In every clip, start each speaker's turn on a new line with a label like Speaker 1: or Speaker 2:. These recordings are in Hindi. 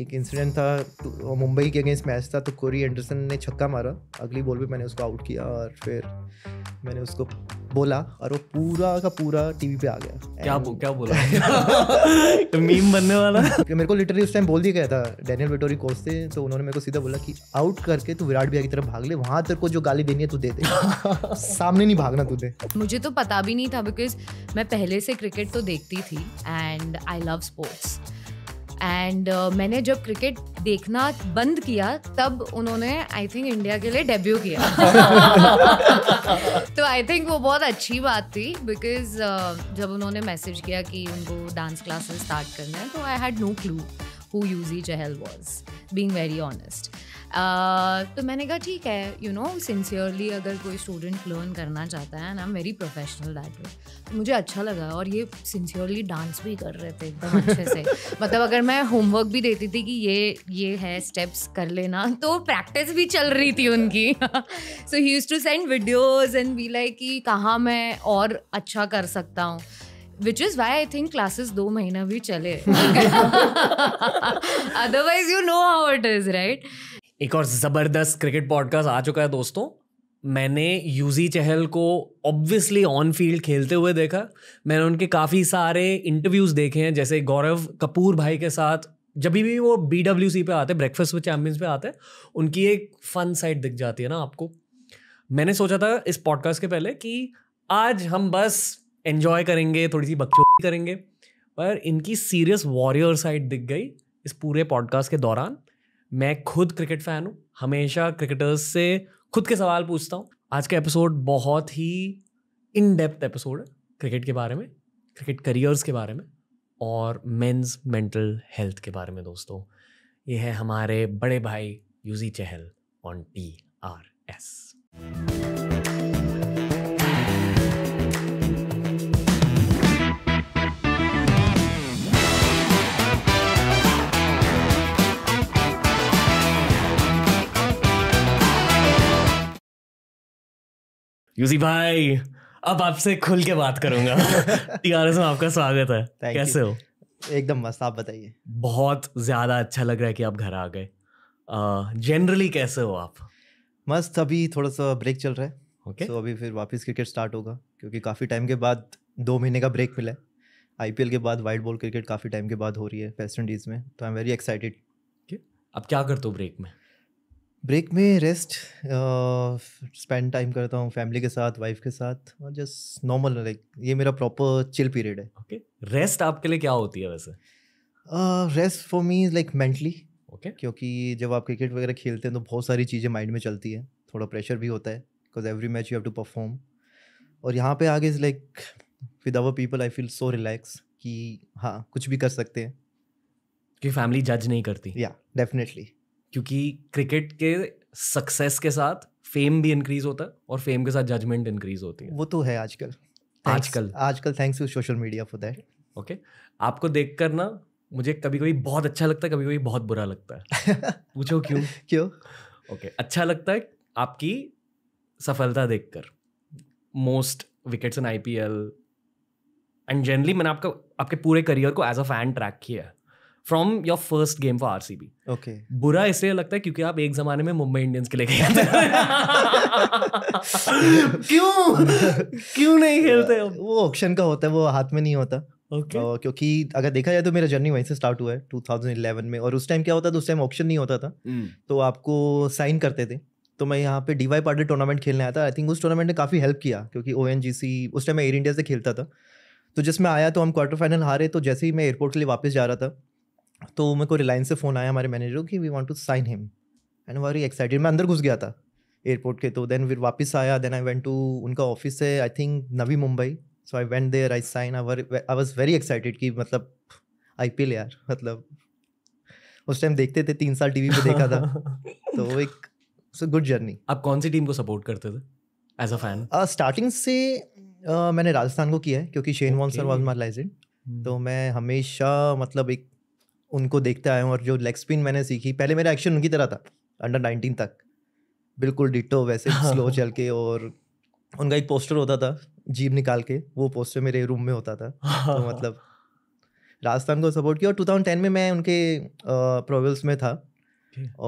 Speaker 1: एक इंसिडेंट था तो मुंबई के अगेंस्ट मैच था तो कोरी एंडरसन ने छक्का मारा अगली बॉल पे मैंने उसको आउट किया और फिर मैंने उसको बोला और वो पूरा का पूरा टीवी पे आ गया क्या बो, क्या बोला तो मीम बनने वाला मेरे को लिटरली उस टाइम बोल दिया गया था डैनियल वेटोरी कोच थे तो उन्होंने मेरे को सीधा बोला कि आउट करके तू विराट भैया की तरफ भाग ले वहां तेरे को जो गाली देनी है तू दे दे सामने नहीं भागना तुझे
Speaker 2: मुझे तो पता भी नहीं था बिकॉज मैं पहले से क्रिकेट तो देखती थी and I love sports and uh, मैंने जब क्रिकेट देखना बंद किया तब उन्होंने आई थिंक इंडिया के लिए डेब्यू किया तो आई थिंक वो बहुत अच्छी बात थी बिकॉज uh, जब उन्होंने मैसेज किया कि उनको डांस क्लासेस स्टार्ट करना है तो I had no clue who Yuzi Chahal was being very honest तो मैंने कहा ठीक है यू नो सिंसियरली अगर कोई स्टूडेंट लर्न करना चाहता है and I am very professional that way तो मुझे अच्छा लगा और ये सिंसियरली डांस भी कर रहे थे एकदम अच्छे से मतलब अगर मैं होमवर्क भी देती थी कि ये ये है स्टेप्स कर लेना तो प्रैक्टिस भी चल रही थी उनकी so he use to send videos and be like कि कहाँ मैं और अच्छा कर सकता हूँ which is why I think classes दो महीना भी चले otherwise you know how it is right
Speaker 3: एक और ज़बरदस्त क्रिकेट पॉडकास्ट आ चुका है दोस्तों मैंने यूजी चहल को ऑब्वियसली ऑन फील्ड खेलते हुए देखा मैंने उनके काफ़ी सारे इंटरव्यूज़ देखे हैं जैसे गौरव कपूर भाई के साथ जब भी वो बी डब्ल्यू सी पे आते ब्रेकफास्ट विद चैम्पियंस पे आते उनकी एक फ़न साइड दिख जाती है ना आपको मैंने सोचा था इस पॉडकास्ट के पहले कि आज हम बस एन्जॉय करेंगे थोड़ी सी बकचोदी करेंगे पर इनकी सीरियस वॉरियर साइड दिख गई इस पूरे पॉडकास्ट के दौरान मैं खुद क्रिकेट फ़ैन हूँ हमेशा क्रिकेटर्स से खुद के सवाल पूछता हूँ आज का एपिसोड बहुत ही इन डेप्थ एपिसोड है क्रिकेट के बारे में क्रिकेट करियर्स के बारे में और मेंस मेंटल हेल्थ के बारे में दोस्तों ये है हमारे बड़े भाई Yuzi Chahal on T R S Yuzi भाई अब आपसे खुल के बात करूंगा टीआरएस में आपका स्वागत है कैसे हो
Speaker 1: एकदम मस्त आप बताइए
Speaker 3: बहुत ज़्यादा
Speaker 1: अच्छा लग रहा है कि आप घर आ गए जनरली uh, कैसे हो आप मस्त अभी थोड़ा सा ब्रेक चल रहा है ओके okay. तो so, अभी फिर वापस क्रिकेट स्टार्ट होगा क्योंकि काफ़ी टाइम के बाद दो महीने का ब्रेक मिला है आईपीएल के बाद वाइट बॉल क्रिकेट काफ़ी टाइम के बाद हो रही है वेस्ट इंडीज़ में तो आई एम वेरी एक्साइटेड अब क्या करते हो ब्रेक में ब्रेक में रेस्ट स्पेंड टाइम करता हूँ फैमिली के साथ वाइफ के साथ और जस्ट नॉर्मल लाइक ये मेरा प्रॉपर चिल पीरियड है ओके रेस्ट आपके लिए क्या होती है वैसे rest for me like mentally okay क्योंकि जब आप क्रिकेट वगैरह खेलते हैं तो बहुत सारी चीज़ें माइंड में चलती है थोड़ा प्रेशर भी होता है because every match you have to perform और यहाँ पे आगे is like with our people I feel so relax कि हाँ कुछ भी कर सकते हैं कि फैमिली जज नहीं
Speaker 3: करती या yeah, डेफिनेटली क्योंकि क्रिकेट के सक्सेस के साथ फेम भी इंक्रीज होता है और फेम के साथ जजमेंट इंक्रीज होती है
Speaker 1: वो तो है आजकल आजकल आजकल thanks to social media for that
Speaker 3: okay आपको देख कर ना मुझे कभी कभी बहुत अच्छा लगता है कभी कभी बहुत बुरा लगता है पूछो क्यों क्यों ओके okay, अच्छा लगता है आपकी सफलता देखकर most wickets in IPL and generally मैंने आपका आपके पूरे करियर को एज अ फैन ट्रैक किया है from your first game for RCB okay बुरा इसलिए लगता है क्योंकि आप एक जमाने में मुंबई इंडियंस के लिए खेलते
Speaker 1: क्यों क्यों नहीं खेलते वो ऑप्शन का होता है वो हाथ में नहीं होता Okay. Uh, क्योंकि अगर देखा जाए तो मेरा जर्नी वहीं से स्टार्ट हुआ है 2011 में और उस टाइम क्या होता था उस टाइम ऑप्शन नहीं होता था mm. तो आपको साइन करते थे तो मैं यहाँ पे डीवाई पार्टी टूर्नामेंट खेलने आया था आई थिंक उस टूर्नामेंट ने काफ़ी हेल्प किया क्योंकि ओ उस टाइम मैं एयर इंडिया से खेलता था तो जिसमें आया तो हम क्वार्टर फाइनल हारे तो जैसे ही मैं एयरपोर्ट के लिए वापस जा रहा था तो मेरे को रिलायंस से फ़ोन आया हमारे मैनेजर कि we want to sign him and very excited मैं अंदर घुस गया था एयरपोर्ट के तो देन फिर वापस आया देन आई वेंट टू उनका ऑफिस है I think Navi Mumbai so I went there I sign our I was very excited कि मतलब आई पी यार मतलब उस टाइम देखते थे तीन साल टीवी पे देखा था तो एक गुड जर्नी आप कौन सी टीम को सपोर्ट करते थे एज अ फैन स्टार्टिंग से uh, मैंने राजस्थान को किया है क्योंकि शेन वॉन्सर वॉज मार लाइजेंड तो मैं हमेशा मतलब एक उनको देखते आया हूँ और जो लेग स्पिन मैंने सीखी पहले मेरा एक्शन उनकी तरह था अंडर नाइनटीन तक बिल्कुल डिटो वैसे स्लो हाँ, हाँ। चल के और उनका एक पोस्टर होता था जीप निकाल के वो पोस्टर मेरे रूम में होता था हाँ, तो मतलब राजस्थान को सपोर्ट किया और टू में मैं उनके प्रोवेल्स में था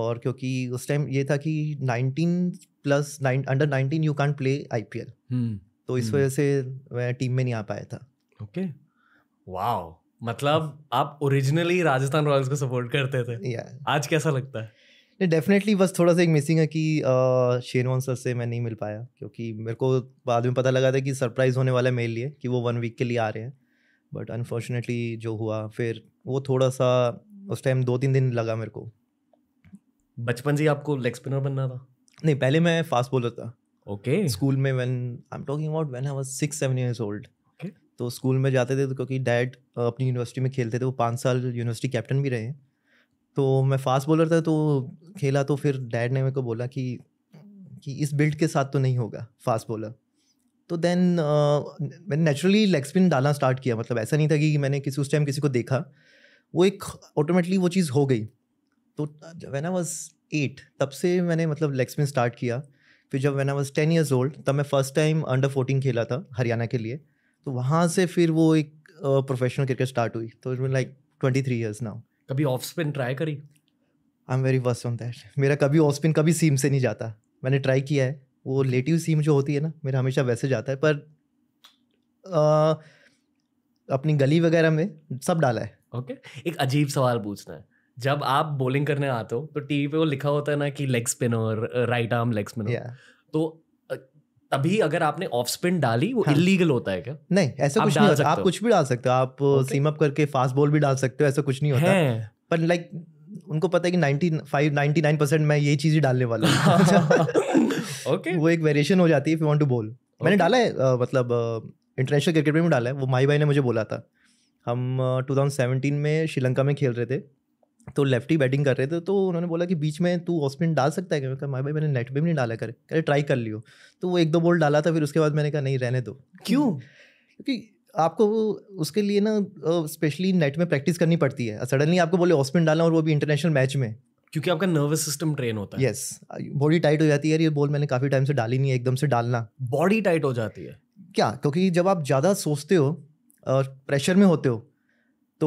Speaker 1: और क्योंकि उस टाइम ये था कि nineteen plus nine under nineteen you can't play I तो इस हम्म। वजह से मैं टीम में नहीं आ पाया था
Speaker 3: ओके वाओ मतलब आप ओरिजिनली राजस्थान रॉयल्स को सपोर्ट करते थे yeah. आज कैसा लगता है
Speaker 1: नहीं डेफिनेटली बस थोड़ा सा एक मिसिंग है कि शेरवान सर से मैं नहीं मिल पाया क्योंकि मेरे को बाद में पता लगा था कि सरप्राइज़ होने वाला है मेरे लिए कि वो वन वीक के लिए आ रहे हैं बट अनफॉर्चुनेटली जो हुआ फिर वो थोड़ा सा उस टाइम दो तीन दिन लगा मेरे को बचपन से आपको लेग स्पिनर बनना था नहीं पहले मैं फास्ट बॉलर था ओके स्कूल में when I am talking about when I was six seven years old तो स्कूल में जाते थे तो क्योंकि डैड अपनी यूनिवर्सिटी में खेलते थे वो पाँच साल यूनिवर्सिटी कैप्टन भी रहे हैं तो मैं फास्ट बॉलर था तो खेला तो फिर डैड ने मेरे को बोला कि कि इस बिल्ड के साथ तो नहीं होगा फास्ट बॉलर तो देन मैंने नेचुरली लेग स्पिन डालना स्टार्ट किया मतलब ऐसा नहीं था कि मैंने किसी उस टाइम किसी को देखा वो एक ऑटोमेटिकली वो चीज़ हो गई तो वैन आई वॉज एट तब से मैंने मतलब लेग स्पिन स्टार्ट किया फिर जब when I was ten years old तब मैं फर्स्ट टाइम अंडर फोर्टीन खेला था हरियाणा के लिए तो वहाँ से फिर वो एक प्रोफेशनल क्रिकेट स्टार्ट हुई तो it like twenty three years now कभी ऑफ स्पिन ट्राई करी I am very worse on that मेरा कभी ऑफ स्पिन कभी सीम से नहीं जाता मैंने ट्राई किया है वो लेटिव सीम जो होती है ना मेरा हमेशा वैसे जाता है पर आ, अपनी गली वगैरह में सब डाला है
Speaker 3: ओके okay. एक अजीब सवाल पूछना है जब आप बॉलिंग करने आते हो तो टीवी पे वो लिखा होता है ना कि leg spinner right arm leg spinner तो तभी अगर आपने ऑफ स्पिन डाली वो हाँ। इलीगल होता है क्या
Speaker 1: नहीं ऐसा कुछ नहीं होता आप कुछ भी डाल सकते हो आप सीम अप uh, करके फास्ट बॉल भी डाल सकते हो ऐसा कुछ नहीं होता पर लाइक उनको पता है कि 95 99 परसेंट मैं ये चीज ही डालने वाला हूँ ओके वो एक वेरिएशन हो जाती है इफ वांट टू बॉल मैंने डाला है आ, uh, मतलब इंटरनेशनल क्रिकेट में डाला है वो माई भाई ने मुझे बोला था हम 2017 uh, में श्रीलंका में खेल रहे थे तो लेफ्टी बैटिंग कर रहे थे तो उन्होंने बोला कि बीच में तू ऑफ स्पिन डाल सकता है क्या माई भाई मैंने नेट पर भी नहीं डाला करे अरे ट्राई कर लियो तो वो एक दो बॉल डाला था फिर उसके बाद मैंने कहा नहीं रहने दो क्यों क्योंकि आपको उसके लिए ना स्पेशली नेट में प्रैक्टिस करनी पड़ती है सडनली आपको बोले ऑफ स्पिन डालना और वो भी इंटरनेशनल मैच में
Speaker 3: क्योंकि आपका नर्वस सिस्टम ट्रेन होता
Speaker 1: है यस बॉडी टाइट हो जाती है यार ये बॉल मैंने काफ़ी टाइम से डाली नहीं है एकदम से डालना बॉडी टाइट हो जाती है क्या क्योंकि जब आप ज़्यादा सोचते हो और प्रेशर में होते हो तो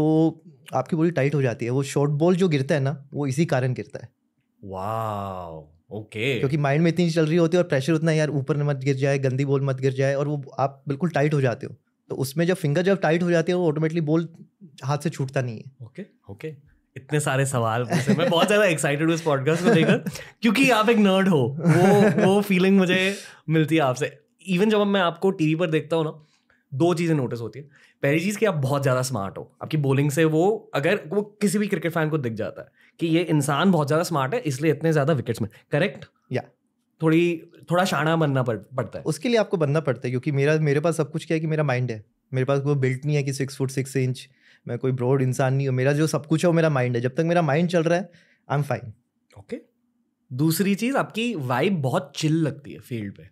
Speaker 1: आपकी बॉडी टाइट हो जाती है वो शॉर्ट बॉल जो गिरता है ना वो इसी कारण गिरता है वाह
Speaker 3: ओके okay. क्योंकि
Speaker 1: माइंड में इतनी चल रही होती है और प्रेशर उतना यार ऊपर मत गिर जाए गंदी बॉल मत गिर जाए और वो आप बिल्कुल टाइट हो जाते हो तो उसमें जब फिंगर जब टाइट हो जाती है वो ऑटोमेटिकली बॉल हाथ से छूटता नहीं है
Speaker 3: ओके okay, ओके okay. इतने सारे सवाल मैं बहुत ज़्यादा एक्साइटेड हूँ इस पॉडकास्ट को लेकर क्योंकि आप एक नर्ड हो वो वो फीलिंग मुझे मिलती है आपसे इवन जब मैं आपको टीवी पर देखता हूँ ना दो चीज़ें नोटिस होती है पहली चीज़ कि आप बहुत ज़्यादा स्मार्ट हो आपकी बॉलिंग से वो अगर वो किसी भी क्रिकेट फैन को दिख जाता है
Speaker 1: कि ये इंसान बहुत ज़्यादा स्मार्ट है इसलिए इतने ज़्यादा विकेट्स में करेक्ट या थोड़ी थोड़ा शाना बनना पड़, पड़ता है उसके लिए आपको बनना पड़ता है क्योंकि मेरा मेरे पास सब कुछ क्या है कि मेरा माइंड है मेरे पास वो बिल्ट नहीं है कि सिक्स फुट सिक्स इंच मैं कोई ब्रॉड इंसान नहीं हूँ मेरा जो सब कुछ है वो मेरा माइंड है जब तक मेरा माइंड चल रहा है आई एम फाइन ओके दूसरी चीज़ आपकी वाइब बहुत चिल लगती है
Speaker 3: फील्ड पर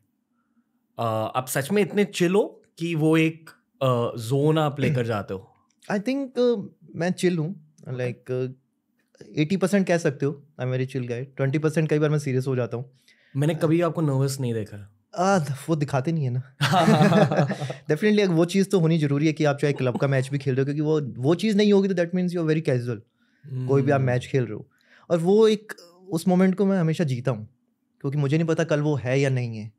Speaker 3: आप सच में इतने चिल हो कि वो एक जोन आप
Speaker 1: लेकर जाते हो आई थिंक uh, मैं चिल हूँ लाइक एटी परसेंट कह सकते हो आई मेरी चिल गाइड ट्वेंटी परसेंट कई बार मैं सीरियस हो जाता हूँ मैंने uh, कभी आपको नर्वस नहीं देखा आ, वो दिखाते नहीं है ना डेफिनेटली वो चीज़ तो होनी जरूरी है कि आप चाहे क्लब का मैच भी खेल रहे हो क्योंकि वो वो चीज़ नहीं होगी तो that means you are very casual कोई भी आप मैच hmm. खेल रहे हो और वो एक उस मोमेंट को मैं हमेशा जीता हूँ क्योंकि मुझे नहीं पता कल वो है या नहीं है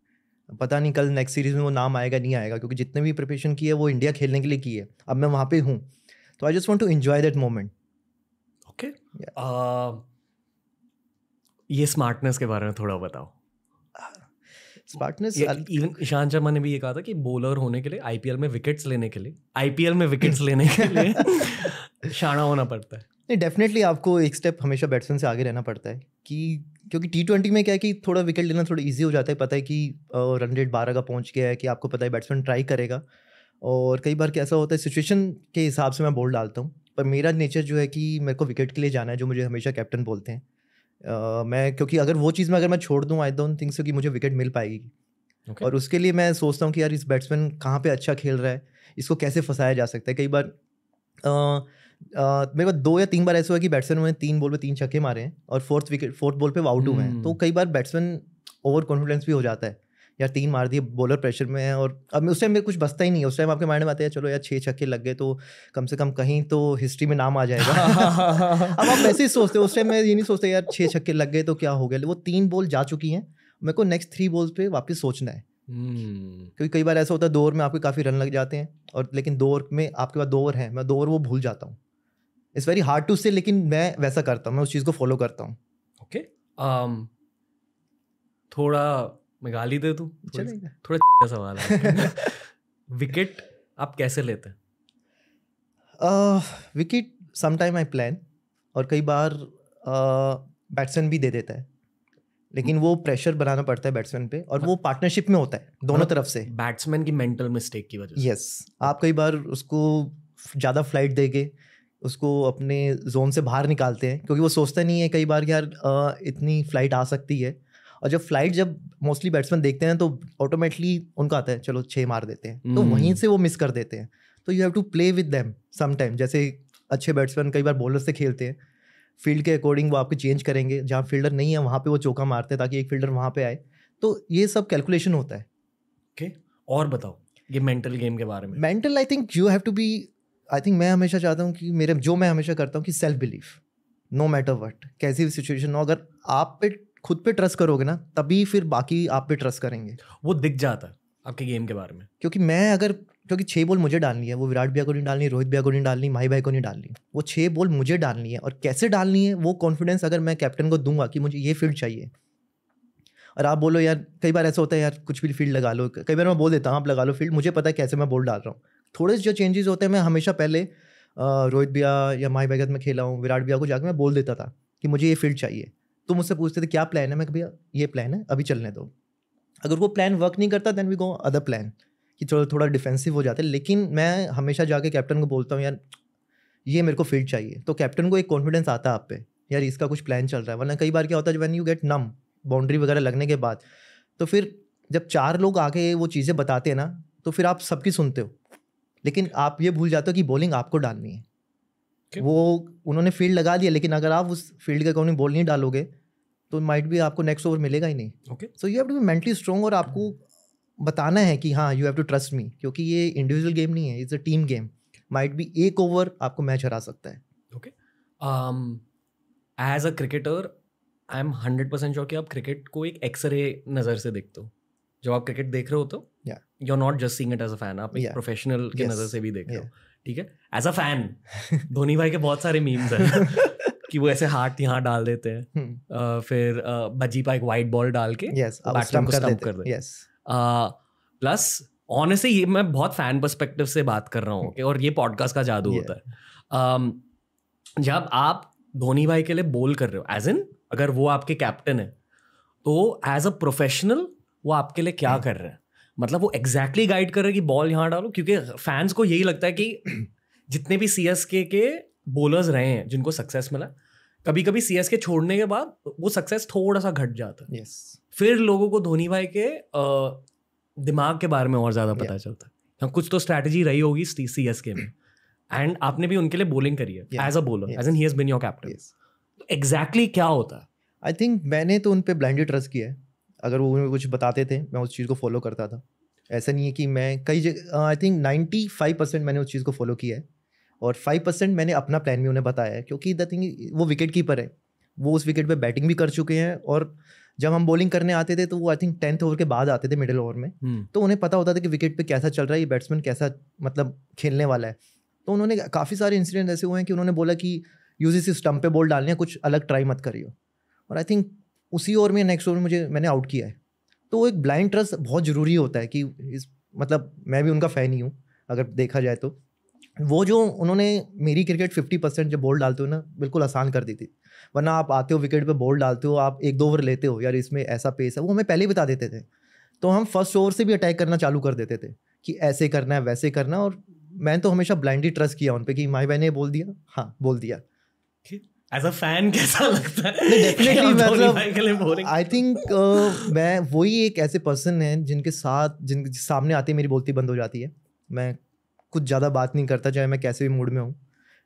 Speaker 1: पता नहीं कल नेक्स्ट सीरीज में वो नाम आएगा नहीं आएगा क्योंकि जितने भी प्रिपरेशन की है वो इंडिया खेलने के लिए की है अब मैं वहाँ पे हूँ तो I just want to enjoy that moment
Speaker 3: okay ये स्मार्टनेस के बारे में थोड़ा बताओ स्मार्टनेस इवन ईशान शर्मा ने भी ये कहा था कि बॉलर होने के लिए आईपीएल में विकेट्स लेने के लिए आईपीएल में विकेट्स लेने के लिए शाना होना पड़ता है
Speaker 1: नहीं डेफिनेटली आपको एक स्टेप हमेशा बैट्समैन से आगे रहना पड़ता है कि क्योंकि टी ट्वेंटी में क्या है कि थोड़ा विकेट लेना थोड़ा ईजी हो जाता है पता है कि रन रेट बारह का पहुँच गया है कि आपको पता है बैट्समैन ट्राई करेगा और कई बार कैसा होता है सिचुएशन के हिसाब से मैं बोल डालता हूँ पर मेरा नेचर जो है कि मेरे को विकेट के लिए जाना है जो मुझे हमेशा कैप्टन बोलते हैं मैं क्योंकि अगर वो चीज़ में अगर मैं छोड़ दूँ आई डोंट थिंक सो कि मुझे विकेट मिल पाएगी okay. और उसके लिए मैं सोचता हूँ कि यार इस बैट्समैन कहाँ पे अच्छा खेल रहा है इसको कैसे फंसाया जा सकता है कई बार आ, Uh, मेरे को दो या तीन बार ऐसा हुआ कि बैट्समैन उन्होंने तीन बॉल पे तीन छक्के मारे हैं और फोर्थ विकेट फोर्थ बॉल पे आउट हुए हैं तो हम्म। कई बार बैट्समैन ओवर कॉन्फिडेंस भी हो जाता है यार तीन मार दिए बॉलर प्रेशर में है और अब उस टाइम मेरे कुछ बसता ही नहीं है उस टाइम आपके माइंड में आते हैं चलो यार छः छक्के लग गए तो कम से कम कहीं तो हिस्ट्री में नाम आ जाएगा अब आप वैसे ही सोचते हो उस टाइम मैं ये नहीं सोचते यार छः छक्के लग गए तो क्या हो गया वो तीन बॉल जा चुकी हैं मेरे को नेक्स्ट थ्री बॉल्स पे वापस सोचना है
Speaker 4: हम्म।
Speaker 1: क्योंकि कई बार ऐसा होता है दो ओवर में आपके काफ़ी रन लग जाते हैं और लेकिन दो ओवर में आपके पास दो ओवर हैं मैं दो ओवर वो भूल जाता हूँ इट्स वेरी हार्ड टू से लेकिन मैं वैसा करता हूँ मैं उस चीज़ को फॉलो करता हूँ
Speaker 3: ओके okay. um, थोड़ा मैं गाली दे
Speaker 1: दूँ थोड़ा सवाल है विकेट
Speaker 3: आप कैसे लेते
Speaker 1: हैं विकेट समटाइम आई प्लान और कई बार बैट्समैन uh, भी दे देता है लेकिन वो प्रेशर बनाना पड़ता है बैट्समैन पे और वो पार्टनरशिप में होता है दोनों मतलब तरफ से
Speaker 3: बैट्समैन की मेंटल मिस्टेक की वजह से
Speaker 1: यस आप कई बार उसको ज़्यादा फ्लाइट देंगे उसको अपने जोन से बाहर निकालते हैं क्योंकि वो सोचता नहीं है कई बार यार इतनी फ्लाइट आ सकती है और जब फ्लाइट जब मोस्टली बैट्समैन देखते हैं तो ऑटोमेटिकली उनका आता है चलो छः मार देते हैं mm. तो हम्म। वहीं से वो मिस कर देते हैं तो you have to play with them sometime जैसे अच्छे बैट्समैन कई बार बॉलर से खेलते हैं फील्ड के अकॉर्डिंग वो आपके चेंज करेंगे जहाँ फील्डर नहीं है वहाँ पे वो चौका मारते हैं ताकि एक फील्डर वहाँ पे आए तो ये सब कैलकुलेशन होता है ओके okay. और बताओ ये मेंटल गेम के बारे में mental I think you have to be I think मैं हमेशा चाहता हूँ कि मेरे जो मैं हमेशा करता हूँ कि self believe no matter what कैसी भी सिचुएशन हो अगर आप पे खुद पे ट्रस्ट करोगे ना तभी फिर बाकी आप पे ट्रस्ट करेंगे वो दिख जाता है
Speaker 3: आपके गेम के बारे में
Speaker 1: क्योंकि मैं अगर क्योंकि छः बॉल मुझे डालनी है वो विराट भैया को नहीं डालनी रोहित भैया को नहीं डालनी माही भाई को नहीं डालनी वो छः बॉल मुझे डालनी है और कैसे डालनी है वो कॉन्फिडेंस अगर मैं कैप्टन को दूंगा कि मुझे ये फील्ड चाहिए और आप बोलो यार कई बार ऐसा होता है यार कुछ भी फील्ड लगा लो कई बार मैं बोल देता हूँ आप लगा लो फील्ड मुझे पता है कैसे मैं बॉल डाल रहा हूँ थोड़े से जो चेंजेस होते हैं मैं हमेशा पहले रोहित भैया या माई भगत में खेला हूँ विराट भैया को जाकर मैं बोल देता था कि मुझे ये फील्ड चाहिए तो मुझसे पूछते थे क्या प्लान है मैं भैया ये प्लान है अभी चलने दो अगर वो प्लान वर्क नहीं करता then we go other plan कि थोड़ा थोड़ा डिफेंसिव हो जाते लेकिन मैं हमेशा जाके कैप्टन को बोलता हूँ यार ये मेरे को फील्ड चाहिए तो कैप्टन को एक कॉन्फिडेंस आता है आप पे यार इसका कुछ प्लान चल रहा है वरना कई बार क्या होता है when you get numb boundary वगैरह लगने के बाद तो फिर जब चार लोग आके वो चीज़ें बताते हैं ना तो फिर आप सबकी सुनते हो लेकिन आप ये भूल जाते हो कि बॉलिंग आपको डालनी है okay. वो उन्होंने फील्ड लगा दिया लेकिन अगर आप उस फील्ड के अकॉर्डिंग बॉल नहीं डालोगे तो माइट भी आपको नेक्स्ट ओवर मिलेगा ही नहीं okay so you have to be mentally strong और आपको बताना है कि हाँ you have to trust me क्योंकि ये इंडिविजुअल गेम नहीं है it's a team game might भी एक ओवर आपको मैच हरा सकता है okay as
Speaker 3: a cricketer I am hundred percent sure कि आप क्रिकेट को एक एक्सरे नज़र से देखते हो जब आप क्रिकेट देख रहे हो तो you are not just seeing it as a fan आप एक प्रोफेशनल की नज़र से भी देख रहे हो ठीक है एज अ फैन धोनी भाई के बहुत सारे मीम्स हैं कि वो ऐसे हार्ट यहाँ डाल देते हैं hmm. फिर बजी पा एक वाइट बॉल डाल के yes, बैट्समैन को प्लस ऑनेस्टली ये मैं बहुत फैन परस्पेक्टिव से बात कर रहा हूँ hmm. और ये पॉडकास्ट का जादू yeah. होता है um, जब आप धोनी भाई के लिए बोल कर रहे हो एज इन अगर वो आपके कैप्टन है तो एज अ प्रोफेशनल वो आपके लिए क्या हम्म। कर रहे हैं मतलब वो एग्जैक्टली exactly गाइड कर रहे हैं कि बॉल यहाँ डालो क्योंकि फैंस को यही लगता है कि जितने भी सी एस के के बोलर्स रहे हैं जिनको सक्सेस मिला कभी कभी सी एस के छोड़ने के बाद वो सक्सेस थोड़ा सा घट जाता है yes. फिर लोगों को धोनी भाई के दिमाग के बारे में और ज़्यादा पता yeah. चलता है हाँ, कुछ तो स्ट्रैटेजी रही होगी सी के में
Speaker 1: एंड आपने भी उनके लिए बोलिंग करी है as a bowler as an he has been your captain exactly क्या होता है आई थिंक मैंने तो उन पर ब्लाइंडेड ट्रस्ट किया है अगर वो मुझे कुछ बताते थे मैं उस चीज़ को फॉलो करता था ऐसा नहीं है कि मैं कई जगह I think ninety five percent मैंने उस चीज़ को फॉलो किया है और फाइव परसेंट मैंने अपना प्लान भी उन्हें बताया है क्योंकि द थिंग वो विकेट कीपर है वो उस विकेट पर बैटिंग भी कर चुके हैं और जब हम बॉलिंग करने आते थे तो वो आई थिंक टेंथ ओवर के बाद आते थे मिडिल ओवर में हम्म। तो उन्हें पता होता था कि विकेट पर कैसा चल रहा है ये बैट्समैन कैसा मतलब खेलने वाला है तो उन्होंने काफ़ी सारे इंसिडेंट ऐसे हुए हैं कि उन्होंने बोला कि यूज इस स्टम्प पे बॉल डालने कुछ अलग ट्राई मत करियो और आई थिंक उसी ओवर में नेक्स्ट ओवर में मुझे मैंने आउट किया है तो वो एक ब्लाइंड ट्रस्ट बहुत ज़रूरी होता है कि इस मतलब मैं भी उनका फ़ैन ही हूँ अगर देखा जाए तो वो जो उन्होंने मेरी क्रिकेट फिफ्टी परसेंट जब बॉल डालते हो ना बिल्कुल आसान कर दी थी वरना आप आते हो विकेट पे बॉल डालते हो आप एक दो ओवर लेते हो यार इसमें ऐसा पेस है वो हमें पहले ही बता देते थे तो हम फर्स्ट ओवर से भी अटैक करना चालू कर देते थे कि ऐसे करना है वैसे करना और मैंने तो हमेशा ब्लाइंडली ट्रस्ट किया उन पर कि माई भाई ने बोल दिया हाँ बोल दिया फैन कैसा लगता है आई थिंक मतलब uh, मैं वही एक ऐसे पर्सन है जिनके साथ जिन सामने आते मेरी बोलती बंद हो जाती है मैं कुछ ज़्यादा बात नहीं करता चाहे मैं कैसे भी मूड में हूँ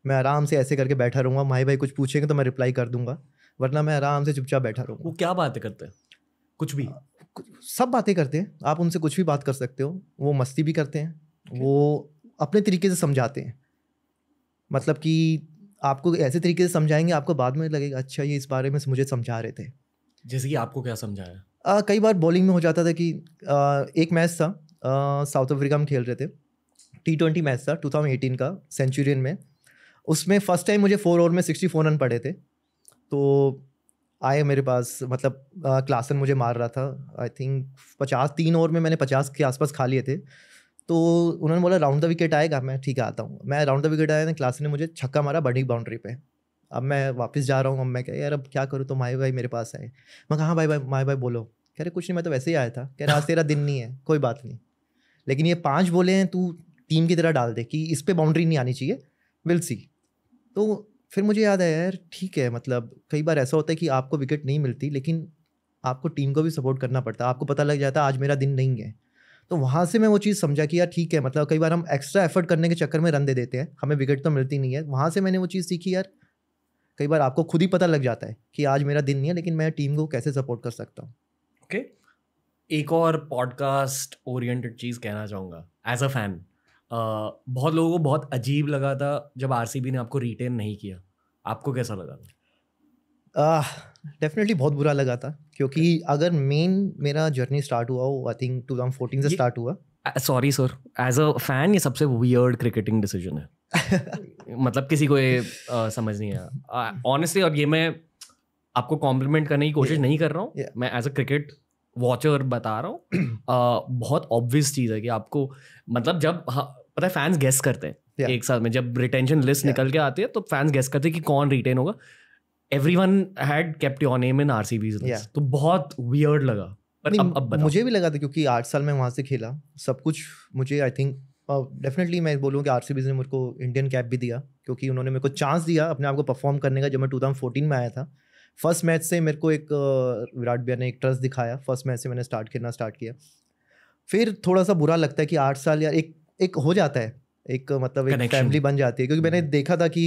Speaker 1: मैं आराम से ऐसे करके बैठा रहूँगा माही भाई कुछ पूछेंगे तो मैं रिप्लाई कर दूंगा वरना मैं आराम से चुपचाप बैठा रहूँगा वो क्या बातें करते हैं कुछ भी सब बातें करते हैं आप उनसे कुछ भी बात कर सकते हो वो मस्ती भी करते हैं वो अपने तरीके से समझाते हैं मतलब कि आपको ऐसे तरीके से समझाएंगे आपको बाद में लगेगा अच्छा ये इस बारे में मुझे समझा रहे थे जैसे कि आपको क्या समझाया आ, कई बार बॉलिंग में हो जाता था कि आ, एक मैच था साउथ अफ्रीका में खेल रहे थे टी ट्वेंटी मैच था 2018 का सेंचुरियन में उसमें फर्स्ट टाइम मुझे फोर ओवर में सिक्सटी फोर रन पड़े थे तो आए मेरे पास मतलब क्लासन मुझे मार रहा था आई थिंक पचास तीन ओवर में मैंने पचास के आसपास खा लिए थे तो उन्होंने बोला राउंड द विकेट आएगा मैं ठीक है आता हूँ मैं राउंड द विकेट आया था क्लास ने मुझे छक्का मारा बड़ी बाउंड्री पे अब मैं वापस जा रहा हूँ अब मैं कह यार अब क्या करूँ तो माए भाई मेरे पास आए मैं कहा हाँ भाई भाई माए भाई बोलो कह रहे कुछ नहीं मैं तो वैसे ही आया था कह रहा आज तेरा दिन नहीं है कोई बात नहीं लेकिन ये पाँच बोले हैं तू टीम की तरह डाल दे कि इस पर बाउंड्री नहीं आनी चाहिए विल सी तो फिर मुझे याद आया यार ठीक है मतलब कई बार ऐसा होता है कि आपको विकेट नहीं मिलती लेकिन आपको टीम को भी सपोर्ट करना पड़ता है आपको पता लग जाता है आज मेरा दिन नहीं है तो वहाँ से मैं वो चीज़ समझा कि यार ठीक है मतलब कई बार हम एक्स्ट्रा एफर्ट करने के चक्कर में रन दे देते हैं हमें विकेट तो मिलती नहीं है वहाँ से मैंने वो चीज़ सीखी यार कई बार आपको खुद ही पता लग जाता है कि आज मेरा दिन नहीं है लेकिन मैं टीम को कैसे सपोर्ट कर सकता हूँ
Speaker 3: ओके okay. एक और पॉडकास्ट ओरिएंटेड चीज़ कहना चाहूँगा एज अ फैन बहुत लोगों को बहुत अजीब लगा था जब आरसीबी ने आपको रिटेन नहीं किया आपको कैसा लगा
Speaker 1: था uh, डेफिनेटली बहुत बुरा लगा था क्योंकि अगर मेन मेरा जर्नी स्टार्ट हुआ हो आई थिंक 2014 से स्टार्ट हुआ
Speaker 3: sorry sir as a fan ये सबसे वियर्ड क्रिकेटिंग डिसीजन है मतलब किसी को ये समझ नहीं आया ऑनेस्टली और ये मैं आपको कॉम्प्लीमेंट करने की कोशिश नहीं कर रहा हूँ मैं एज अ क्रिकेट वॉचर बता रहा हूँ बहुत ऑब्वियस चीज़ है कि आपको मतलब जब पता है फैंस गेस करते हैं एक साल में जब रिटेंशन लिस्ट निकल के आती है तो फैंस गेस करते हैं कि कौन रिटेन होगा every one
Speaker 1: had kept your name in R C तो बहुत वियर्ड लगा
Speaker 3: पर अब अब मुझे
Speaker 1: भी लगा था क्योंकि आठ साल में वहाँ से खेला सब कुछ मुझे आई थिंक डेफिनेटली मैं बोलूँ कि आर सी ने मुझको इंडियन कैप भी दिया क्योंकि उन्होंने मेरे को चांस दिया अपने आप को परफॉर्म करने का जब मैं टू थाउजेंड फोर्टीन में आया था फर्स्ट मैच से मेरे को एक uh, विराट बिया ने एक ट्रस्ट दिखाया फर्स्ट मैच से मैंने स्टार्ट खेलना स्टार्ट किया फिर थोड़ा सा बुरा लगता है कि आठ साल या एक एक हो जाता है एक मतलब एक फैमिली बन जाती है क्योंकि मैंने हम्म। देखा था कि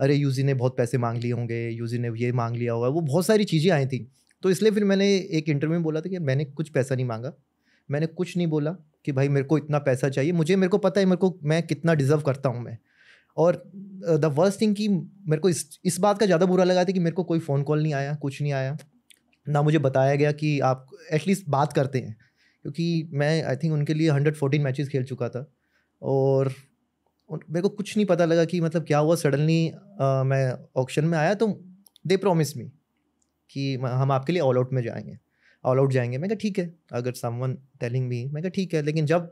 Speaker 1: अरे यूजी ने बहुत पैसे मांग लिए होंगे यूजी ने ये मांग लिया होगा वो बहुत सारी चीज़ें आई थी तो इसलिए फिर मैंने एक इंटरव्यू में बोला था कि मैंने कुछ पैसा नहीं मांगा मैंने कुछ नहीं बोला कि भाई मेरे को इतना पैसा चाहिए मुझे मेरे को पता है मेरे को मैं कितना डिज़र्व करता हूँ मैं और द वर्स्ट थिंग कि मेरे को इस इस बात का ज़्यादा बुरा लगा था कि मेरे को कोई फ़ोन कॉल नहीं आया कुछ नहीं आया ना मुझे बताया गया कि आप एटलीस्ट बात करते हैं क्योंकि मैं आई थिंक उनके लिए हंड्रेड फोर्टीन मैचेस खेल चुका था और मेरे को कुछ नहीं पता लगा कि मतलब क्या हुआ सडनली मैं ऑक्शन में आया तो दे प्रोमिस मी कि हम आपके लिए ऑल आउट में जाएंगे ऑल आउट जाएंगे मैं कहा ठीक है अगर समवन टेलिंग मी मैं कहा ठीक है लेकिन जब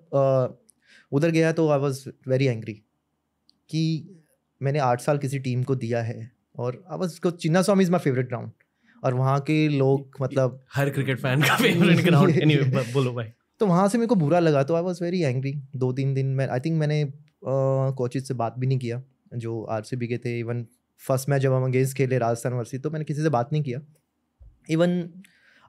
Speaker 1: उधर गया तो आई वॉज वेरी एंग्री कि मैंने आठ साल किसी टीम को दिया है और I was Chinnaswamy is my favourite ground और वहाँ के लोग मतलब हर क्रिकेट फैन का फेवरेट ग्राउंड बोलो भाई तो वहाँ से मेरे को बुरा लगा तो आई वॉज वेरी एंग्री दो तीन दिन मैं आई थिंक मैंने कोचिज से बात भी नहीं किया जो आर के थे इवन फर्स्ट मैच जब हम अगेंस्ट खेले राजस्थान वर्सी तो मैंने किसी से बात नहीं किया इवन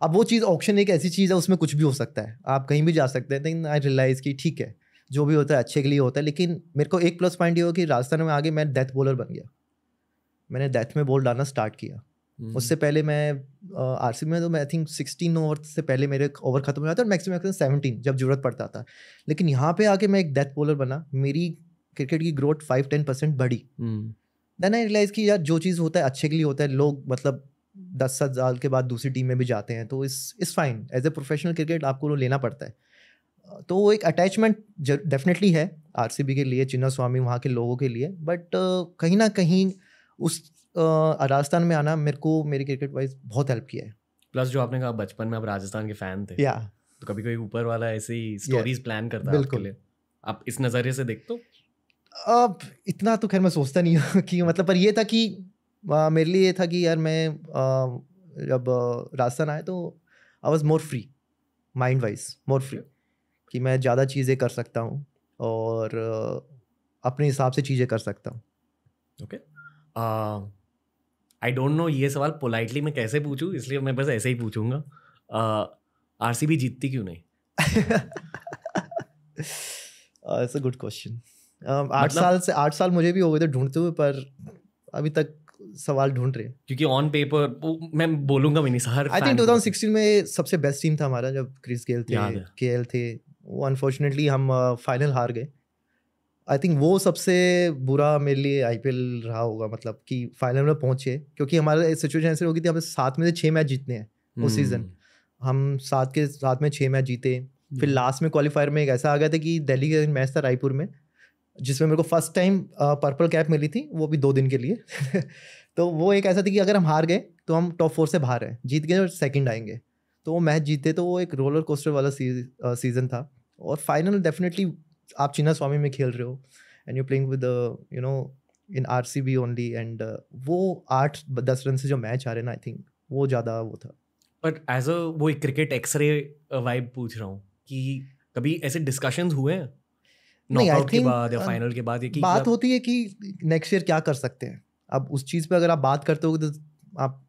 Speaker 1: अब वो चीज़ ऑप्शन एक ऐसी चीज़ है उसमें कुछ भी हो सकता है आप कहीं भी जा सकते हैं लेकिन आई रियलाइज़ कि ठीक है जो भी होता है अच्छे के लिए होता है लेकिन मेरे को एक प्लस पॉइंट ये हो कि राजस्थान में आगे मैं डेथ बॉलर बन गया मैंने डेथ में बॉल डालना स्टार्ट किया हम्म। उससे पहले मैं आर सी में तो मैं आई थिंक सिक्सटीन ओवर से पहले मेरे ओवर खत्म हो जाते और मैक्सिमम सेवनटीन जब जरूरत पड़ता था लेकिन यहाँ पे आके मैं एक डेथ बॉलर बना मेरी क्रिकेट की ग्रोथ फाइव टेन परसेंट बढ़ी देन आई रियलाइज की यार जो चीज़ होता है अच्छे के लिए होता है लोग मतलब दस सात साल के बाद दूसरी टीम में भी जाते हैं तो इस इस fine as a professional cricket आपको लेना पड़ता है तो वो एक अटैचमेंट डेफिनेटली है आरसीबी के लिए चिन्ना स्वामी वहाँ के लोगों के लिए बट कहीं ना कहीं उस राजस्थान में आना मेरे को मेरी क्रिकेट वाइज बहुत हेल्प किया है
Speaker 3: प्लस जो आपने कहा बचपन में आप राजस्थान के फैन थे या तो कभी कभी ऊपर वाला ऐसे ही स्टोरीज प्लान करता है आपके लिए आप इस नज़रिए से देखते
Speaker 1: हो अब इतना तो खैर मैं सोचता नहीं हूँ कि मतलब पर ये था कि मेरे लिए ये था कि यार मैं जब राजस्थान आया तो I was more free mind wise more free कि मैं ज़्यादा चीज़ें कर सकता हूँ और अपने हिसाब से चीज़ें कर सकता हूँ
Speaker 3: okay okay. I don't know ये सवाल पोलाइटली मैं कैसे पूछूँ इसलिए मैं बस ऐसे ही पूछूंगा आर सी बी जीतती क्यों नहीं
Speaker 1: गुड क्वेश्चन uh, um, आठ मतलब साल से आठ साल मुझे भी हो गए थे ढूंढते हुए पर अभी तक सवाल ढूंढ रहे हैं
Speaker 3: क्योंकि ऑन पेपर मैं बोलूंगा भी नहीं सर आई थिंक 2016
Speaker 1: में सबसे बेस्ट टीम था हमारा जब क्रिस गेल थे के थे वो अनफॉर्चुनेटली हम फाइनल uh, हार गए आई थिंक वो सबसे बुरा मेरे लिए आई रहा होगा मतलब कि फाइनल में पहुंचे क्योंकि हमारा सिचुएशन ऐसी होगी थी हमें सात में से छः मैच जीतने हैं उस सीज़न हम्म। हम सात के साथ में छः मैच जीते फिर लास्ट हम्म। में क्वालिफायर में एक ऐसा आ गया था कि दिल्ली का मैच था रायपुर में जिसमें मेरे को फर्स्ट टाइम पर्पल कैप मिली थी वो भी दो दिन के लिए तो वो एक ऐसा थी कि अगर हम हार गए तो हम टॉप फोर से बाहर हैं जीत गए और सेकेंड आएंगे तो वो मैच जीते तो वो एक रोलर कोस्टर वाला सीज़न था और फाइनल डेफिनेटली आप चिन्ना स्वामी में खेल रहे हो and you playing with you know in R C B only and वो आठ दस रन से जो मैच आ रहे ना आई थिंक वो ज़्यादा वो था
Speaker 3: बट एज अ वो एक क्रिकेट एक्सरे वाइब पूछ रहा हूँ कि कभी ऐसे डिस्कशंस हुए हैं नॉकआउट uh, के बाद या फाइनल के बाद कि बात मतलब होती
Speaker 1: है कि नेक्स्ट ईयर क्या कर सकते हैं अब उस चीज़ पे अगर आप बात करते हो तो आप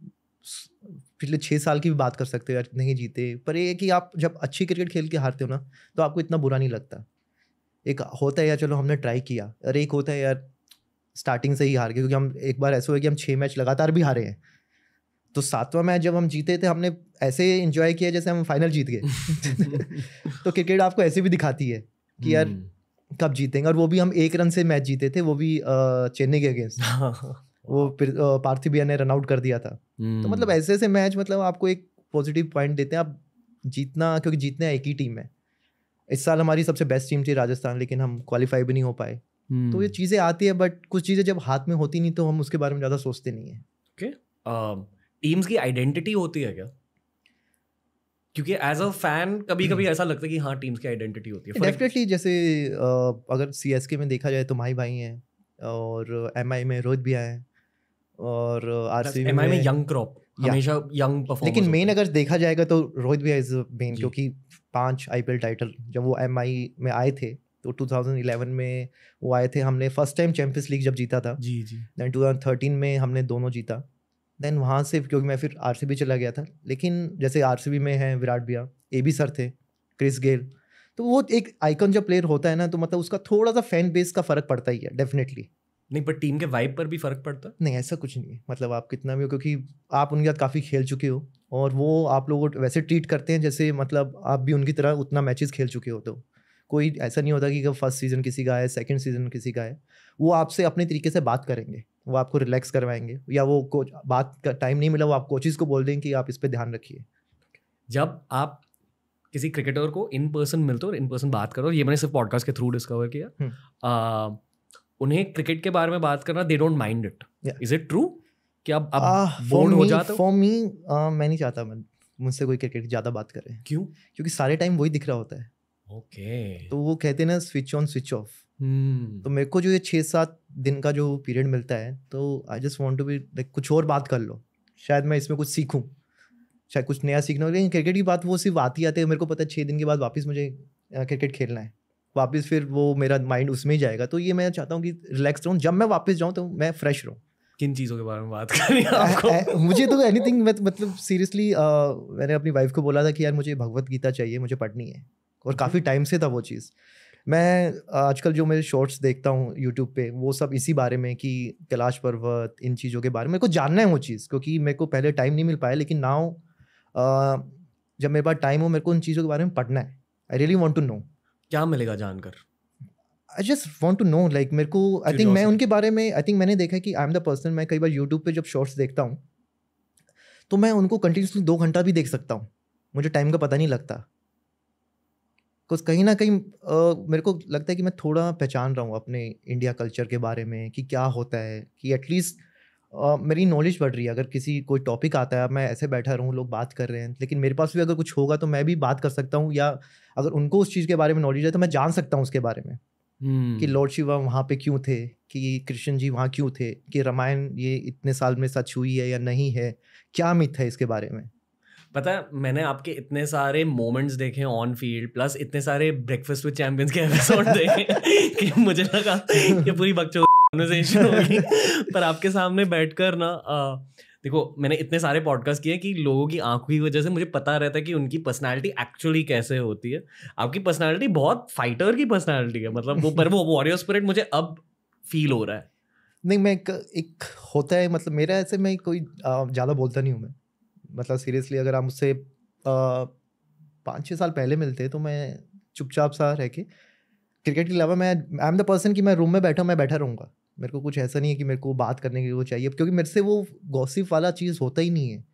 Speaker 1: पिछले छः साल की भी बात कर सकते हो यार नहीं जीते पर ये है कि आप जब अच्छी क्रिकेट खेल के हारते हो ना तो आपको इतना बुरा नहीं लगता एक होता है यार चलो हमने ट्राई किया और एक होता है यार स्टार्टिंग से ही हार गए क्योंकि हम एक बार ऐसे हुआ कि हम छः मैच लगातार भी हारे हैं तो सातवां मैच जब हम जीते थे हमने ऐसे इंजॉय किया जैसे हम फाइनल जीत गए तो क्रिकेट आपको ऐसे भी दिखाती है कि यार हम्म। कब जीतेंगे और वो भी हम एक रन से मैच जीते थे वो भी चेन्नई के अगेंस्ट वो पार्थिव ने रन आउट कर दिया था हम्म। तो मतलब ऐसे ऐसे मैच मतलब आपको एक पॉजिटिव पॉइंट देते हैं आप जीतना क्योंकि जीतने एक ही टीम है इस साल हमारी सबसे बेस्ट टीम थी राजस्थान लेकिन हम क्वालिफाई भी नहीं हो पाए
Speaker 4: तो
Speaker 1: ये हम्म। चीज़ें आती है बट कुछ चीज़ें जब हाथ में होती नहीं तो हम उसके बारे में ज़्यादा सोचते नहीं है ओके टीम्स की
Speaker 3: आइडेंटिटी होती है क्या क्योंकि एज अ फैन कभी कभी ऐसा लगता है कि हाँ टीम्स की आइडेंटिटी होती है डेफिनेटली
Speaker 1: जैसे अगर सी एस के में देखा जाए तो माई भाई हैं और एम आई में रोहित भी आए हैं और आर सी एम आई में यंग क्रॉप हमेशा यंग परफॉर्म लेकिन मेन अगर देखा जाएगा तो रोहित भी इज मेन क्योंकि पांच आई टाइटल जब वो एम में आए थे तो 2011 में वो आए थे हमने फर्स्ट टाइम चैंपियंस लीग जब जीता था जी जी दैन 2013 में हमने दोनों जीता देन वहाँ से क्योंकि मैं फिर आर चला गया था लेकिन जैसे आर में है विराट भैया ए बी सर थे क्रिस गेल तो वो एक आइकन जब प्लेयर होता है ना तो मतलब उसका थोड़ा सा फैन बेस का फ़र्क पड़ता ही है डेफिनेटली नहीं पर टीम के वाइब पर भी फर्क पड़ता नहीं ऐसा कुछ नहीं है मतलब आप कितना भी हो क्योंकि आप उनके साथ काफ़ी खेल चुके हो और वो आप लोग वैसे ट्रीट करते हैं जैसे मतलब आप भी उनकी तरह उतना मैचेस खेल चुके होते हो तो। कोई ऐसा नहीं होता कि फर्स्ट सीज़न किसी का है सेकंड सीज़न किसी का है वो आपसे अपने तरीके से बात करेंगे वो आपको रिलैक्स करवाएंगे या वो कोच बात का टाइम नहीं मिला वो आप कोचिज़ को बोल दें कि आप इस पर ध्यान रखिए
Speaker 3: जब आप किसी क्रिकेटर को इन पर्सन मिलते हो और इन पर्सन बात करो ये मैंने सिर्फ पॉडकास्ट के थ्रू डिस्कवर किया हम्म। आ, उन्हें क्रिकेट के बारे में बात करना they don't mind it is it true कि अब अब ah, हो जाता फॉर
Speaker 1: मी मैं नहीं चाहता मैं मुझसे कोई क्रिकेट की ज़्यादा बात करे क्यों क्योंकि सारे टाइम वही दिख रहा होता है ओके तो वो कहते हैं ना स्विच ऑन स्विच ऑफ
Speaker 4: तो
Speaker 1: मेरे को जो ये छः सात दिन का जो पीरियड मिलता है तो I just want to be like कुछ और बात कर लो शायद मैं इसमें कुछ सीखूँ शायद कुछ नया सीखना हो लेकिन क्रिकेट की बात वो सिर्फ आती आती है मेरे को पता है छः दिन के बाद वापस मुझे क्रिकेट खेलना है वापस फिर वो मेरा माइंड उसमें ही जाएगा तो ये मैं चाहता हूँ कि रिलैक्स रहूँ जब मैं वापस जाऊँ तो मैं फ्रेश रहूँ किन चीज़ों के बारे में बात करें आपको आ, आ, मुझे तो एनीथिंग मतलब सीरियसली मैंने अपनी वाइफ को बोला था कि यार मुझे भगवत गीता चाहिए मुझे पढ़नी है और काफ़ी टाइम से था वो चीज़ मैं आजकल जो मेरे शॉर्ट्स देखता हूँ यूट्यूब पे वो सब इसी बारे में कि कैलाश पर्वत इन चीज़ों के बारे में मेरे को जानना है वो चीज़ क्योंकि मेरे को पहले टाइम नहीं मिल पाया लेकिन नाउ जब मेरे पास टाइम हो मेरे को उन चीज़ों के बारे में पढ़ना है I really want to know
Speaker 3: क्या मिलेगा जानकर
Speaker 1: I just want to know like मेरे को आई थिंक मैं उनके बारे में आई थिंक मैंने देखा कि आई एम द पर्सन मैं कई बार यूट्यूब पर जब शॉर्ट्स देखता हूँ तो मैं उनको कंटिन्यूसली दो घंटा भी देख सकता हूँ मुझे टाइम का पता नहीं लगता कुछ कहीं ना कहीं मेरे को लगता है कि मैं थोड़ा पहचान रहा हूँ अपने इंडिया कल्चर के बारे में कि क्या होता है कि एटलीस्ट मेरी नॉलेज बढ़ रही है अगर किसी कोई टॉपिक आता है मैं ऐसे बैठा रहूँ लोग बात कर रहे हैं लेकिन मेरे पास भी अगर कुछ होगा तो मैं भी बात कर सकता हूँ या अगर उनको उस चीज़ के बारे में नॉलेज है तो मैं जान सकता हूँ उसके बारे में कि हम्म। लॉर्ड शिवा वहाँ पे क्यों थे कि कृष्ण जी वहाँ क्यों थे कि रामायण ये इतने साल में सच हुई है या नहीं है क्या मिथ है इसके बारे में
Speaker 3: पता है मैंने आपके इतने सारे मोमेंट्स देखे ऑन फील्ड प्लस इतने सारे ब्रेकफास्ट विद चैंपियंस के एपिसोड देखे कि मुझे लगा कि पूरी बच्चों पर आपके सामने बैठकर ना आ, देखो मैंने इतने सारे पॉडकास्ट किए कि लोगों की आंखों की वजह से मुझे पता रहता है कि उनकी पर्सनालिटी एक्चुअली कैसे होती है आपकी पर्सनालिटी बहुत फाइटर की पर्सनालिटी है मतलब वो पर वो वॉरियर स्पिरिट मुझे अब फील हो रहा
Speaker 1: है नहीं मैं एक, एक होता है मतलब मेरा ऐसे मैं कोई ज़्यादा बोलता नहीं हूँ मैं मतलब सीरियसली अगर आप मुझसे पाँच छः साल पहले मिलते तो मैं चुपचाप सा रह के क्रिकेट के अलावा मैं आई एम द पर्सन कि मैं रूम में बैठा मैं बैठा रहूँगा मेरे को कुछ ऐसा नहीं है कि मेरे को बात करने के लिए वो चाहिए क्योंकि मेरे से वो गॉसिप वाला चीज़ होता ही नहीं है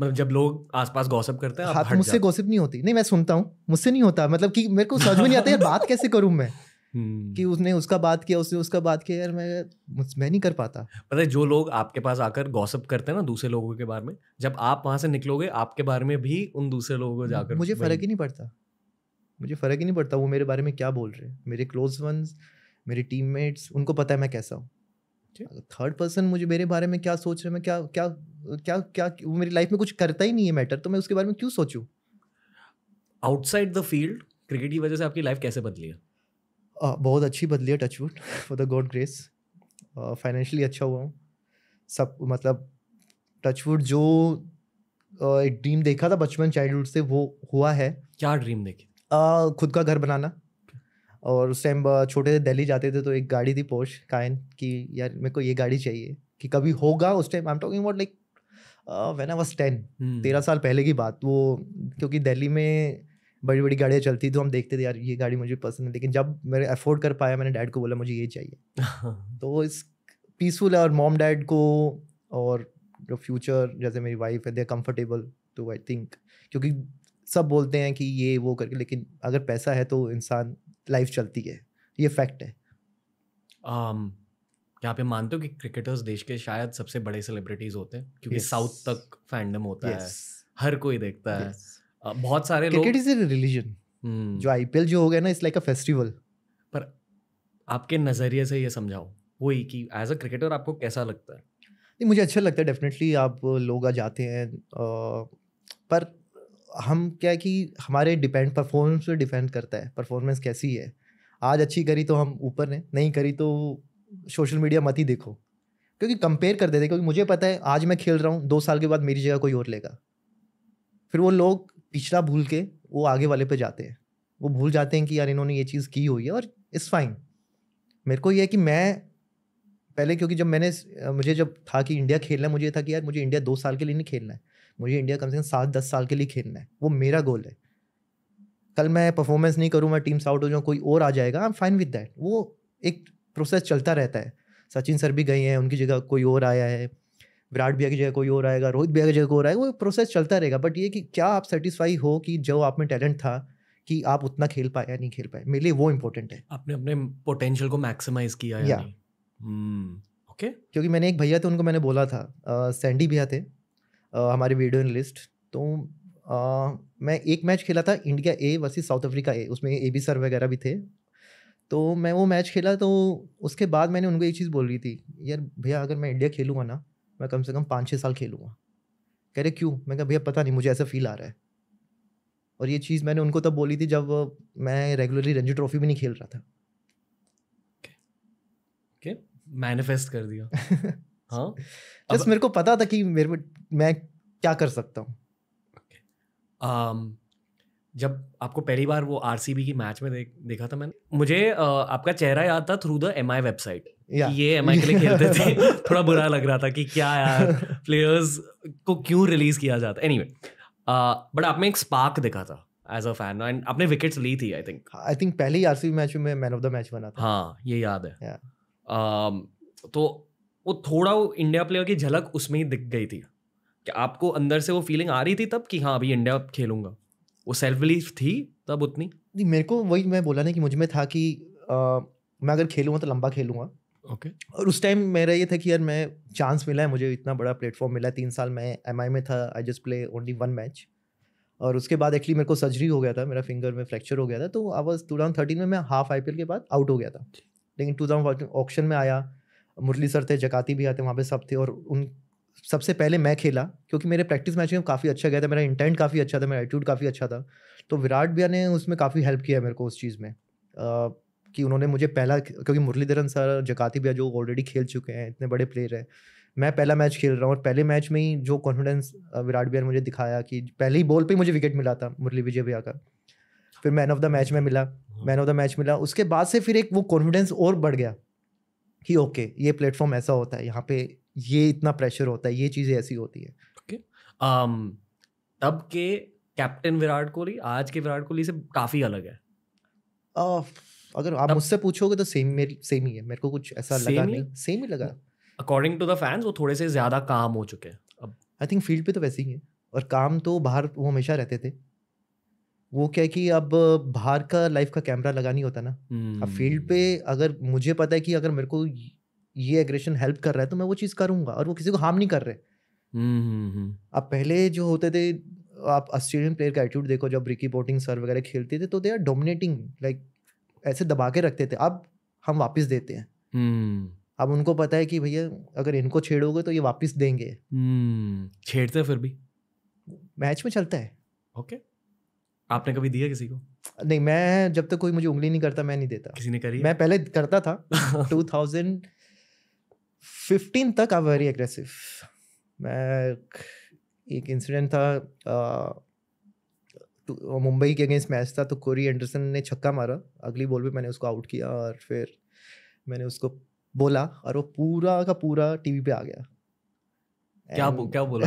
Speaker 3: मतलब जब लोग आसपास गॉसिप करते हैं हाँ, तो मुझसे गॉसिप
Speaker 1: नहीं होती नहीं मैं सुनता हूँ मुझसे नहीं होता मतलब कि मेरे को समझ में नहीं आता यार बात कैसे करूँ मैं हम्म। कि उसने उसका बात किया उसने उसका बात किया यार मैं मैं नहीं कर पाता
Speaker 3: पता है जो लोग आपके पास आकर गॉसिप करते हैं ना दूसरे लोगों के बारे में जब आप वहाँ से निकलोगे आपके बारे में भी उन दूसरे लोगों को जाकर मुझे फर्क ही नहीं
Speaker 1: पड़ता मुझे फर्क ही नहीं पड़ता वो मेरे बारे में क्या बोल रहे हैं मेरे क्लोज वंस मेरे टीममेट्स उनको पता है मैं कैसा हूँ थर्ड पर्सन मुझे मेरे बारे में क्या सोच रहे हैं क्या क्या क्या क्या वो मेरी लाइफ में कुछ करता ही नहीं है मैटर तो मैं उसके बारे में क्यों सोचूं आउटसाइड द फील्ड क्रिकेट की वजह से आपकी लाइफ कैसे बदली है uh, बहुत अच्छी बदली है touchwood for the God grace financially अच्छा हुआ हूँ सब मतलब टचवुड जो uh, एक ड्रीम देखा था बचपन चाइल्डहुड से वो हुआ है
Speaker 3: क्या ड्रीम देखी
Speaker 1: uh, खुद का घर बनाना और उस टाइम छोटे से दिल्ली जाते थे तो एक गाड़ी थी पोश कायन कि यार मेरे को ये गाड़ी चाहिए कि कभी होगा उस time I am talking about like when I was ten तेरह साल पहले की बात वो क्योंकि दिल्ली में बड़ी बड़ी गाड़ियाँ चलती तो हम देखते थे यार ये गाड़ी मुझे पसंद है लेकिन जब मेरे अफोर्ड कर पाया मैंने डैड को बोला मुझे ये चाहिए तो इस पीसफुल है और मॉम डैड को और जो फ्यूचर जैसे मेरी वाइफ है they comfortable too I think क्योंकि सब बोलते हैं कि ये वो करके लेकिन अगर पैसा है तो इंसान लाइफ चलती है ये फैक्ट है
Speaker 3: um, यहाँ पे मानते हो कि क्रिकेटर्स देश के शायद सबसे बड़े सेलिब्रिटीज होते हैं क्योंकि साउथ yes. तक फैंडम होता yes. है हर
Speaker 1: कोई देखता yes. है
Speaker 3: uh, बहुत सारे क्रिकेट इज ए
Speaker 1: रिलीजन जो आईपीएल जो हो गया ना इट्स लाइक अ फेस्टिवल पर
Speaker 3: आपके नज़रिए से ये समझाओ वही कि एज अ क्रिकेटर आपको कैसा लगता है
Speaker 1: नहीं मुझे अच्छा लगता है डेफिनेटली आप लोग आ जाते हैं आ, uh, पर हम क्या कि हमारे डिपेंड परफॉर्मेंस पे डिपेंड करता है परफॉर्मेंस कैसी है आज अच्छी करी तो हम ऊपर ने नहीं करी तो सोशल मीडिया मत ही देखो क्योंकि कंपेयर कर देते क्योंकि मुझे पता है आज मैं खेल रहा हूँ दो साल के बाद मेरी जगह कोई और लेगा फिर वो लोग पिछड़ा भूल के वो आगे वाले पे जाते हैं वो भूल जाते हैं कि यार इन्होंने ये चीज़ की हुई है और इट्स फाइन मेरे को ये है कि मैं पहले क्योंकि जब मैंने मुझे जब था कि इंडिया खेलना है मुझे था कि यार मुझे इंडिया दो साल के लिए नहीं खेलना है मुझे इंडिया कम से कम सात दस साल के लिए खेलना है वो मेरा गोल है कल मैं परफॉर्मेंस नहीं करूँ मैं टीम से आउट हो जाऊँ कोई और आ जाएगा I am fine with that वो एक प्रोसेस चलता रहता है सचिन सर भी गए हैं उनकी जगह कोई और आया है विराट भैया की जगह कोई और आएगा रोहित भैया की जगह कोई और आएगा वो प्रोसेस चलता रहेगा बट ये कि क्या आप सेटिस्फाई हो कि जो आप में टैलेंट था कि आप उतना खेल पाए या नहीं खेल पाए मेरे लिए वो इम्पोर्टेंट है
Speaker 3: आपने अपने पोटेंशियल को मैक्सिमाइज किया या ओके
Speaker 4: hmm.
Speaker 1: okay. क्योंकि मैंने एक भैया थे उनको मैंने बोला था सैंडी भैया थे हमारी वीडियो लिस्ट तो आ, मैं एक मैच खेला था India A versus South Africa A उसमें ए बी सर वगैरह भी थे तो मैं वो मैच खेला तो उसके बाद मैंने उनको ये चीज़ बोल रही थी यार भैया अगर मैं इंडिया खेलूँगा ना मैं कम से कम पाँच छः साल खेलूँगा कह रहे क्यों मैं कहा भैया पता नहीं मुझे ऐसा फील आ रहा है और ये चीज़ मैंने उनको तब बोली थी जब मैं रेगुलरली रणजी ट्रॉफी भी नहीं खेल रहा था
Speaker 3: मैनिफेस्ट कर दिया हाँ
Speaker 1: बस मेरे को पता था कि मेरे मैं क्या कर सकता हूँ
Speaker 3: um, जब आपको पहली बार वो आर की मैच में देख, देखा था मैंने मुझे uh, आपका चेहरा याद था through the M I website ये एम आई के लिए खेलते थे थोड़ा बुरा लग रहा था कि क्या यार प्लेयर्स को क्यों रिलीज किया जाता एनी वे बट आपने एक स्पार्क देखा था एज अ फैन एंड आपने विकेट्स ली थी आई थिंक
Speaker 1: आई थिंक पहले ही आरसीबी मैच में मैन ऑफ द मैच बना था
Speaker 3: हाँ ये याद है yeah. um, तो वो थोड़ा वो इंडिया प्लेयर की झलक उसमें ही दिख गई थी कि आपको अंदर से वो फीलिंग आ रही थी तब कि हाँ अभी इंडिया खेलूंगा वो सेल्फ बिलीफ थी तब उतनी
Speaker 1: नहीं मेरे को वही मैं बोला ना कि मुझ में था कि आ, मैं अगर खेलूँगा तो लंबा खेलूंगा ओके okay. और उस टाइम मेरा ये था कि यार मैं चांस मिला है मुझे इतना बड़ा प्लेटफॉर्म मिला है तीन साल मैं एम में था I just play only one match और उसके बाद एक्चुअली मेरे को सर्जरी हो गया था मेरा फिंगर में फ्रैक्चर हो गया था तो I was two thousand thirteen में मैं हाफ आई के बाद आउट हो गया था लेकिन टू थाउजेंड ऑप्शन में आया मुरली सर थे जकाती भी आते वहाँ पे सब थे और उन सबसे पहले मैं खेला क्योंकि मेरे प्रैक्टिस मैच में काफ़ी अच्छा गया था मेरा इंटेंट काफ़ी अच्छा था मेरा एटीट्यूड काफ़ी अच्छा था तो विराट भैया ने उसमें काफ़ी हेल्प किया मेरे को उस चीज़ में कि उन्होंने मुझे पहला क्योंकि मुरलीधरन सर जकाती भैया जो ऑलरेडी खेल चुके हैं इतने बड़े प्लेयर हैं मैं पहला मैच खेल रहा हूँ और पहले मैच में ही जो कॉन्फिडेंस विराट भैया ने मुझे दिखाया कि पहले ही बॉल ही मुझे विकेट मिला था मुरली विजय भैया का फिर मैन ऑफ द मैच में मिला मैन ऑफ द मैच मिला उसके बाद से फिर एक वो कॉन्फिडेंस और बढ़ गया कि ओके ये प्लेटफॉर्म ऐसा होता है यहाँ पे ये इतना प्रेशर होता है ये चीज़ें ऐसी होती है ओके okay. um,
Speaker 3: तब के कैप्टन विराट कोहली आज के विराट कोहली से काफ़ी अलग है
Speaker 1: uh, अगर आप मुझसे पूछोगे तो सेम मेरी सेम ही है मेरे को कुछ ऐसा लगा ही? नहीं सेम ही लगा
Speaker 3: अकॉर्डिंग टू द फैंस वो थोड़े से ज़्यादा काम हो चुके हैं अब
Speaker 1: आई थिंक फील्ड पे तो वैसे ही है और काम तो बाहर वो हमेशा रहते थे वो क्या है कि अब बाहर का लाइफ का कैमरा लगा नहीं होता ना hmm. अब फील्ड पे हम्म। अगर मुझे पता है कि अगर मेरे को ये एग्रेशन हेल्प कर रहा है तो मैं वो चीज़ करूँगा और वो किसी को हार्म नहीं कर रहे
Speaker 4: hmm.
Speaker 1: अब पहले जो होते थे आप ऑस्ट्रेलियन प्लेयर का एटीट्यूड देखो जब रिकी बोटिंग सर वगैरह खेलते थे तो दे आर डोमिनेटिंग लाइक ऐसे दबा के रखते थे अब हम वापस देते हैं अब उनको पता है कि भैया अगर इनको छेड़ोगे तो ये वापस देंगे
Speaker 3: छेड़ते फिर भी
Speaker 1: मैच में चलता है
Speaker 3: ओके okay. आपने कभी दिया किसी को
Speaker 1: नहीं मैं जब तक तो कोई मुझे उंगली नहीं करता मैं नहीं देता किसी ने करी मैं पहले करता था टू थाउजेंड फिफ्टीन तक आई वेरी एग्रेसिव मैं एक इंसिडेंट था तो, मुंबई के अगेंस्ट मैच था तो कोरी एंडरसन ने छक्का मारा अगली बॉल पे मैंने उसको आउट किया और फिर मैंने उसको बोला और वो पूरा का पूरा टीवी पे आ गया क्या बो,
Speaker 4: क्या बोला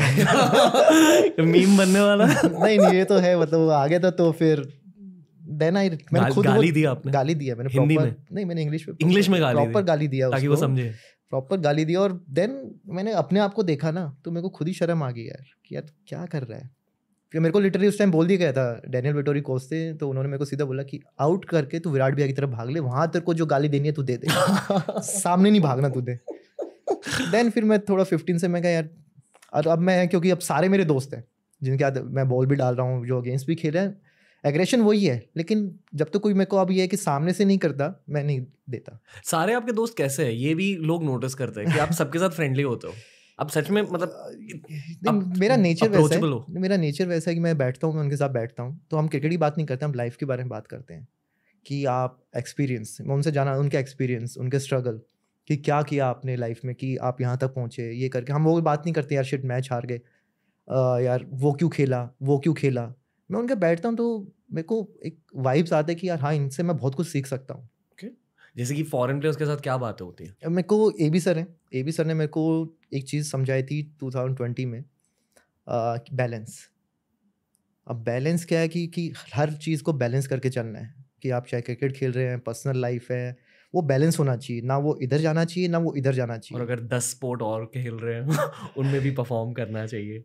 Speaker 3: मीम बनने वाला नहीं नहीं
Speaker 1: ये तो है मतलब आ गया था तो फिर देन आई मैंने खुद गाली दिया आपने गाली दिया मैंने हिंदी में नहीं मैंने इंग्लिश में इंग्लिश में गाली प्रॉपर गाली दिया ताकि वो समझे प्रॉपर गाली दिया और देन मैंने अपने आप को देखा ना तो मेरे को खुद ही शर्म आ गई यार कि यार क्या कर रहा है फिर मेरे को लिटरली उस टाइम बोल दिया गया था डैनियल बेटोरी कोच थे तो उन्होंने मेरे को सीधा बोला कि आउट करके तू विराट भैया की तरफ भाग ले वहां तेरे को जो गाली देनी है तू दे दे सामने नहीं भागना तू दे देन फिर मैं थोड़ा फिफ्टीन से मैं कहा यार और अब मैं क्योंकि अब सारे मेरे दोस्त हैं जिनके बाद मैं बॉल भी डाल रहा हूँ जो अगेंस्ट भी खेल रहे हैं एग्रेशन वही है लेकिन जब तक तो कोई मेरे को अब ये है कि सामने से नहीं करता मैं नहीं
Speaker 3: देता सारे आपके दोस्त कैसे हैं ये भी लोग नोटिस करते हैं कि आप सबके साथ फ्रेंडली होते हो अब सच में मतलब मेरा नेचर वैसा है
Speaker 1: मेरा नेचर वैसा है कि मैं बैठता हूँ मैं उनके साथ बैठता हूँ तो हम क्रिकेट की बात नहीं करते हम लाइफ के बारे में बात करते हैं कि आप एक्सपीरियंस मैं उनसे जाना उनके एक्सपीरियंस उनके स्ट्रगल कि क्या किया आपने लाइफ में कि आप यहाँ तक पहुँचे ये करके हम वो बात नहीं करते यार शिट मैच हार गए यार वो क्यों खेला वो क्यों खेला मैं उनके बैठता हूँ तो मेरे को एक वाइब्स आते कि यार हाँ इनसे मैं बहुत कुछ सीख सकता हूँ
Speaker 3: जैसे कि फॉरेन प्लेयर्स के साथ क्या बातें होती
Speaker 1: हैं मेरे को ए बी सर हैं ए बी सर ने मेरे को एक चीज़ समझाई थी टू थाउजेंड ट्वेंटी में बैलेंस अब बैलेंस क्या है कि कि हर चीज़ को बैलेंस करके चलना है कि आप चाहे क्रिकेट खेल रहे हैं पर्सनल लाइफ है वो बैलेंस होना चाहिए ना वो इधर जाना चाहिए ना वो इधर जाना चाहिए और
Speaker 3: अगर दस स्पोर्ट और खेल रहे हैं उनमें भी परफॉर्म करना चाहिए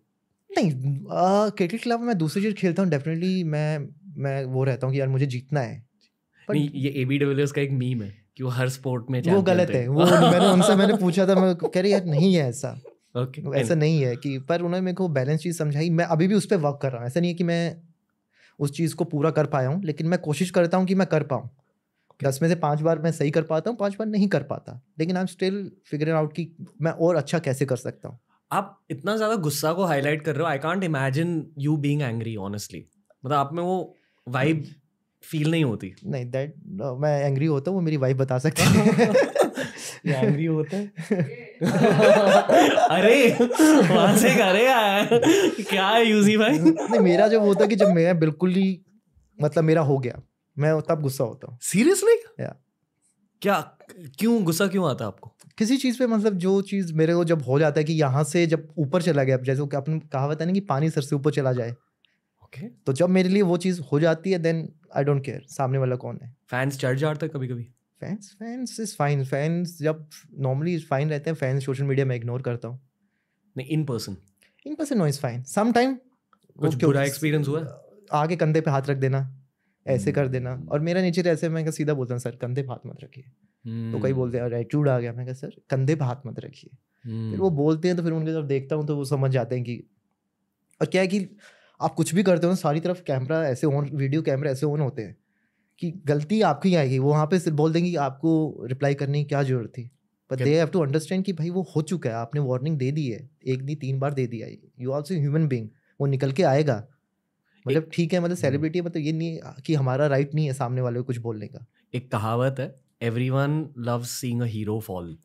Speaker 1: नहीं क्रिकेट के अलावा मैं दूसरी चीज़ खेलता हूँ डेफिनेटली मैं मैं वो रहता हूँ कि यार मुझे जीतना है नहीं
Speaker 3: ये ए बी डब्ल्यू का एक मीम है कि वो हर स्पोर्ट में वो गलत है वो मैंने उनसे मैंने
Speaker 1: पूछा था मैं कह रही यार नहीं है ऐसा ओके okay. ऐसा नहीं है कि पर उन्होंने मेरे को बैलेंस चीज़ समझाई मैं अभी भी उस पर वर्क कर रहा हूँ ऐसा नहीं है कि मैं उस चीज़ को पूरा कर पाया हूँ लेकिन मैं कोशिश करता हूँ कि मैं कर पाऊँ दस में से पांच बार मैं सही कर पाता हूँ पांच बार नहीं कर पाता लेकिन I am still figure out कि मैं और अच्छा कैसे कर सकता हूँ
Speaker 3: आप इतना ज़्यादा गुस्सा को हाईलाइट कर रहे हो I can't imagine you being angry honestly मतलब आप में वो वाइब फील नहीं होती
Speaker 1: नहीं दैट no, uh, मैं एंग्री होता हूँ वो मेरी वाइफ बता सकती है एंग्री होता है अरे वहां से अरे यार क्या है यूजी भाई नहीं मेरा जो होता है कि जब मैं बिल्कुल ही मतलब मेरा हो गया मैं तब गुस्सा होता हूँ सीरियसली या क्या क्यों गुस्सा क्यों आता है आपको किसी चीज़ पे मतलब जो चीज़ मेरे को जब हो जाता है कि यहाँ से जब ऊपर चला गया जैसे कि आपने कहावत है ना कि पानी सर से ऊपर चला जाए ओके okay. तो जब मेरे लिए वो चीज़ हो जाती है देन आई डोंट केयर सामने वाला कौन है फैंस चढ़ जाता है कभी कभी fans fans is fine fans जब नॉर्मली फाइन रहते हैं फैंस सोशल मीडिया में इग्नोर करता हूँ नहीं in person in person no is fine some time कुछ बुरा एक्सपीरियंस हुआ आगे कंधे पे हाथ रख देना ऐसे हम्म। कर देना और मेरा नेचर ऐसे मैं सीधा बोलता हूँ सर कंधे भात मत रखिए तो कई बोलते हैं एटीट्यूड हम्म। आ गया मैं सर कंधे भात मत रखिए
Speaker 4: फिर वो हम्म।
Speaker 1: बोलते हैं तो फिर उनके जब देखता हूँ तो वो समझ जाते हैं कि और क्या है कि आप कुछ भी करते हो सारी तरफ कैमरा ऐसे ऑन वीडियो कैमरा ऐसे ऑन होते हैं कि गलती आपकी आएगी वो वहाँ पे सिर्फ बोल देंगे कि आपको रिप्लाई करने की क्या जरूरत थी but they have to understand कि भाई वो हो चुका है आपने वार्निंग दे दी है एक नहीं तीन बार दे दिया यू ऑल्सो ह्यूमन बींग वो निकल के आएगा मतलब ठीक है मतलब सेलिब्रिटी हम्म। मतलब ये नहीं कि हमारा राइट नहीं है सामने वाले को कुछ बोलने का
Speaker 3: एक कहावत है everyone love seeing hero fall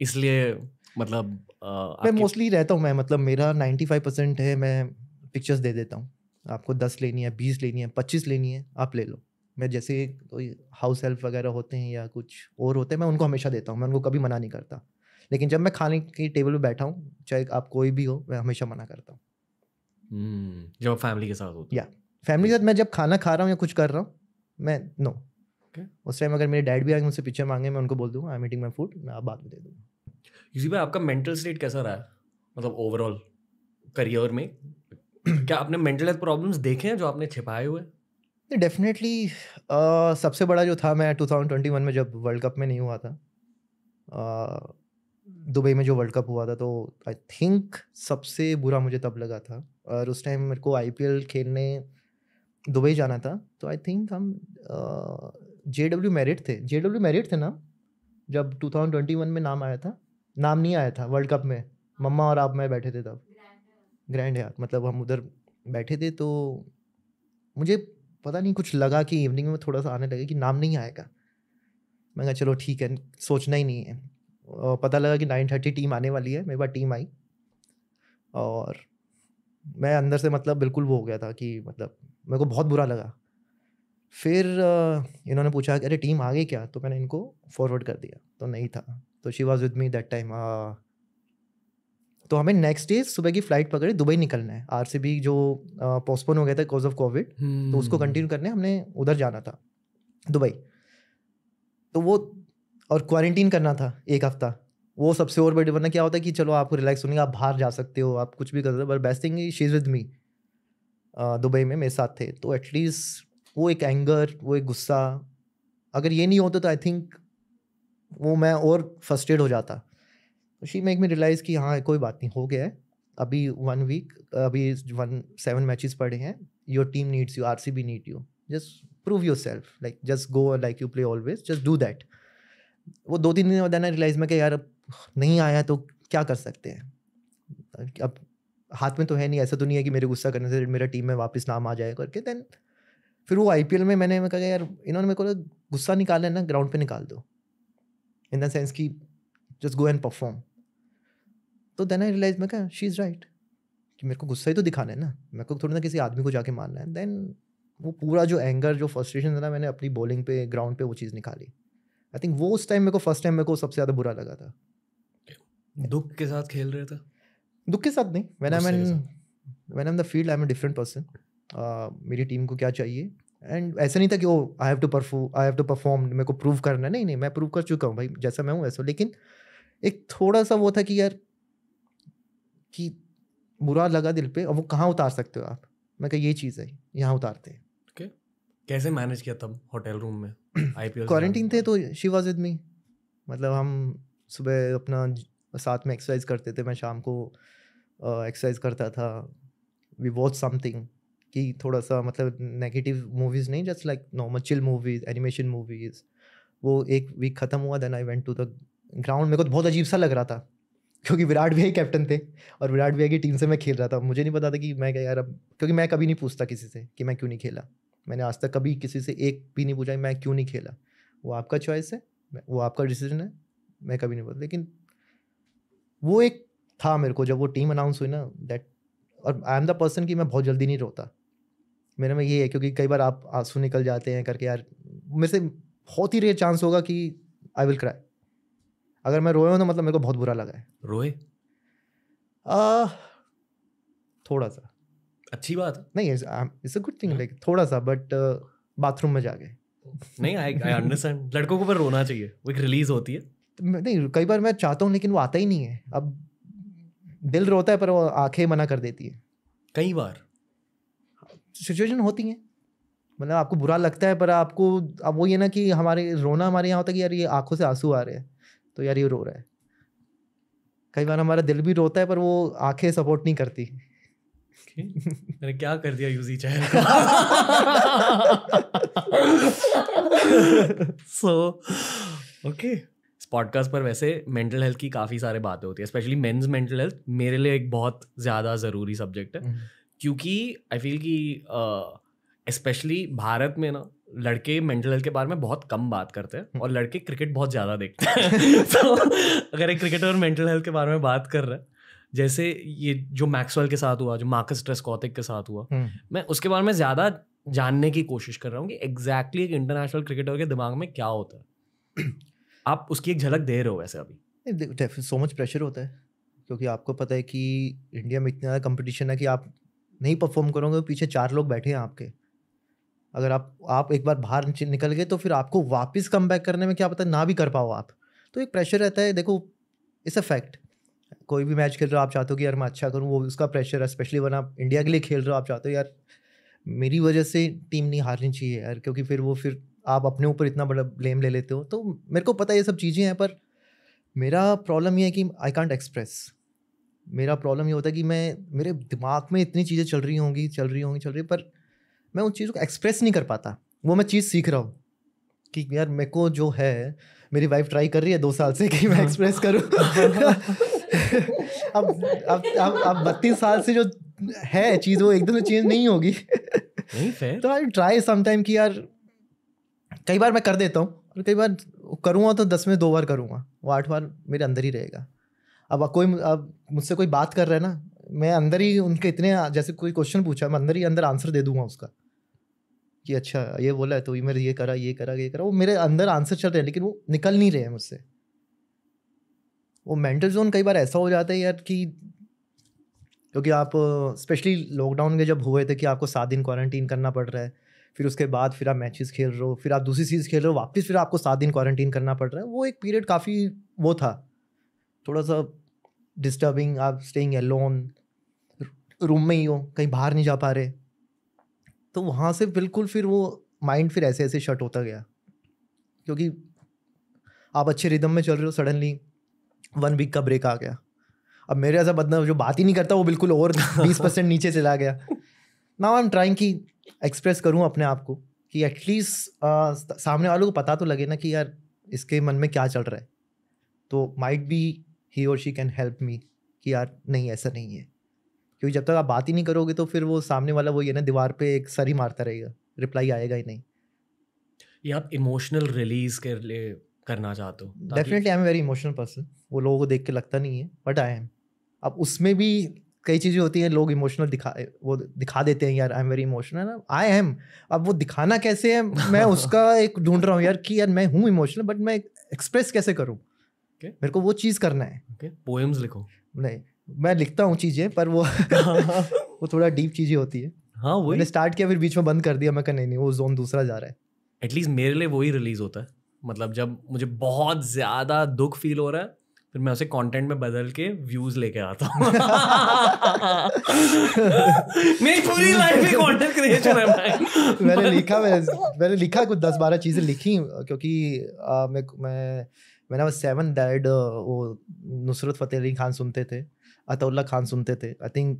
Speaker 3: इसलिए मतलब आ, मैं
Speaker 1: मोस्टली रहता हूँ मैं मतलब मेरा नाइन्टी फाइव परसेंट है मैं पिक्चर्स दे देता हूँ आपको दस लेनी है बीस लेनी है पच्चीस लेनी है आप ले लो मैं जैसे कोई हाउस हेल्प वगैरह होते हैं या कुछ और होते हैं मैं उनको हमेशा देता हूँ मैं उनको कभी मना नहीं करता लेकिन जब मैं खाने की टेबल पर बैठा हूँ चाहे आप कोई भी हो मैं हमेशा मना करता हूँ
Speaker 3: हम्म। जब फैमिली के साथ होता या
Speaker 1: फैमिली के साथ मैं जब खाना खा रहा हूँ या कुछ कर रहा हूँ मैं नो उस टाइम अगर मेरे डैड भी आएंगे मुझसे पिक्चर मांगे मैं उनको बोल दूंगा आई मीटिंग माई फूड मैं आप बाद में दे दूंगा
Speaker 3: यूजी भाई आपका मेंटल स्टेट कैसा रहा है मतलब ओवरऑल करियर में क्या आपने मेंटल हेल्थ प्रॉब्लम्स देखे हैं जो आपने छिपाए हुए
Speaker 1: डेफिनेटली सबसे बड़ा जो था मैं 2021 में जब वर्ल्ड कप में नहीं हुआ था दुबई में जो वर्ल्ड कप हुआ था तो आई थिंक सबसे बुरा मुझे तब लगा था और उस टाइम मेरे को आई खेलने दुबई जाना था तो आई थिंक हम जे डब्ल्यू मेरिट थे जे डब्ल्यू मेरिट थे ना जब 2021 में नाम आया था नाम नहीं आया था वर्ल्ड कप में मम्मा और आप मैं बैठे थे तब ग्रैंड यार मतलब हम उधर बैठे थे तो मुझे पता नहीं कुछ लगा कि इवनिंग में थोड़ा सा आने लगे कि नाम नहीं आएगा मैं कहा चलो ठीक है सोचना ही नहीं है पता लगा कि नाइन थर्टी टीम आने वाली है मेरे पास टीम आई और मैं अंदर से मतलब बिल्कुल वो हो गया था कि मतलब मेरे को बहुत बुरा लगा फिर इन्होंने पूछा अरे टीम आ गई क्या तो मैंने इनको फॉरवर्ड कर दिया तो नहीं था तो she was with me that time तो हमें नेक्स्ट डे सुबह की फ्लाइट पकड़े दुबई निकलना है बी जो पोस्टपोन हो गया था बिकॉज ऑफ कोविड
Speaker 4: तो उसको कंटिन्यू
Speaker 1: हम्म। करने हमने उधर जाना था दुबई तो वो और क्वारंटीन करना था एक हफ्ता वो सबसे और बड़ी वरना क्या होता है कि चलो आपको रिलैक्स होने आप बाहर जा सकते हो आप कुछ भी कर सकते हो but best thing she is with me Dubai में मेरे साथ थे तो एटलीस्ट वो एक एंगर वो एक गुस्सा अगर ये नहीं होता तो आई थिंक वो मैं और फर्स्टेड हो जाता शी मेक मी रियलाइज़ कि हाँ कोई बात नहीं हो गया है अभी वन वीक अभी वन सेवन मैचेस पड़े हैं your team needs you R C B need you just prove yourself like just go like you play always just do that वो दो तीन दिन बाद ना रियलाइज में कि यार अब नहीं आया तो क्या कर सकते हैं अब हाथ में तो है नहीं ऐसा तो नहीं है कि मेरे गुस्सा करने से मेरा टीम में वापस नाम आ जाए करके देन फिर वो आई में मैंने मैं कहा यार इन्होंने मेरे को गुस्सा निकालना है ना ग्राउंड पे निकाल दो इन द सेंस कि जस्ट गो एंड परफॉर्म तो देन आई रियलाइज मैं कहा शी इज़ राइट कि मेरे को गुस्सा ही तो दिखाना है ना मेरे को थोड़ा ना किसी आदमी को जाके मारना है देन वो पूरा जो एंगर जो फर्स्ट्रेशन था ना मैंने अपनी बॉलिंग पे ग्राउंड पे वो चीज़ निकाली आई थिंक वो उस टाइम मेरे को फर्स्ट टाइम मेरे को सबसे ज़्यादा बुरा लगा था दुख के साथ खेल रहे थे दुख के साथ नहीं when I am when I am the field I am different person मेरी टीम को क्या चाहिए एंड ऐसा नहीं था कि oh I have to perform I have to perform मेरे को प्रूव करना है नहीं नहीं मैं प्रूव कर चुका हूँ भाई जैसा मैं हूँ वैसा लेकिन एक थोड़ा सा वो था कि यार कि बुरा लगा दिल पे और वो कहाँ उतार सकते हो आप मैं कहा ये चीज़ है यहाँ उतारते हैं
Speaker 3: okay. कैसे मैनेज किया तब होटल रूम में क्वारंटीन थे तो
Speaker 1: शी वॉज विद मी मतलब हम सुबह अपना साथ में एक्सरसाइज करते थे मैं शाम को एक्सरसाइज करता था वी वॉच समथिंग कि थोड़ा सा मतलब नेगेटिव मूवीज़ नहीं just like normal chill movies animation movies वो एक वीक ख़त्म हुआ then I went to the ground मेरे को तो बहुत अजीब सा लग रहा था क्योंकि विराट भैया कैप्टन थे और विराट भैया की टीम से मैं खेल रहा था मुझे नहीं पता था कि मैं क्या यार अब क्योंकि मैं कभी नहीं पूछता किसी से कि मैं क्यों नहीं खेला मैंने आज तक कभी किसी से एक भी नहीं पूछा मैं क्यों नहीं खेला वो आपका चॉइस है वो आपका डिसीजन है मैं कभी नहीं बोलता लेकिन वो एक था मेरे को जब वो टीम अनाउंस हुई ना दैट और आई एम द पर्सन कि मैं बहुत जल्दी नहीं रोता मेरे में ये है क्योंकि कई बार आप आंसू निकल जाते हैं करके यार मेरे से बहुत ही रेयर चांस होगा कि आई विल क्राई अगर मैं रोया हूँ तो मतलब मेरे को बहुत बुरा लगा है रोए आ, थोड़ा सा अच्छी बात है नहीं it's a good thing like थोड़ा सा बट बाथरूम में जाके
Speaker 3: नहीं आई आई अंडरस्टैंड लड़कों को पर रोना चाहिए वो एक रिलीज होती है
Speaker 1: नहीं कई बार मैं चाहता हूँ लेकिन वो आता ही नहीं है अब दिल रोता है पर वो आंखें मना कर देती है कई बार सिचुएशन होती है मतलब आपको बुरा लगता है पर आपको अब वो ये ना कि हमारे रोना हमारे यहाँ होता है कि यार ये आंखों से आंसू आ रहे हैं तो यार ये रो रहा है कई बार हमारा दिल भी रोता है पर वो आंखें सपोर्ट नहीं करती
Speaker 3: मैंने क्या कर दिया यूजी चैनल सो ओके इस पॉडकास्ट पर वैसे मेंटल हेल्थ की काफ़ी सारे बातें होती है स्पेशली मेंस मेंटल हेल्थ मेरे लिए एक बहुत ज़्यादा ज़रूरी सब्जेक्ट है हम्म। क्योंकि आई फील कि स्पेशली uh, भारत में ना लड़के मेंटल हेल्थ के बारे में बहुत कम बात करते हैं हम्म। और लड़के क्रिकेट बहुत ज़्यादा देखते हैं तो अगर एक क्रिकेटर मेंटल हेल्थ के बारे में बात कर रहा है जैसे ये जो मैक्सवेल के साथ हुआ जो मार्कस ट्रेस्कॉतिक के साथ हुआ हम्म। मैं उसके बारे में ज़्यादा जानने की कोशिश कर रहा हूँ कि एग्जैक्टली एक इंटरनेशनल क्रिकेटर के दिमाग में क्या होता है आप उसकी एक झलक दे रहे हो वैसे
Speaker 1: अभी सो मच प्रेशर होता है क्योंकि आपको पता है कि इंडिया में इतना ज़्यादा कंपटीशन है कि आप नहीं परफॉर्म करोगे पीछे चार लोग बैठे हैं आपके अगर आप आप एक बार बाहर निकल गए तो फिर आपको वापस कम बैक करने में क्या पता ना भी कर पाओ आप तो एक प्रेशर रहता है देखो इट्स अ फैक्ट कोई भी मैच खेल रहे हो आप चाहते हो कि यार मैं अच्छा करूँ वो उसका प्रेशर है स्पेशली वन आप इंडिया के लिए खेल रहे हो आप चाहते हो यार मेरी वजह से टीम नहीं हारनी चाहिए यार क्योंकि फिर वो फिर आप अपने ऊपर इतना बड़ा ब्लेम ले लेते हो तो मेरे को पता ये सब चीज़ें हैं पर मेरा प्रॉब्लम ये है कि आई कॉन्ट एक्सप्रेस मेरा प्रॉब्लम ये होता है कि मैं मेरे दिमाग में इतनी चीज़ें चल रही होंगी चल रही होंगी चल रही पर मैं उन चीज़ों को एक्सप्रेस नहीं कर पाता वो मैं चीज़ सीख रहा हूँ कि यार मेरे को जो है मेरी वाइफ ट्राई कर रही है दो साल से कि मैं एक्सप्रेस हाँ। करूँ अब अब अब अब बत्तीस साल से जो है चीज़ वो एकदम से चेंज नहीं होगी तो आई ट्राई समटाइम कि यार कई बार मैं कर देता हूँ और कई बार करूँगा तो दस में दो बार करूँगा वो आठ बार मेरे अंदर ही रहेगा अब कोई अब मुझसे कोई बात कर रहा है ना मैं अंदर ही उनके इतने जैसे कोई क्वेश्चन पूछा मैं अंदर ही अंदर आंसर दे दूंगा उसका कि अच्छा ये बोला है तो ये मेरे ये करा ये करा ये करा वो मेरे अंदर आंसर चल रहे हैं लेकिन वो निकल नहीं रहे हैं मुझसे वो मेंटल जोन कई बार ऐसा हो जाता है यार कि क्योंकि आप स्पेशली लॉकडाउन के जब हुए थे कि आपको सात दिन क्वारंटीन करना पड़ रहा है फिर उसके बाद फिर आप मैचेस खेल रहे हो फिर आप दूसरी चीज़ खेल रहे हो वापस फिर आपको सात दिन क्वारंटीन करना पड़ रहा है वो एक पीरियड काफ़ी वो था थोड़ा सा डिस्टर्बिंग आप स्टेइंग एलोन रूम में ही हो कहीं बाहर नहीं जा पा रहे तो वहाँ से बिल्कुल फिर वो माइंड फिर ऐसे ऐसे शट होता गया क्योंकि आप अच्छे रिदम में चल रहे हो सडनली वन वीक का ब्रेक आ गया अब मेरे ऐसा बदनाम जो बात ही नहीं करता वो बिल्कुल और बीस परसेंट नीचे चला गया नाउ आई एम ट्राइंग कि एक्सप्रेस करूँ अपने आप को कि एटलीस्ट सामने वालों को पता तो लगे ना कि यार इसके मन में क्या चल रहा है तो माइट बी ही और शी कैन हेल्प मी कि यार नहीं ऐसा नहीं है क्योंकि जब तक आप बात ही नहीं करोगे तो फिर वो सामने वाला वो ये ना दीवार पे एक सर ही मारता रहेगा रिप्लाई आएगा ही नहीं
Speaker 3: ये आप इमोशनल रिलीज के लिए करना चाहते हो definitely
Speaker 1: I am very emotional person वो लोगों को देख के लगता नहीं है बट आई एम अब उसमें भी कई चीज़ें होती हैं लोग इमोशनल दिखा वो दिखा देते हैं यार I am very emotional I am अब वो दिखाना कैसे है मैं उसका एक ढूंढ रहा हूँ यार कि यार मैं हूँ इमोशनल बट मैं एक्सप्रेस कैसे करूँ
Speaker 4: okay.
Speaker 1: मेरे को वो चीज़ करना है पोएम्स लिखो नहीं मैं लिखता हूँ चीज़ें पर वो वो थोड़ा डीप चीज़ें होती है हाँ वही स्टार्ट किया फिर बीच में बंद कर दिया मैं कहा नहीं नहीं वो जोन दूसरा जा रहा
Speaker 3: है एटलीस्ट मेरे लिए वही रिलीज होता है मतलब जब मुझे बहुत ज़्यादा दुख फील हो रहा है फिर मैं उसे कंटेंट में बदल के व्यूज लेके आता हूँ मेरी पूरी लाइफ ही कंटेंट क्रिएशन है भाई
Speaker 1: मैंने लिखा मैंने मैंने लिखा कुछ दस बारह चीज़ें लिखी क्योंकि आ, मैं मैं मैंने वो सेवन डैड वो नुसरत फतेह अली खान सुनते थे अतउल्ला खान सुनते थे आई थिंक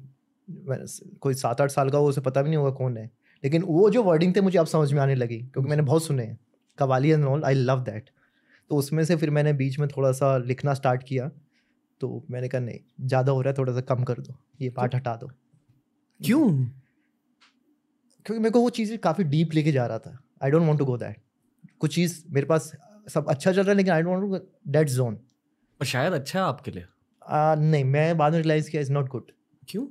Speaker 1: कोई सात आठ साल का वो उसे पता भी नहीं होगा कौन है लेकिन वो जो वर्डिंग थे मुझे अब समझ में आने लगी क्योंकि मैंने बहुत सुने हैं qawwali and all I love that तो उसमें से फिर मैंने बीच में थोड़ा सा लिखना स्टार्ट किया तो मैंने कहा नहीं ज़्यादा हो रहा है थोड़ा सा कम कर दो ये पार्ट हटा दो क्यों क्योंकि मेरे को वो चीज़ें काफ़ी डीप लेके जा रहा था I don't want to go that कुछ चीज़ मेरे पास सब अच्छा चल रहा है लेकिन I don't want to that zone और शायद अच्छा है आपके लिए आ, नहीं मैं बाद में रिलाइज किया इज नॉट गुड क्यों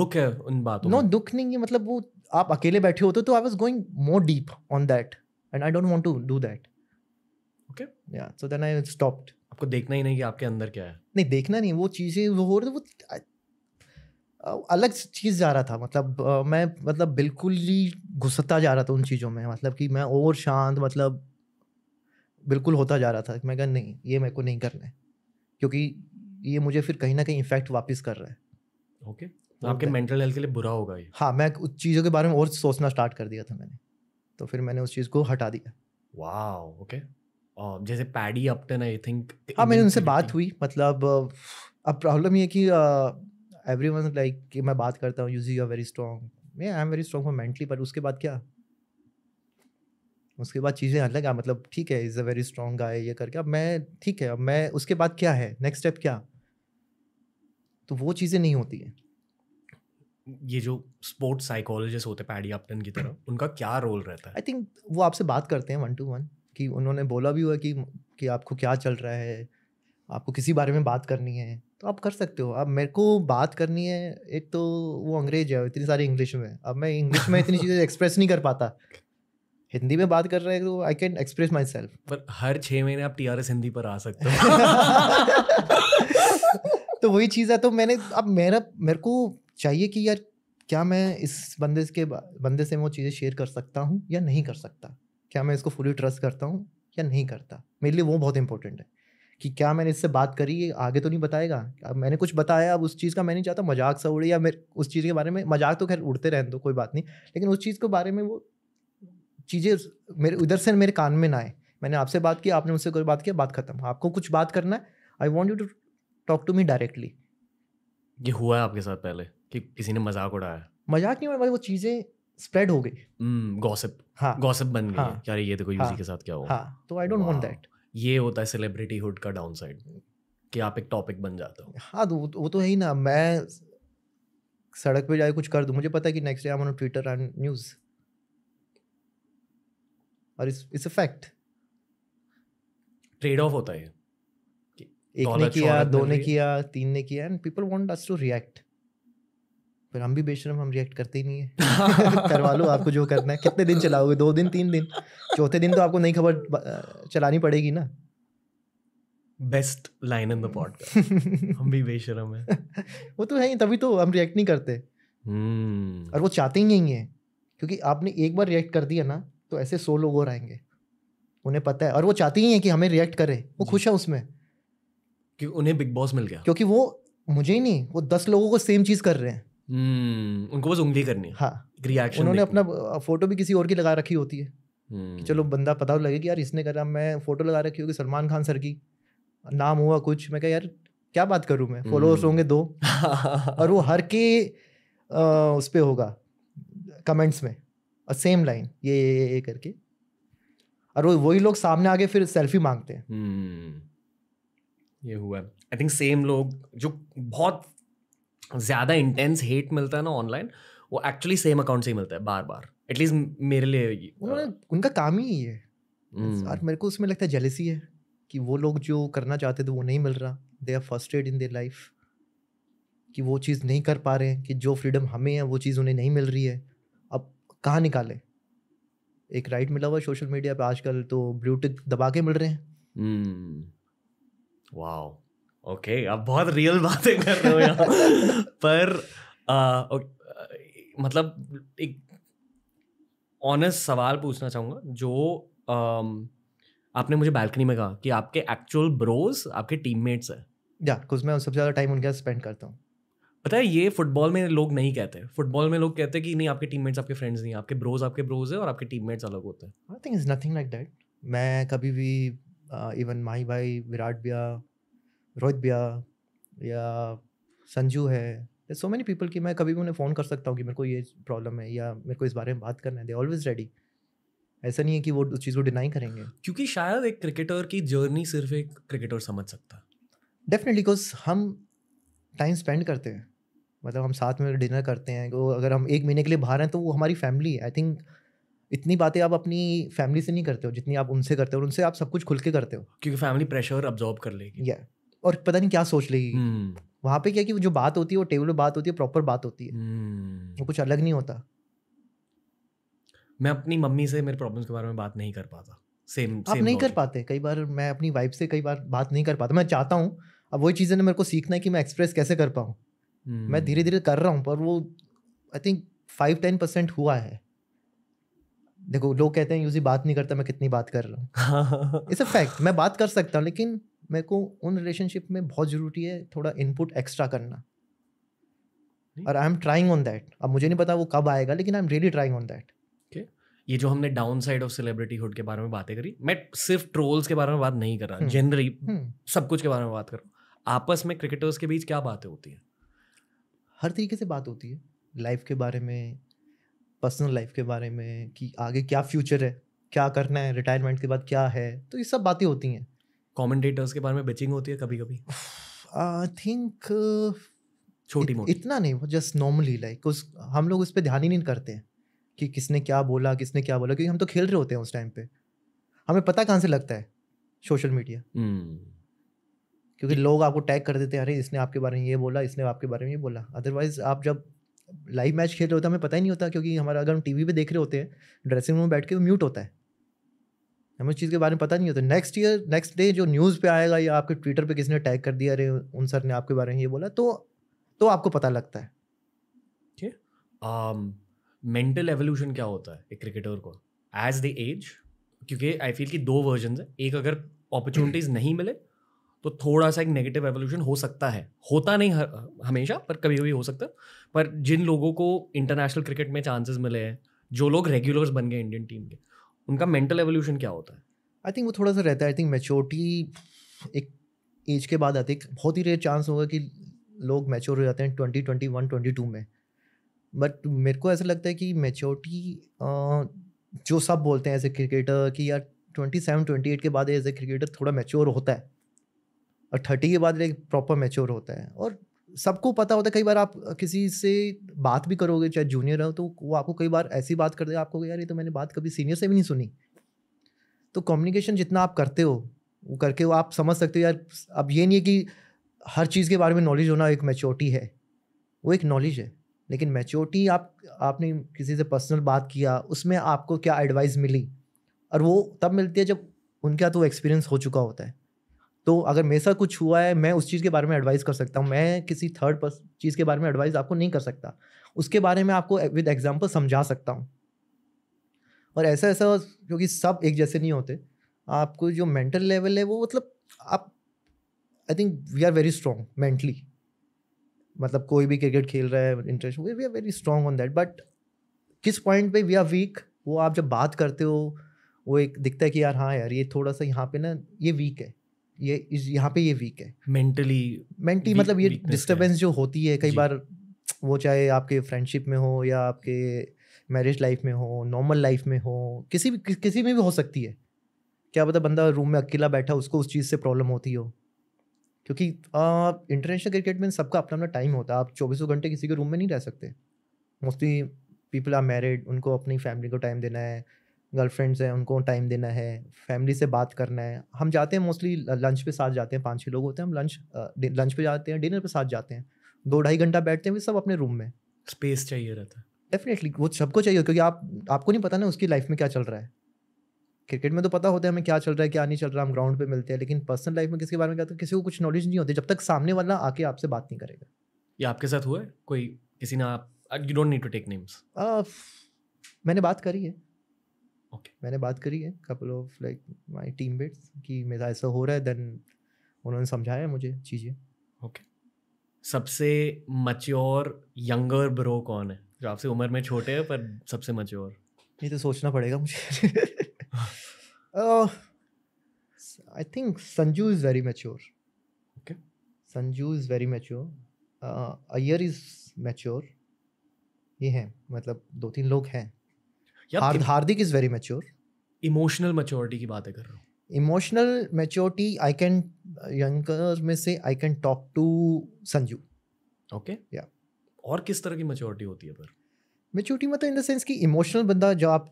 Speaker 1: दुख है उन बातों नो no, दुख नहीं है मतलब वो आप अकेले बैठे होते तो I was going more deep on that and I don't want to do that okay या सो देन आई स्टॉप्ड आपको देखना ही नहीं कि आपके अंदर क्या है नहीं देखना नहीं वो चीज़ें वो हो रही वो अलग चीज़ जा रहा था मतलब आ, मैं मतलब बिल्कुल ही घुसता जा रहा था उन चीज़ों में मतलब कि मैं और शांत मतलब बिल्कुल होता जा रहा था मैं कहा नहीं ये मेरे को नहीं करना है क्योंकि ये मुझे फिर कहीं ना कहीं इफेक्ट वापस कर रहा है ओके okay. तो आपके मेंटल हेल्थ के लिए बुरा होगा ये हाँ मैं उस चीज़ों के बारे में और सोचना स्टार्ट कर दिया था मैंने तो फिर मैंने उस चीज़ को हटा दिया वाओ ओके okay. uh, जैसे
Speaker 3: पैडी अपटन आई थिंक
Speaker 1: हाँ मैंने उनसे बात हुई मतलब अब प्रॉब्लम ये कि एवरी वन लाइक कि मैं बात करता हूँ you are very strong I am very strong for mentally but उसके बाद क्या उसके बाद चीज़ें अलग आ मतलब ठीक है is a very strong guy ये करके अब मैं ठीक है अब मैं उसके बाद क्या है नेक्स्ट स्टेप क्या तो वो चीज़ें नहीं होती हैं
Speaker 3: ये जो स्पोर्ट्स साइकोलॉजिस्ट होते हैं पैडी अपटन की तरह उनका क्या रोल रहता है
Speaker 1: आई थिंक वो आपसे बात करते हैं वन टू वन कि उन्होंने बोला भी हुआ कि कि आपको क्या चल रहा है आपको किसी बारे में बात करनी है तो आप कर सकते हो अब मेरे को बात करनी है एक तो वो अंग्रेज है इतनी सारी इंग्लिश में अब मैं इंग्लिश में इतनी चीज़ें एक्सप्रेस नहीं कर पाता हिंदी में बात कर रहे हैं तो I can express myself पर
Speaker 3: हर छः महीने आप टी आर एस हिंदी पर आ सकते हो
Speaker 1: तो वही चीज़ है तो मैंने अब मेरा मेरे को चाहिए कि यार क्या मैं इस बंदे के बंदे से मैं वो चीज़ें शेयर कर सकता हूँ या नहीं कर सकता क्या मैं इसको फुली ट्रस्ट करता हूँ या नहीं करता मेरे लिए वो बहुत इंपॉर्टेंट है कि क्या मैंने इससे बात करी आगे तो नहीं बताएगा अब मैंने कुछ बताया अब उस चीज़ का मैं नहीं चाहता मजाक सा उड़े या मेरे उस चीज़ के बारे में मजाक तो खैर उड़ते रहने दो कोई बात नहीं लेकिन उस चीज़ के बारे में वो चीज़ें मेरे उधर से मेरे कान में ना आए मैंने आपसे बात की आपने मुझसे कोई बात किया बात खत्म आपको कुछ बात करना है I want you to talk to me directly
Speaker 3: ये हुआ है आपके साथ पहले कि किसी ने मजाक उड़ाया
Speaker 1: मजाक नहीं उड़ाया वो चीज़ें स्प्रेड हो गई गॉसिप हम्म, हाँ गॉसिप बन गई
Speaker 3: हाँ, यार ये देखो तो यूजी हाँ। के साथ क्या हुआ हाँ,
Speaker 1: तो आई डोंट वांट दैट
Speaker 3: ये होता है सेलिब्रिटी हुड का डाउनसाइड कि आप एक टॉपिक बन जाते हो
Speaker 1: हाँ तो, तो वो तो है ही ना मैं सड़क पे जाके कुछ कर दूं मुझे पता है कि next day I am on Twitter and news और it's it's a fact
Speaker 3: trade off होता है एक तो ने किया दो ने किया
Speaker 1: तीन ने किया and people want us to react पर हम भी बेशरम हम रिएक्ट करते ही नहीं है करवा लो आपको जो करना है कितने दिन चलाओगे दो दिन तीन दिन चौथे दिन तो आपको नई खबर चलानी पड़ेगी ना
Speaker 3: best line in the pot हम भी बेशरम है
Speaker 1: वो तो है ही तभी तो हम रिएक्ट नहीं करते
Speaker 3: hmm.
Speaker 1: और वो चाहते ही नहीं है क्योंकि आपने एक बार रिएक्ट कर दिया ना तो ऐसे सो लोग और आएंगे उन्हें पता है और वो चाहते ही हैं कि हमें रिएक्ट करें वो खुश है उसमें कि उन्हें बिग बॉस मिल गया क्योंकि वो मुझे ही नहीं वो दस लोगों को सेम चीज़ कर रहे हैं
Speaker 3: hmm,
Speaker 1: उनको बस उंगली करनी
Speaker 3: है हाँ रिएक्शन उन्होंने अपना
Speaker 1: फोटो भी किसी और की लगा रखी होती है hmm. कि चलो बंदा पता लगे कि यार इसने करा मैं फोटो लगा रखी होगी सलमान खान सर की नाम हुआ कुछ मैं कह यार क्या बात करूँ मैं फॉलोअर्स हम्म। होंगे दो और वो हर के उस पर होगा कमेंट्स में और सेम लाइन ये ये ये, करके और वो वही लोग सामने आगे फिर सेल्फी मांगते हैं
Speaker 3: ये हुआ है आई थिंक सेम लोग जो बहुत ज़्यादा इंटेंस हेट मिलता है ना ऑनलाइन वो एक्चुअली सेम अकाउंट से ही मिलता है बार बार एटलीस्ट मेरे लिए
Speaker 1: उन्होंने उनका काम ही है और हम्म। मेरे को उसमें लगता है जेलेसी है कि वो लोग जो करना चाहते थे वो नहीं मिल रहा they are फर्स्टेड in their life कि वो चीज़ नहीं कर पा रहे हैं कि जो फ्रीडम हमें है वो चीज़ उन्हें नहीं मिल रही है अब कहाँ निकालें एक राइट मिला हुआ सोशल मीडिया पे आजकल तो ब्लूटूथ दबा के मिल रहे हैं
Speaker 4: हम्म।
Speaker 1: वाओ
Speaker 3: ओके आप बहुत रियल बातें कर रहे हो यहाँ पर आ, okay, मतलब एक ऑनेस्ट सवाल पूछना चाहूँगा जो आम, आपने मुझे बालकनी में कहा कि आपके एक्चुअल ब्रोस आपके टीममेट्स हैं
Speaker 1: या कुछ मैं सबसे ज़्यादा टाइम उनके साथ स्पेंड करता हूँ
Speaker 3: पता है ये फुटबॉल में लोग नहीं कहते फुटबॉल में लोग कहते हैं कि नहीं आपके टीममेट्स आपके फ्रेंड्स नहीं आपके ब्रोज आपके ब्रोज है और आपके टीममेट्स अलग होते हैं
Speaker 1: I think is nothing like that मैं कभी भी इवन uh, माही भाई विराट भैया रोहित भैया या संजू है सो मैनी पीपल कि मैं कभी भी उन्हें फ़ोन कर सकता हूँ कि मेरे को ये प्रॉब्लम है या मेरे को इस बारे में बात करना है दे ऑलवेज रेडी ऐसा नहीं है कि वो उस चीज़ को डिनाई करेंगे
Speaker 3: क्योंकि शायद एक क्रिकेटर की जर्नी सिर्फ एक क्रिकेटर समझ सकता है
Speaker 1: डेफिनेटली बिकॉज हम टाइम स्पेंड करते हैं मतलब हम साथ में डिनर करते हैं वो तो अगर हम एक महीने के लिए बाहर हैं तो वो हमारी फैमिली है आई थिंक इतनी बातें आप अपनी फैमिली से नहीं करते हो जितनी आप उनसे करते हो और उनसे आप सब कुछ खुल के करते हो
Speaker 3: क्योंकि फैमिली प्रेशर अब्जॉर्ब कर लेगी
Speaker 1: या और पता नहीं क्या सोच लेगी हम्म। वहाँ पे क्या कि जो बात होती है वो टेबल पे बात होती है प्रॉपर बात होती है हम्म। वो कुछ अलग नहीं होता
Speaker 3: मैं अपनी मम्मी से मेरे प्रॉब्लम्स के बारे में बात नहीं कर पाता सेम आप same नहीं कर
Speaker 1: पाते कई बार मैं अपनी वाइफ से कई बार बात नहीं कर पाता मैं चाहता हूँ अब वही चीज़ें मेरे को सीखना है कि मैं एक्सप्रेस कैसे कर पाऊँ
Speaker 4: मैं
Speaker 3: हम्म।
Speaker 1: धीरे धीरे कर रहा हूँ पर वो I think five ten percent हुआ है देखो लोग कहते हैं यूजी बात नहीं करता मैं कितनी बात कर रहा हूँ इट्स अ फैक्ट मैं बात कर सकता हूँ लेकिन मेरे को उन रिलेशनशिप में बहुत ज़रूरी है थोड़ा इनपुट एक्स्ट्रा करना और I am trying on that अब मुझे नहीं पता वो कब आएगा लेकिन I am really trying on that
Speaker 3: ये जो हमने downside of celebrityhood के बारे में बातें करी मैं सिर्फ ट्रोल्स के बारे में बात नहीं कर रहा जनरली हम्म। हम्म। सब कुछ के बारे में बात कर रहा हूँ आपस में क्रिकेटर्स के बीच क्या बातें होती हैं
Speaker 1: हर तरीके से बात होती है लाइफ के बारे में पर्सनल लाइफ के बारे में कि आगे क्या फ्यूचर है क्या करना है रिटायरमेंट के बाद क्या है तो ये सब बातें होती हैं कॉमेंटेटर्स के बारे में बिचिंग होती है कभी कभी आई थिंक छोटी मोटी इतना नहीं जस्ट नॉर्मली लाइक उस हम लोग उस पर ध्यान ही नहीं करते हैं कि किसने क्या बोला किसने क्या बोला क्योंकि हम तो खेल रहे होते हैं उस टाइम पे हमें पता कहाँ से लगता है सोशल मीडिया हम्म। क्योंकि लोग आपको टैग कर देते हैं अरे इसने आपके बारे में ये बोला इसने आपके बारे में ये बोला अदरवाइज आप जब लाइव मैच खेल रहे होते हैं हमें पता ही नहीं होता क्योंकि हमारा अगर हम टीवी पे देख रहे होते हैं ड्रेसिंग रूम में बैठ के वो म्यूट होता है हमें उस चीज़ के बारे में पता नहीं होता नेक्स्ट ईयर नेक्स्ट डे जो न्यूज़ पे आएगा या आपके ट्विटर पे किसी ने टैग कर दिया अरे उन सर ने आपके बारे में ये बोला तो तो आपको पता लगता है
Speaker 3: ठीक मेंटल एवोल्यूशन um, क्या होता है एक क्रिकेटर को एज द एज क्योंकि आई फील कि दो वर्जन है एक अगर अपॉर्चुनिटीज नहीं मिले तो थोड़ा सा एक नेगेटिव एवोल्यूशन हो सकता है होता नहीं हमेशा पर कभी कभी हो सकता है पर जिन लोगों को इंटरनेशनल क्रिकेट में चांसेस मिले हैं जो लोग रेगुलर्स बन गए इंडियन टीम के उनका मेंटल एवोल्यूशन
Speaker 1: क्या होता है आई थिंक वो थोड़ा सा रहता है आई थिंक मेच्योरिटी एक एज के बाद आती है बहुत ही रेयर चांस होगा कि लोग मैच्योर हो जाते हैं twenty twenty one twenty two में बट मेरे को ऐसा लगता है कि मेच्योरिटी जो सब बोलते हैं एज ए क्रिकेटर कि यार ट्वेंटी सेवन ट्वेंटी एट के बाद एज ए क्रिकेटर थोड़ा मेच्योर होता है और थर्टी के बाद एक प्रॉपर मेच्योर होता है और सबको पता होता है कई बार आप किसी से बात भी करोगे चाहे जूनियर हो तो वो आपको कई बार ऐसी बात कर देगा आपको यार ये तो मैंने बात कभी सीनियर से भी नहीं सुनी तो कम्युनिकेशन जितना आप करते हो वो करके वो आप समझ सकते हो यार अब ये नहीं है कि हर चीज़ के बारे में नॉलेज होना एक मेचोरिटी है वो एक नॉलेज है लेकिन मैच्योरिटी आप आपने किसी से पर्सनल बात किया उसमें आपको क्या एडवाइस मिली और वो तब मिलती है जब उनका तो एक्सपीरियंस हो चुका होता है तो अगर मेरे साथ कुछ हुआ है मैं उस चीज़ के बारे में एडवाइस कर सकता हूँ मैं किसी थर्ड चीज़ के बारे में एडवाइस आपको नहीं कर सकता उसके बारे में आपको विद एग्जाम्पल समझा सकता हूँ और ऐसा ऐसा क्योंकि सब एक जैसे नहीं होते आपको जो मेंटल लेवल है वो मतलब आप I think we are very strong mentally मतलब कोई भी क्रिकेट खेल रहा है interest we are very strong on that but किस पॉइंट पे वी आर वीक वो आप जब बात करते हो वो एक दिखता है कि यार हाँ यार ये थोड़ा सा यहाँ पे ना ये वीक है ये इस यहाँ पे ये वीक है मेंटली मेंटली मतलब ये डिस्टर्बेंस जो होती है कई बार वो चाहे आपके फ्रेंडशिप में हो या आपके मैरिज लाइफ में हो नॉर्मल लाइफ में हो किसी भी कि, किसी में भी हो सकती है क्या पता बंदा रूम में अकेला बैठा उसको उस चीज़ से प्रॉब्लम होती हो क्योंकि इंटरनेशनल क्रिकेट में सबका अपना अपना टाइम होता है आप चौबीसों घंटे किसी के रूम में नहीं रह सकते मोस्टली पीपल आर मैरिड उनको अपनी फैमिली को टाइम देना है गर्लफ्रेंड्स हैं उनको टाइम देना है फैमिली से बात करना है हम जाते हैं मोस्टली लंच पे साथ जाते हैं पाँच छः लोग होते हैं हम लंच लंच पे जाते हैं डिनर पे साथ जाते हैं दो ढाई घंटा बैठते हैं सब अपने रूम में स्पेस चाहिए रहता है डेफिनेटली वो सबको चाहिए क्योंकि आप आपको नहीं पता ना उसकी लाइफ में क्या चल रहा है क्रिकेट में तो पता होता है हमें क्या चल रहा है क्या नहीं चल रहा हम ग्राउंड पे मिलते हैं लेकिन पर्सनल लाइफ में किसके बारे में क्या हैं किसी को कुछ नॉलेज नहीं होती जब तक सामने वाला आके आपसे बात नहीं करेगा
Speaker 3: ये आपके साथ हुआ है कोई किसी ने आप you don't need to take names
Speaker 1: मैंने बात करी है okay. मैंने बात करी है couple of like my mates कि मेरा ऐसा हो रहा है देन उन्होंने समझाया मुझे चीज़ें
Speaker 3: ओके okay. सबसे मच्योर यंगर ब्रो कौन है जो आपसे उम्र में छोटे हैं पर सबसे मच्योर ये तो सोचना पड़ेगा मुझे
Speaker 1: I think Sanju is very mature okay Sanju is very mature Iyer is mature ये हैं मतलब दो तीन लोग हैं हार्द, Hardik is very mature emotional
Speaker 3: maturity की बातें कर रहा
Speaker 1: हूँ emotional maturity I can younger में से I can talk to Sanju okay या
Speaker 3: और किस तरह की मेच्योरिटी होती है पर
Speaker 1: मेच्योरिटी मतलब इन द सेंस कि इमोशनल बंदा जो आप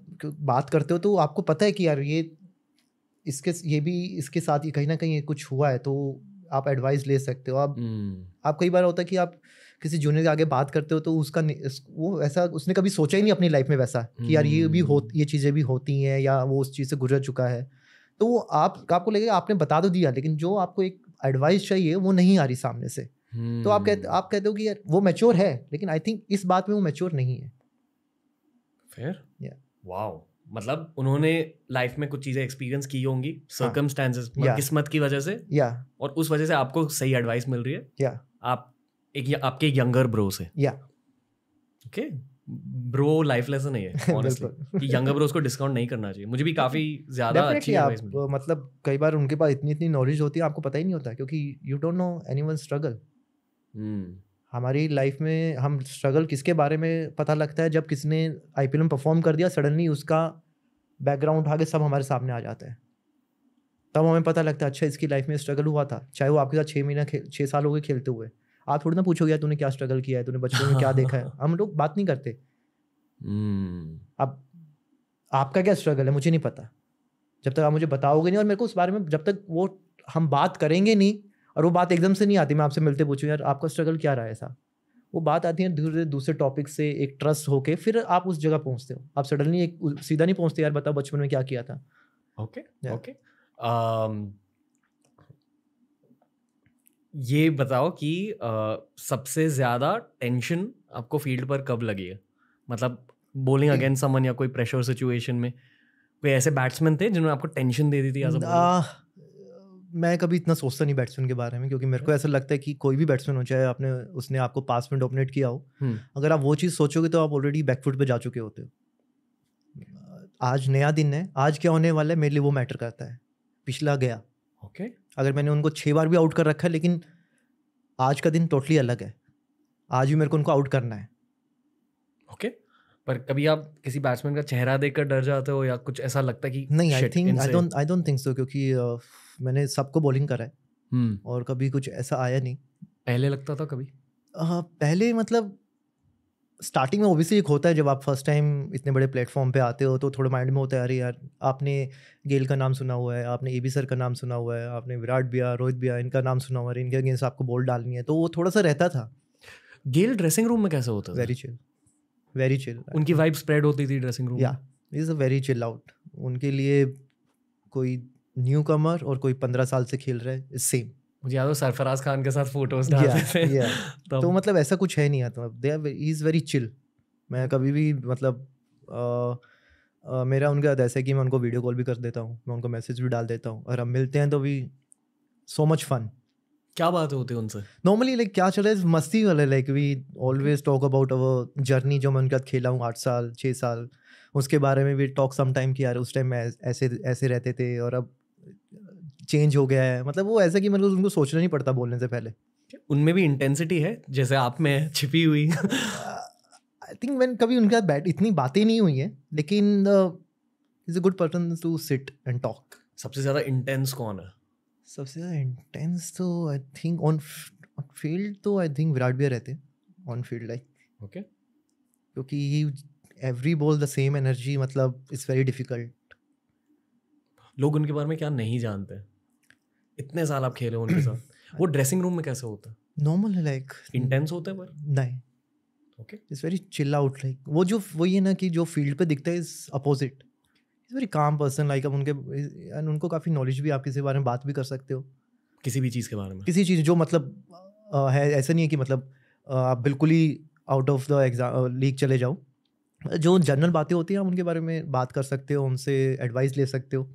Speaker 1: बात करते हो तो आपको पता है कि यार ये इसके ये भी इसके साथ ही कहीं ना कहीं कुछ हुआ है तो आप एडवाइस ले सकते हो आप hmm. आप कई बार होता है कि आप किसी जूनियर के आगे बात करते हो तो उसका वो ऐसा उसने कभी सोचा ही नहीं अपनी लाइफ में वैसा कि यार ये भी हो ये चीज़ें भी होती हैं या वो उस चीज़ से गुजर चुका है तो वो आप आपको लगेगा आपने बता तो दिया लेकिन जो आपको एक एडवाइस चाहिए वो नहीं आ रही सामने से तो आप कहते आप कहते हो कि यार वो मेच्योर है लेकिन आई थिंक इस बात में वो मेच्योर नहीं है
Speaker 3: फिर या वाओ मतलब उन्होंने लाइफ में कुछ चीजें एक्सपीरियंस की होंगी सर्कमस्टांसेस हाँ। मतलब किस्मत की वजह से या और उस वजह से आपको सही एडवाइस मिल रही है या आप एक आपके यंगर ब्रो से या ओके ब्रो लाइफ लेसन है कि यंगर ब्रोस को डिस्काउंट नहीं करना चाहिए मुझे भी काफी ज्यादा अच्छी है आप,
Speaker 1: मतलब कई बार उनके पास इतनी इतनी नॉलेज होती है आपको पता ही नहीं होता क्योंकि you don't know anyone struggle हमारी लाइफ में हम स्ट्रगल किसके बारे में पता लगता है जब किसने आई में परफॉर्म कर दिया सडनली उसका बैकग्राउंड उठा के सब हमारे सामने आ जाता है तब हमें पता लगता है अच्छा इसकी लाइफ में स्ट्रगल हुआ था चाहे वो आपके साथ छः महीना छः साल हो गए खेलते हुए आप थोड़ी ना पूछोगे तूने क्या स्ट्रगल किया है तूने बचपन में क्या देखा है हम लोग बात नहीं करते हम्म। अब आपका क्या स्ट्रगल है मुझे नहीं पता जब तक आप मुझे बताओगे नहीं और मेरे को उस बारे में जब तक वो हम बात करेंगे नहीं और वो बात एकदम से नहीं आती मैं आपसे मिलते पूछूँ यार आपका स्ट्रगल क्या रहा है साहब वो बात आती है धीरे धीरे दूसरे टॉपिक से एक ट्रस्ट होके फिर आप उस जगह पहुंचते हो आप सडनली एक सीधा नहीं पहुंचते यार बताओ बचपन में क्या किया था ओके ओके okay,
Speaker 3: um, ये बताओ कि आ, सबसे ज्यादा टेंशन आपको फील्ड पर कब लगी है मतलब बॉलिंग अगेंस्ट समन या कोई प्रेशर सिचुएशन में कोई ऐसे बैट्समैन थे जिन्होंने आपको
Speaker 1: टेंशन दे दी थी मैं कभी इतना सोचता नहीं बैट्समैन के बारे में क्योंकि मेरे को अच्छा। ऐसा लगता है कि कोई भी बैट्समैन हो चाहे आपने उसने आपको पास में डोमिनेट किया हो अगर आप वो चीज़ सोचोगे तो आप ऑलरेडी बैकफुट पे जा चुके होते हो आज नया दिन है आज क्या होने वाला है मेरे लिए वो मैटर करता है पिछला गया ओके okay. अगर मैंने उनको छः बार भी आउट कर रखा है लेकिन आज का दिन टोटली अलग है आज भी मेरे को उनको आउट करना है
Speaker 3: ओके पर कभी आप किसी बैट्समैन का चेहरा देखकर डर जाते हो या कुछ ऐसा लगता है कि नहीं I think I don't
Speaker 1: I don't think so क्योंकि uh, मैंने सबको बॉलिंग करा है हम्म। और कभी कुछ ऐसा आया नहीं पहले लगता था कभी हाँ, पहले मतलब स्टार्टिंग में ओबियसली एक होता है जब आप फर्स्ट टाइम इतने बड़े प्लेटफॉर्म पे आते हो तो थोड़ा माइंड में होता है अरे यार आपने गेल का नाम सुना हुआ है आपने ए बी सर का नाम सुना हुआ है आपने विराट बिया रोहित बिया इनका नाम सुना हुआ है इनके अगेंस्ट आपको बॉल डालनी है तो वो थोड़ा सा रहता था गेल ड्रेसिंग रूम में कैसा होता वेरी चिल वेरी चिल उनकी वाइब स्प्रेड होती थी ड्रेसिंग रूम या is a very chill out उनके लिए कोई न्यू कमर और कोई पंद्रह साल से खेल रहे इज सेम
Speaker 3: मुझे याद हो सरफराज खान के साथ फोटोज डालते yeah, थे yeah. तो, तो
Speaker 1: मतलब ऐसा कुछ है नहीं आता they are is very chill मैं कभी भी मतलब आ, आ, मेरा उनका ऐसा है कि मैं उनको वीडियो कॉल भी कर देता हूँ मैं उनको मैसेज भी डाल देता हूँ और हम मिलते हैं तो भी सो मच फन
Speaker 3: क्या बात होती है उनसे
Speaker 1: नॉर्मली लाइक क्या चल रहा है मस्ती वाले like we always talk about our journey जो मैं उनके साथ खेला हूँ आठ साल छः साल उसके बारे में भी टॉक सम टाइम किया उस टाइम में ऐसे ऐसे रहते थे और अब चेंज हो गया है मतलब वो ऐसा कि मतलब उनको सोचना नहीं पड़ता बोलने से पहले उनमें भी इंटेंसिटी है जैसे आप
Speaker 3: में छिपी हुई आई
Speaker 1: थिंक मैंने कभी उनके साथ बैठ इतनी बातें नहीं हुई हैं लेकिन is a good person to sit and talk
Speaker 3: सबसे ज़्यादा इंटेंस कौन है
Speaker 1: सबसे ज़्यादा इंटेंस तो आई थिंक ऑन फील्ड तो आई थिंक विराट भी रहते ऑन फील्ड लाइक ओके क्योंकि every ball the same energy मतलब इट्स वेरी डिफिकल्ट
Speaker 3: लोग उनके बारे में क्या नहीं जानते इतने साल आप खेले उनके साथ वो ड्रेसिंग रूम में कैसे
Speaker 1: होता है नॉर्मल है लाइक इंटेंस होता है पर नहीं okay it's very chill out like वो जो वो ये ना कि जो फील्ड पे दिखता है is opposite is very calm person like अब उनके एंड उनको काफ़ी नॉलेज भी आप किसी बारे में बात भी कर सकते हो किसी भी चीज़ के बारे में किसी चीज़ जो मतलब आ, है ऐसा नहीं है कि मतलब आप बिल्कुल ही out of the exam league चले जाओ जो जनरल बातें होती हैं आप उनके बारे में बात कर सकते हो उनसे एडवाइस ले सकते हो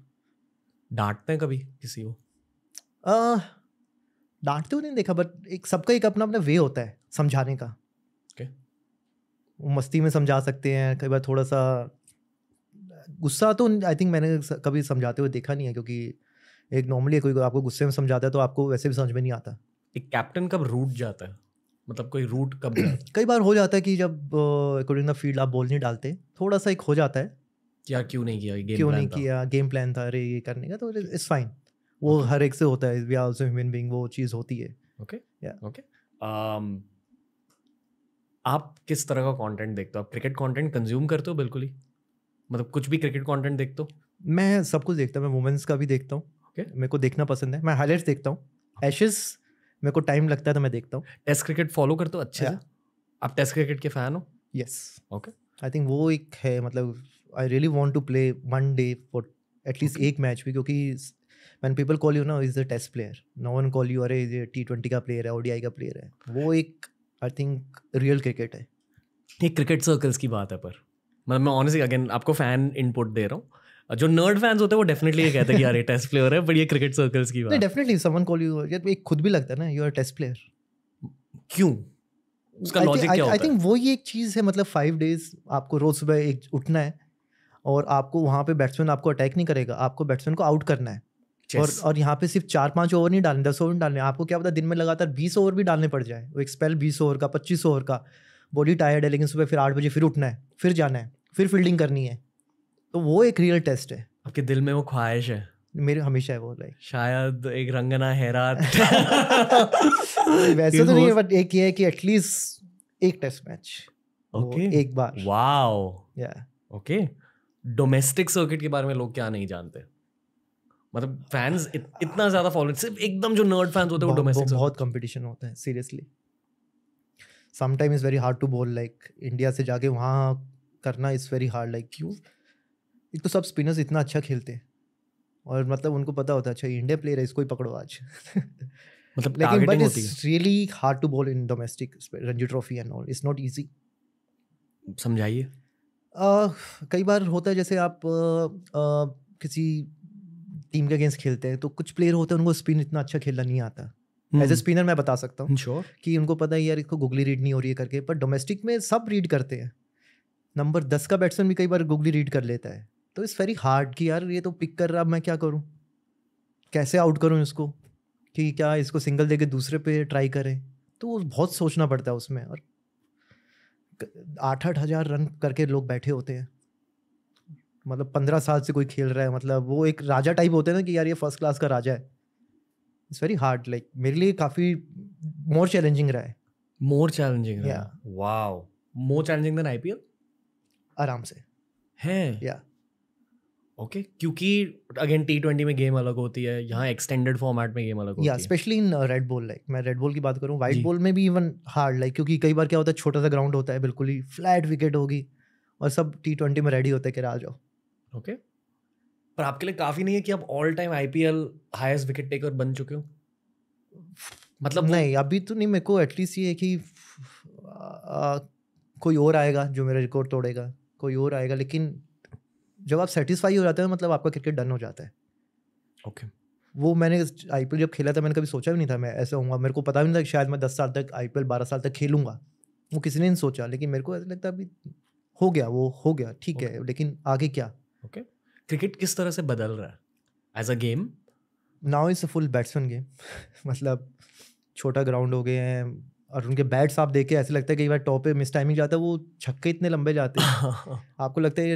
Speaker 1: डांटते हैं कभी किसी को डांटते तो हुए नहीं देखा बट एक सबका एक अपना अपना वे होता है समझाने का
Speaker 3: okay.
Speaker 1: मस्ती में समझा सकते हैं कई बार थोड़ा सा गुस्सा तो आई थिंक मैंने कभी समझाते हुए देखा नहीं है क्योंकि एक नॉर्मली कोई आपको गुस्से में समझाता है तो आपको वैसे भी समझ में नहीं आता एक
Speaker 3: कैप्टन कब रूट जाता है मतलब कोई रूट कब
Speaker 1: कई बार हो जाता है कि जब अकॉर्डिंग द फील्ड आप बॉल नहीं डालते थोड़ा सा एक हो जाता है क्या क्यों नहीं किया गेम क्यों नहीं किया गेम प्लान था अरे ये करने का तो इट्स फाइन वो हर एक से होता है we are also human being वो चीज़ होती है
Speaker 3: ओके या ओके um आप किस तरह का कंटेंट देखते हो आप क्रिकेट
Speaker 1: कंटेंट कंज्यूम करते हो बिल्कुल ही मतलब कुछ भी क्रिकेट कंटेंट देखते हो मैं सब कुछ देखता हूं मैं वुमेन्स का भी देखता हूं ओके okay. मेरे को देखना पसंद है मैं हाइलाइट्स देखता हूं एशेस मेरे को टाइम लगता है तो मैं देखता हूं टेस्ट क्रिकेट फॉलो करते हो अच्छे yeah. से आप टेस्ट क्रिकेट के फ़ैन हो यस ओके आई थिंक वो एक है मतलब I really want to play one day for at least एक मैच भी क्योंकि when people call you now is the test player no one call you are a T20 ka player hai ODI ka player hai wo ek i think real cricket hai ये cricket circles
Speaker 3: ki baat hai par मतलब मैं ऑनेस्टली अगेन आपको फैन इनपुट दे रहा हूँ जो नर्ड फैंस होते हैं वो डेफिनेटली ये कहते हैं कि यार ये टेस्ट प्लेयर है बट ये क्रिकेट सर्कल्स की बात
Speaker 1: डेफिनेटली समवन कॉल यू यार एक खुद भी लगता है ना यू आर टेस्ट प्लेयर क्यों उसका लॉजिक क्या होता है आई थिंक वो ही एक चीज़ है मतलब फाइव डेज आपको रोज सुबह एक उठना है और आपको वहां पे बैट्समैन आपको अटैक नहीं करेगा आपको बैट्समैन को आउट करना है और और यहाँ पे सिर्फ चार पांच ओवर नहीं डालने दस ओवर नहीं डालने आपको क्या पता दिन में लगातार बीस ओवर भी डालने पड़ जाए वो एक स्पेल बीस ओवर का पच्चीस ओवर का बॉडी टायर्ड है लेकिन सुबह फिर आठ बजे फिर उठना है फिर जाना है फिर फील्डिंग करनी है तो वो एक रियल टेस्ट है
Speaker 3: आपके दिल में वो ख्वाहिश है मेरे हमेशा है वो लाइक शायद एक रंगना हैरा
Speaker 1: वैसे तो नहीं बट एक ये है कि एटलीस्ट एक टेस्ट मैच ओके एक बार
Speaker 3: वाओ या ओके डोमेस्टिक सर्किट के बारे में लोग क्या नहीं जानते मतलब फैंस इत, इतना ज्यादा फॉलो सिर्फ एकदम जो नर्ड फैंस होते हैं वो डोमेस्टिक बहुत
Speaker 1: कंपटीशन होता है seriously some time is very hard to bowl like India से जाके वहाँ करना इज़ वेरी हार्ड लाइक क्यों एक तो सब स्पिनर्स इतना अच्छा खेलते हैं और मतलब उनको पता होता है अच्छा इंडिया प्लेयर है इसको ही पकड़ो आज मतलब लेकिन but it's really hard to bowl in domestic Ranji trophy and all it's not easy समझाइए कई बार होता है जैसे आप uh, uh, किसी टीम के अगेंस्ट खेलते हैं तो कुछ प्लेयर होते हैं उनको स्पिन इतना अच्छा खेलना नहीं आता एज ए स्पिनर मैं बता सकता हूँ sure. कि उनको पता है यार इसको गुगली रीड नहीं हो रही है करके पर डोमेस्टिक में सब रीड करते हैं नंबर दस का बैट्समैन भी कई बार गुगली रीड कर लेता है तो इट्स वेरी हार्ड कि यार ये तो पिक कर रहा अब मैं क्या करूँ कैसे आउट करूँ इसको कि क्या इसको सिंगल दे के दूसरे पे ट्राई करें तो बहुत सोचना पड़ता है उसमें और आठ आठ हज़ार रन करके लोग बैठे होते हैं मतलब पंद्रह साल से कोई खेल रहा है मतलब वो एक राजा टाइप होते हैं ना कि यार ये फर्स्ट क्लास का राजा है इट्स वेरी हार्ड लाइक मेरे लिए काफ़ी मोर चैलेंजिंग रहा है more challenging wow more
Speaker 3: challenging than IPL
Speaker 1: आराम से है या
Speaker 3: ओके क्योंकि अगेन टी ट्वेंटी में गेम अलग होती है यहाँ एक्सटेंडेड फॉर्मेट में गेम अलग होती है
Speaker 1: specially in red ball like मैं रेड बॉल की बात करूँ व्हाइट बॉल में भी इवन हार्ड लाइक क्योंकि कई बार क्या होता है छोटा सा ग्राउंड होता है बिल्कुल ही फ्लैट विकेट होगी और सब टी ट्वेंटी में रेडी होते हैं कि आ जाओ
Speaker 3: ओके पर आपके लिए काफ़ी नहीं है
Speaker 1: कि आप all time IPL highest wicket taker बन चुके हो मतलब नहीं अभी तो नहीं मेरे को एटलीस्ट ये है कि कोई और आएगा जो मेरा रिकॉर्ड तोड़ेगा कोई और आएगा लेकिन जब आप सेटिस्फाई हो जाते हो मतलब आपका क्रिकेट डन हो जाता है ओके वो मैंने आई जब खेला था मैंने कभी सोचा भी नहीं था मैं ऐसा होऊंगा मेरे को पता भी नहीं था कि शायद मैं दस साल तक आई पी बारह साल तक खेलूंगा वो किसी ने नहीं सोचा लेकिन मेरे को ऐसा लगता अभी हो गया वो हो गया ठीक okay. है लेकिन आगे क्या ओके क्रिकेट किस तरह से बदल रहा है as a game now is a full batsman game मतलब छोटा ग्राउंड हो गए हैं और उनके बैट्स आप देख के ऐसे लगता है कई बार टॉप पे मिस टाइमिंग जाता है वो छक्के इतने लंबे जाते हैं आपको लगता है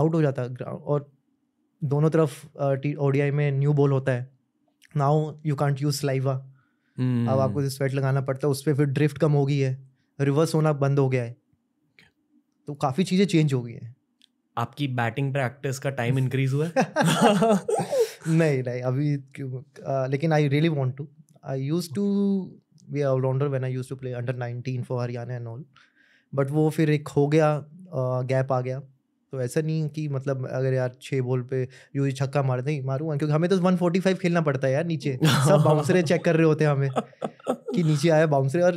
Speaker 1: आउट हो जाता ग्राउंड और दोनों तरफ ओडीआई में न्यू बॉल होता है now you can't use saliva अब आपको स्वेट hmm. लगाना पड़ता है उस पर फिर ड्रिफ्ट कम हो गई है रिवर्स होना बंद हो गया है तो काफ़ी चीज़ें चेंज हो गई हैं
Speaker 3: आपकी बैटिंग प्रैक्टिस का टाइम इंक्रीज हुआ
Speaker 1: नहीं नहीं अभी क्यों लेकिन I really want to I use to we allrounder when I use to play under nineteen for Haryana and all but वो फिर एक हो गया गैप आ गया तो ऐसा नहीं कि मतलब अगर यार छः बॉल पे यू छक्का मार दें मारूँ क्योंकि हमें तो 145 खेलना पड़ता है यार नीचे सब बाउंसरे चेक कर रहे होते हैं हमें कि नीचे आया बाउंसरे और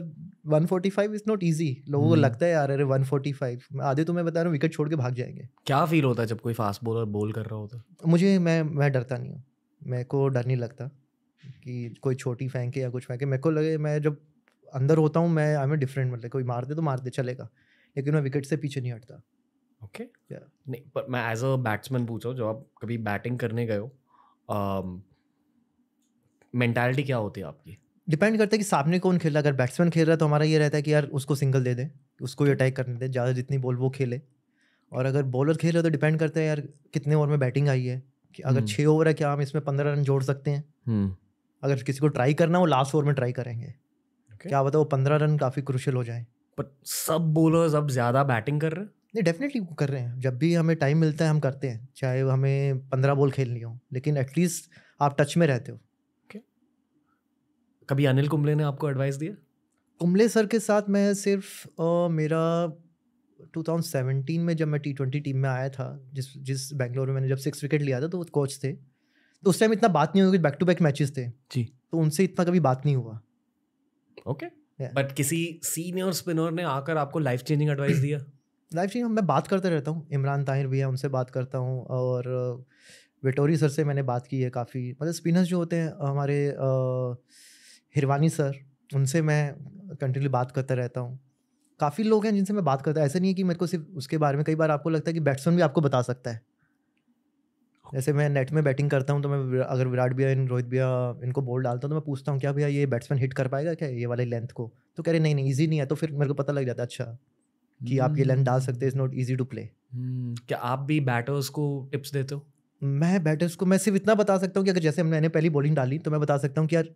Speaker 1: 145 इज नॉट ईजी लोगों को हम्म। लगता है यार अरे 145 आधे तो मैं बता रहा हूँ विकेट छोड़ के भाग जाएंगे
Speaker 3: क्या फील होता है जब कोई फास्ट बॉलर बॉल कर रहा होता
Speaker 1: है मुझे मैं मैं डरता नहीं हूँ मेरे को डर नहीं लगता कि कोई छोटी फेंके या कुछ फेंके मेरे को लगे मैं जब अंदर होता हूँ मैं आई एम डिफरेंट मतलब कोई मार दे तो मार दे चलेगा लेकिन मैं विकेट से पीछे नहीं हटता
Speaker 3: ओके नहीं पर मैं एज अ बैट्समैन पूछा जब आप कभी बैटिंग करने गए हो मेंटालिटी um, क्या होती है आपकी
Speaker 1: डिपेंड करता है कि सामने कौन खेल रहा है अगर बैट्समैन खेल रहा है तो हमारा ये रहता है कि यार उसको सिंगल दे दे उसको ही अटैक करने दे ज़्यादा जितनी बॉल वो खेले और अगर बॉलर खेल रहे तो डिपेंड करता है यार कितने ओवर में बैटिंग आई है कि अगर हम्म। छः ओवर है क्या हम इसमें पंद्रह रन जोड़ सकते हैं हम्म। अगर किसी को ट्राई करना हो लास्ट ओवर में ट्राई करेंगे okay. क्या बताओ पंद्रह रन काफ़ी क्रुशल हो जाए बट सब बॉलर्स अब ज़्यादा बैटिंग कर रहे हैं नहीं डेफिनेटली कर रहे हैं जब भी हमें टाइम मिलता है हम करते हैं चाहे हमें पंद्रह बॉल खेलनी हो लेकिन एटलीस्ट आप टच में रहते हो कभी अनिल कुंबले ने आपको एडवाइस दिया कुंबले सर के साथ मैं सिर्फ आ, मेरा 2017 में जब मैं टी ट्वेंटी टीम में आया था जिस जिस बैंगलोर में मैंने जब सिक्स विकेट लिया था तो कोच थे तो उस टाइम इतना बात नहीं हुई बैक टू बैक मैचेस थे जी तो उनसे इतना कभी बात नहीं हुआ
Speaker 3: ओके बट किसी सीनियर स्पिनर ने आकर आपको लाइफ चेंजिंग एडवाइस दिया
Speaker 1: लाइफ चेंजिंग मैं बात करते रहता हूँ इमरान ताहिर भी है उनसे बात करता हूँ और विटोरी सर से मैंने बात की है काफ़ी मतलब स्पिनर्स जो होते हैं हमारे आ, हिरवानी सर उनसे मैं कंटिन्यू बात करता रहता हूँ काफ़ी लोग हैं जिनसे मैं बात करता ऐसा नहीं है कि मेरे को सिर्फ उसके बारे में कई बार आपको लगता है कि बैट्समैन भी आपको बता सकता है जैसे मैं नेट में बैटिंग करता हूँ तो मैं अगर विराट भैया इन रोहित भैया इनको बॉल डालता हूँ तो मैं पूछता हूँ क्या भैया ये बैट्समैन हिट कर पाएगा क्या ये वाले लेंथ को तो कह रहे नहीं नहीं ईजी नहीं है तो फिर मेरे को पता लग जाता है अच्छा कि आप ये लेंथ डाल सकते हैं is not easy to play
Speaker 3: क्या आप भी बैटर्स को टिप्स देते हो
Speaker 1: मैं बैटर्स को मैं सिर्फ इतना बता सकता हूँ कि अगर जैसे मैंने पहली बॉलिंग डाली तो मैं बता सकता हूँ कि यार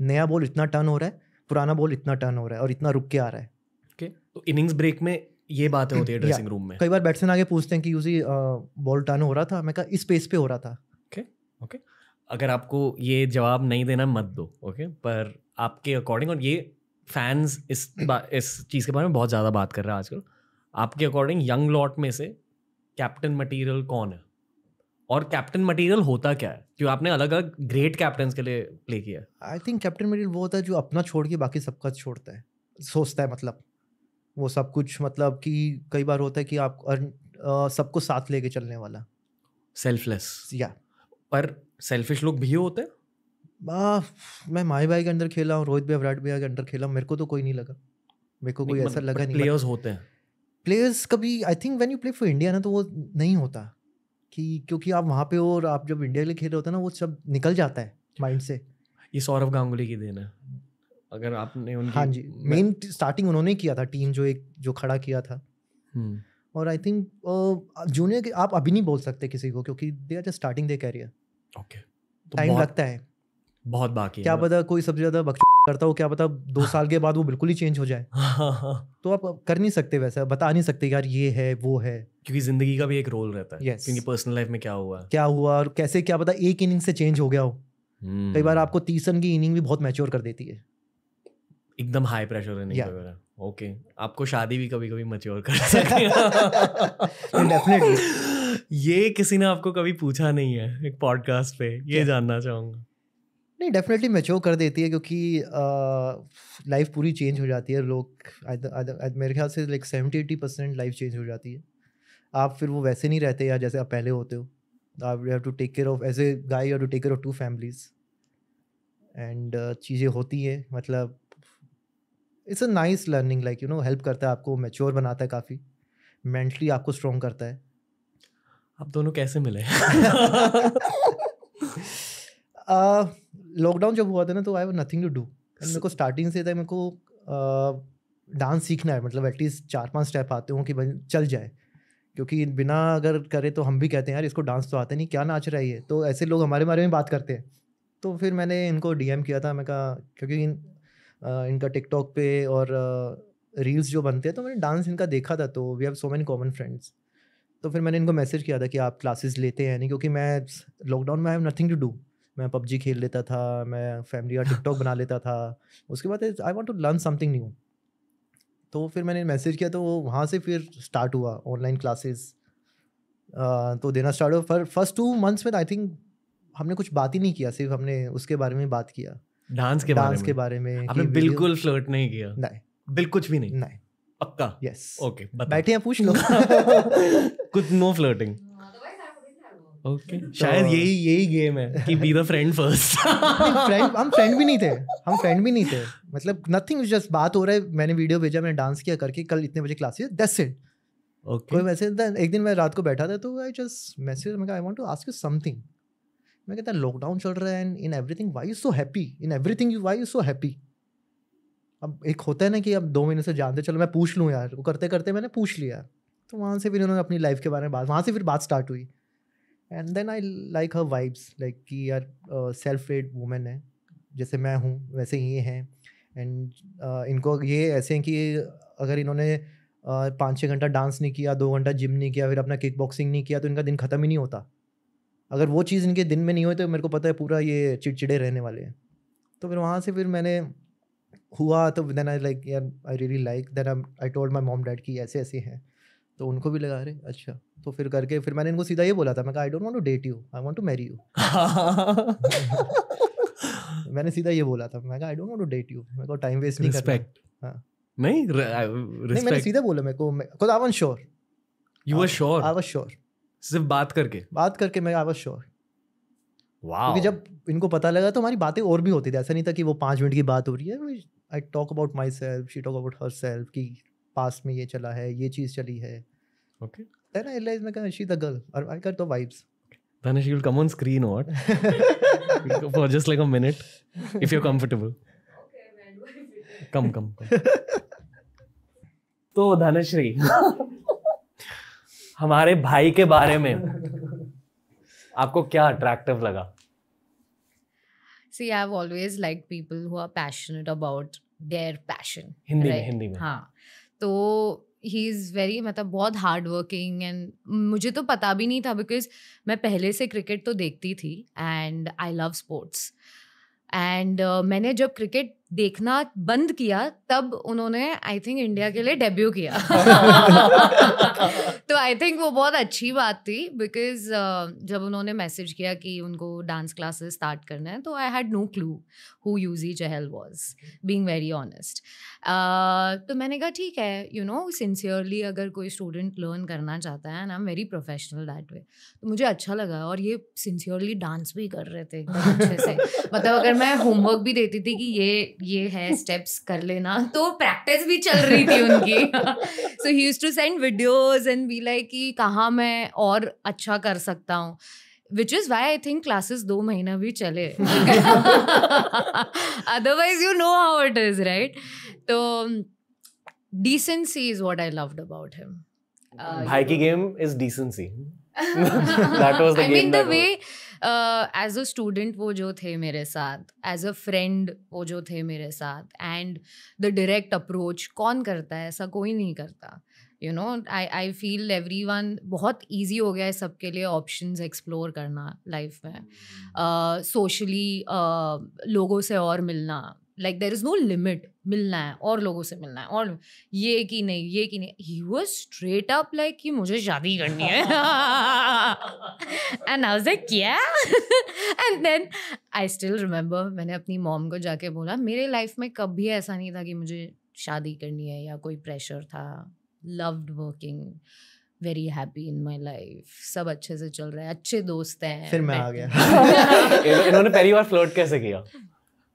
Speaker 1: नया बॉल इतना टर्न हो रहा है पुराना बॉल इतना टर्न हो रहा है और इतना रुक के आ रहा है
Speaker 3: ओके okay. तो इनिंग्स ब्रेक में ये बातें होती है ड्रेसिंग रूम में कई
Speaker 1: बार बैट्समैन आगे पूछते हैं कि यूजी बॉल टर्न हो रहा था मैं कहा इस पेस पे हो रहा था ओके okay.
Speaker 3: Okay okay. अगर आपको ये जवाब नहीं देना मत दो ओके पर आपके अकॉर्डिंग और ये फैंस इस इस चीज़ के बारे में बहुत ज़्यादा बात कर रहा है आजकल आपके अकॉर्डिंग यंग लॉट में से कैप्टन मटेरियल कौन है और कैप्टन मटेरियल होता क्या है जो आपने अलग अलग ग्रेट कैप्टन के लिए प्ले किया
Speaker 1: आई थिंक कैप्टन मटेरियल वो होता है जो अपना छोड़ के बाकी सबका छोड़ता है सोचता है मतलब वो सब कुछ मतलब कि कई बार होता है कि आप सबको साथ लेके चलने वाला सेल्फलेस या पर
Speaker 3: सेल्फिश लोग भी होते हैं
Speaker 1: आ, मैं माही भाई के अंदर खेला हूँ रोहित भैया विराट भैया के अंदर खेला मेरे को तो कोई नहीं लगा मेरे को कोई मतलब ऐसा लगा नहीं प्लेयर्स होते हैं प्लेयर्स कभी I think when you play for India ना तो वो नहीं होता कि क्योंकि आप वहाँ पे हो और आप जब इंडिया के लिए खेल रहे होते हैं ना वो सब निकल जाता है माइंड से
Speaker 3: ये सौरभ गांगुली की देन है अगर
Speaker 1: आपने उनकी हाँ जी मेन स्टार्टिंग उन्होंने किया था टीम जो एक जो खड़ा किया था हम्म। और आई थिंक जूनियर के आप अभी नहीं बोल सकते किसी को क्योंकि they are just starting they career okay time लगता है
Speaker 3: बहुत बाकी क्या पता
Speaker 1: कोई सबसे ज़्यादा करता हूँ क्या पता दो हाँ। साल के बाद वो बिल्कुल ही चेंज हो जाए हाँ, हाँ, तो आप कर नहीं सकते वैसा बता नहीं सकते यार ये है वो है क्योंकि जिंदगी का भी एक रोल रहता है क्योंकि
Speaker 3: पर्सनल लाइफ में क्या हुआ
Speaker 1: क्या हुआ और कैसे क्या पता एक इनिंग से चेंज हो गया हो कई बार हम्म। आपको तीस रन की इनिंग भी बहुत मैच्योर कर देती है एकदम हाई प्रेशर इनिंग
Speaker 3: वगैरह ओके आपको शादी भी कभी कभी मैच्योर कर डेफिनेटली ये किसी ने आपको कभी पूछा नहीं है एक पॉडकास्ट पे ये जानना चाहूंगा
Speaker 1: नहीं डेफिनेटली मेच्योर कर देती है क्योंकि लाइफ पूरी चेंज हो जाती है लोग मेरे ख्याल से like seventy eighty percent life change हो जाती है आप फिर वो वैसे नहीं रहते या जैसे आप पहले होते हो आप have to take care of as a guy have to take care of two families and चीज़ें होती हैं मतलब it's a nice learning like you know help करता है आपको मेच्योर बनाता है काफ़ी मेंटली आपको स्ट्रॉन्ग करता है आप दोनों कैसे मिले uh, लॉकडाउन जब हुआ था ना तो आई नथिंग टू डू मेरे को स्टार्टिंग से था मेरे को डांस सीखना है मतलब एटलीस्ट चार पांच स्टेप आते हों कि चल जाए क्योंकि बिना अगर करे तो हम भी कहते हैं यार इसको डांस तो आते नहीं क्या नाच रहा है ये तो ऐसे लोग हमारे बारे में बात करते हैं तो फिर मैंने इनको डीएम किया था मैं कहा क्योंकि इन, आ, इनका टिकटॉक पे और रील्स जो बनते हैं तो मैंने डांस इनका देखा था तो we have so many common friends तो फिर मैंने इनको मैसेज किया था कि आप क्लासेस लेते हैं नहीं क्योंकि मैं लॉकडाउन में I have nothing to do मैं पबजी खेल लेता था मैं फैमिली का टिकटॉक बना लेता था उसके बाद I want to learn something new तो फिर मैंने मैसेज किया तो वहाँ से फिर स्टार्ट हुआ ऑनलाइन क्लासेस तो देना स्टार्ट हुआ फिर फर्स्ट टू मंथ्स में आई थिंक हमने कुछ बात ही नहीं किया सिर्फ हमने उसके बारे में बात किया डांस के डांस के बारे में आपने बिल्कुल
Speaker 3: फ्लर्ट नहीं किया
Speaker 1: नहीं बिल्कुल कुछ भी नहीं नहीं
Speaker 3: पक्का यस ओके बैठे हैं पूछ लो कुछ नो फ्लर्टिंग ओके शायद तो- यही
Speaker 1: यही गेम
Speaker 3: है कि be the friend first
Speaker 1: friend हम फ्रेंड भी नहीं थे हम फ्रेंड भी नहीं थे मतलब नथिंग जस्ट बात हो रहा है मैंने वीडियो भेजा मैंने डांस किया करके कल इतने बजे क्लासेस दैट्स इट ओके कोई मैसेज एक दिन मैं रात को बैठा था तो आई जस्ट मैसेज मैं I want to ask you something मैं कहता लॉकडाउन चल रहा है and in everything why you so happy in everything you why you so happy अब एक होता है ना कि अब दो महीने से जानते चलो मैं पूछ लूँ यार वो करते करते मैंने पूछ लिया तो वहाँ से फिर उन्होंने अपनी लाइफ के बारे में बात वहाँ से फिर बात स्टार्ट हुई and then I like her vibes like कि यार सेल्फ रेड वूमेन है जैसे मैं हूँ वैसे ये हैं एंड uh, इनको ये ऐसे हैं कि अगर इन्होंने uh, पाँच छः घंटा डांस नहीं किया दो घंटा जिम नहीं किया फिर अपना किक बॉक्सिंग नहीं किया तो इनका दिन ख़त्म ही नहीं होता अगर वो चीज़ इनके दिन में नहीं हुई तो मेरे को पता है पूरा ये चिड़चिड़े रहने वाले हैं तो फिर वहाँ से फिर मैंने हुआ तो then I like I really like then I told my mom dad कि ऐसे ऐसे हैं तो उनको भी लगा रहे अच्छा तो फिर करके फिर मैंने इनको सीधा ये बोला था मैं I don't want to date you I want to marry you मैंने सीधा ये बोला था मैं I don't want to date you मेरे को टाइम वेस्ट नहीं रिस्पेक्ट हां नहीं नहीं मैंने सीधा बोला मेरे को खुद I was sure you were sure I was sure सिर्फ बात करके बात करके मैं आई वाज श्योर वाओ क्योंकि जब इनको पता लगा तो हमारी बातें और भी होती थी ऐसा नहीं था कि वो पाँच मिनट की बात हो रही है I talk about myself she talk about herself कि पास में ये चला है ये चीज़ चली है Okay. Then I realized, like, she's the girl, or I got the vibes.
Speaker 3: Then she will come on screen or what? For just like a minute, if you're comfortable. Okay, man. Come, come. तो धनश्री हमारे भाई के बारे में आपको क्या अट्रैक्टिव लगा
Speaker 2: see I always like people who are passionate about their passion Hindi में हिंदी में हाँ तो ही इज़ वेरी मतलब बहुत हार्ड वर्किंग एंड मुझे तो पता भी नहीं था बिकॉज मैं पहले से क्रिकेट तो देखती थी and I love sports and मैंने जब क्रिकेट देखना बंद किया तब उन्होंने आई थिंक इंडिया के लिए डेब्यू किया तो आई थिंक वो बहुत अच्छी बात थी बिकॉज uh, जब उन्होंने मैसेज किया कि उनको डांस क्लासेस स्टार्ट करना है तो I had no clue who Yuzi Chahal was being very honest तो मैंने कहा ठीक है यू नो सिंसियरली अगर कोई स्टूडेंट लर्न करना चाहता है and I am very professional that way तो मुझे अच्छा लगा और ये सिंसियरली डांस भी कर रहे थे एकदम अच्छे से मतलब अगर मैं होमवर्क भी देती थी कि ये ये है स्टेप्स कर लेना तो प्रैक्टिस भी चल रही थी उनकी so he to send videos and be like कि कहाँ मैं और अच्छा कर सकता हूँ which is why I think classes दो महीना भी चले otherwise you know how it is right तो decency is what I love about him Uh, Bhaiki
Speaker 3: game is decency.
Speaker 2: that was the I game. I mean, the way was. As a student वो जो थे मेरे साथ एज अ फ्रेंड वो जो थे मेरे साथ एंड द डायरेक्ट अप्रोच कौन करता है ऐसा कोई नहीं करता you know I I feel every one बहुत ईजी हो गया है सबके लिए ऑप्शन एक्सप्लोर करना लाइफ में सोशली uh, uh, लोगों से और मिलना like there is no limit मिलना है और लोगों से मिलना है और ये कि नहीं ये कि नहीं ही वो स्ट्रेट अप लाइक कि मुझे शादी करनी है एंड आई लाइक क्या and then I still remember मैंने अपनी मॉम को जाके बोला मेरे लाइफ में कभी ऐसा नहीं था कि मुझे शादी करनी है या कोई प्रेशर था loved working very happy in my life सब अच्छे से चल रहा है अच्छे दोस्त हैं फिर मैं आ गया
Speaker 3: इन्होंने पहली बार फ्लोट कैसे किया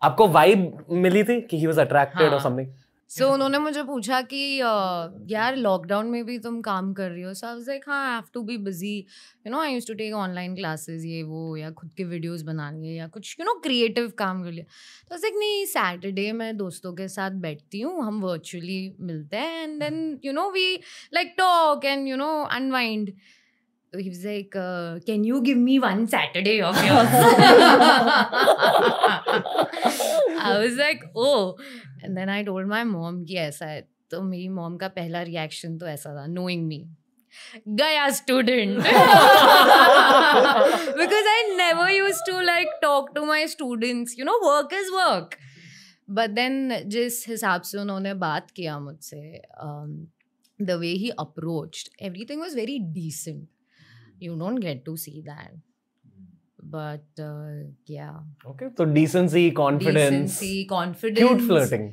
Speaker 3: आपको वाइब मिली थी कि ही वाज अट्रैक्टेड और समथिंग
Speaker 2: सो उन्होंने मुझे पूछा कि यार लॉकडाउन में भी तुम काम कर रही हो so I like I have to be busy you know I used to take online classes ये वो या खुद के वीडियोस बनानी है या कुछ यू नो क्रिएटिव काम कर लिया तो लाइक नहीं सैटरडे मैं दोस्तों के साथ बैठती हूँ हम वर्चुअली मिलते हैं and then you know we like talk and you know unwind he was like, uh, "Can you give me one Saturday of yours?" I was like, "Oh," and then I told my mom कि ऐसा है तो मेरी मॉम का पहला रिएक्शन तो ऐसा था नोइंग मी गया student because I never use to like talk to my students you know work is work but then जिस हिसाब से उन्होंने बात किया मुझसे the way he every everything was very decent you don't get to see that but uh, yeah okay so decency confidence decency confidence cute flirting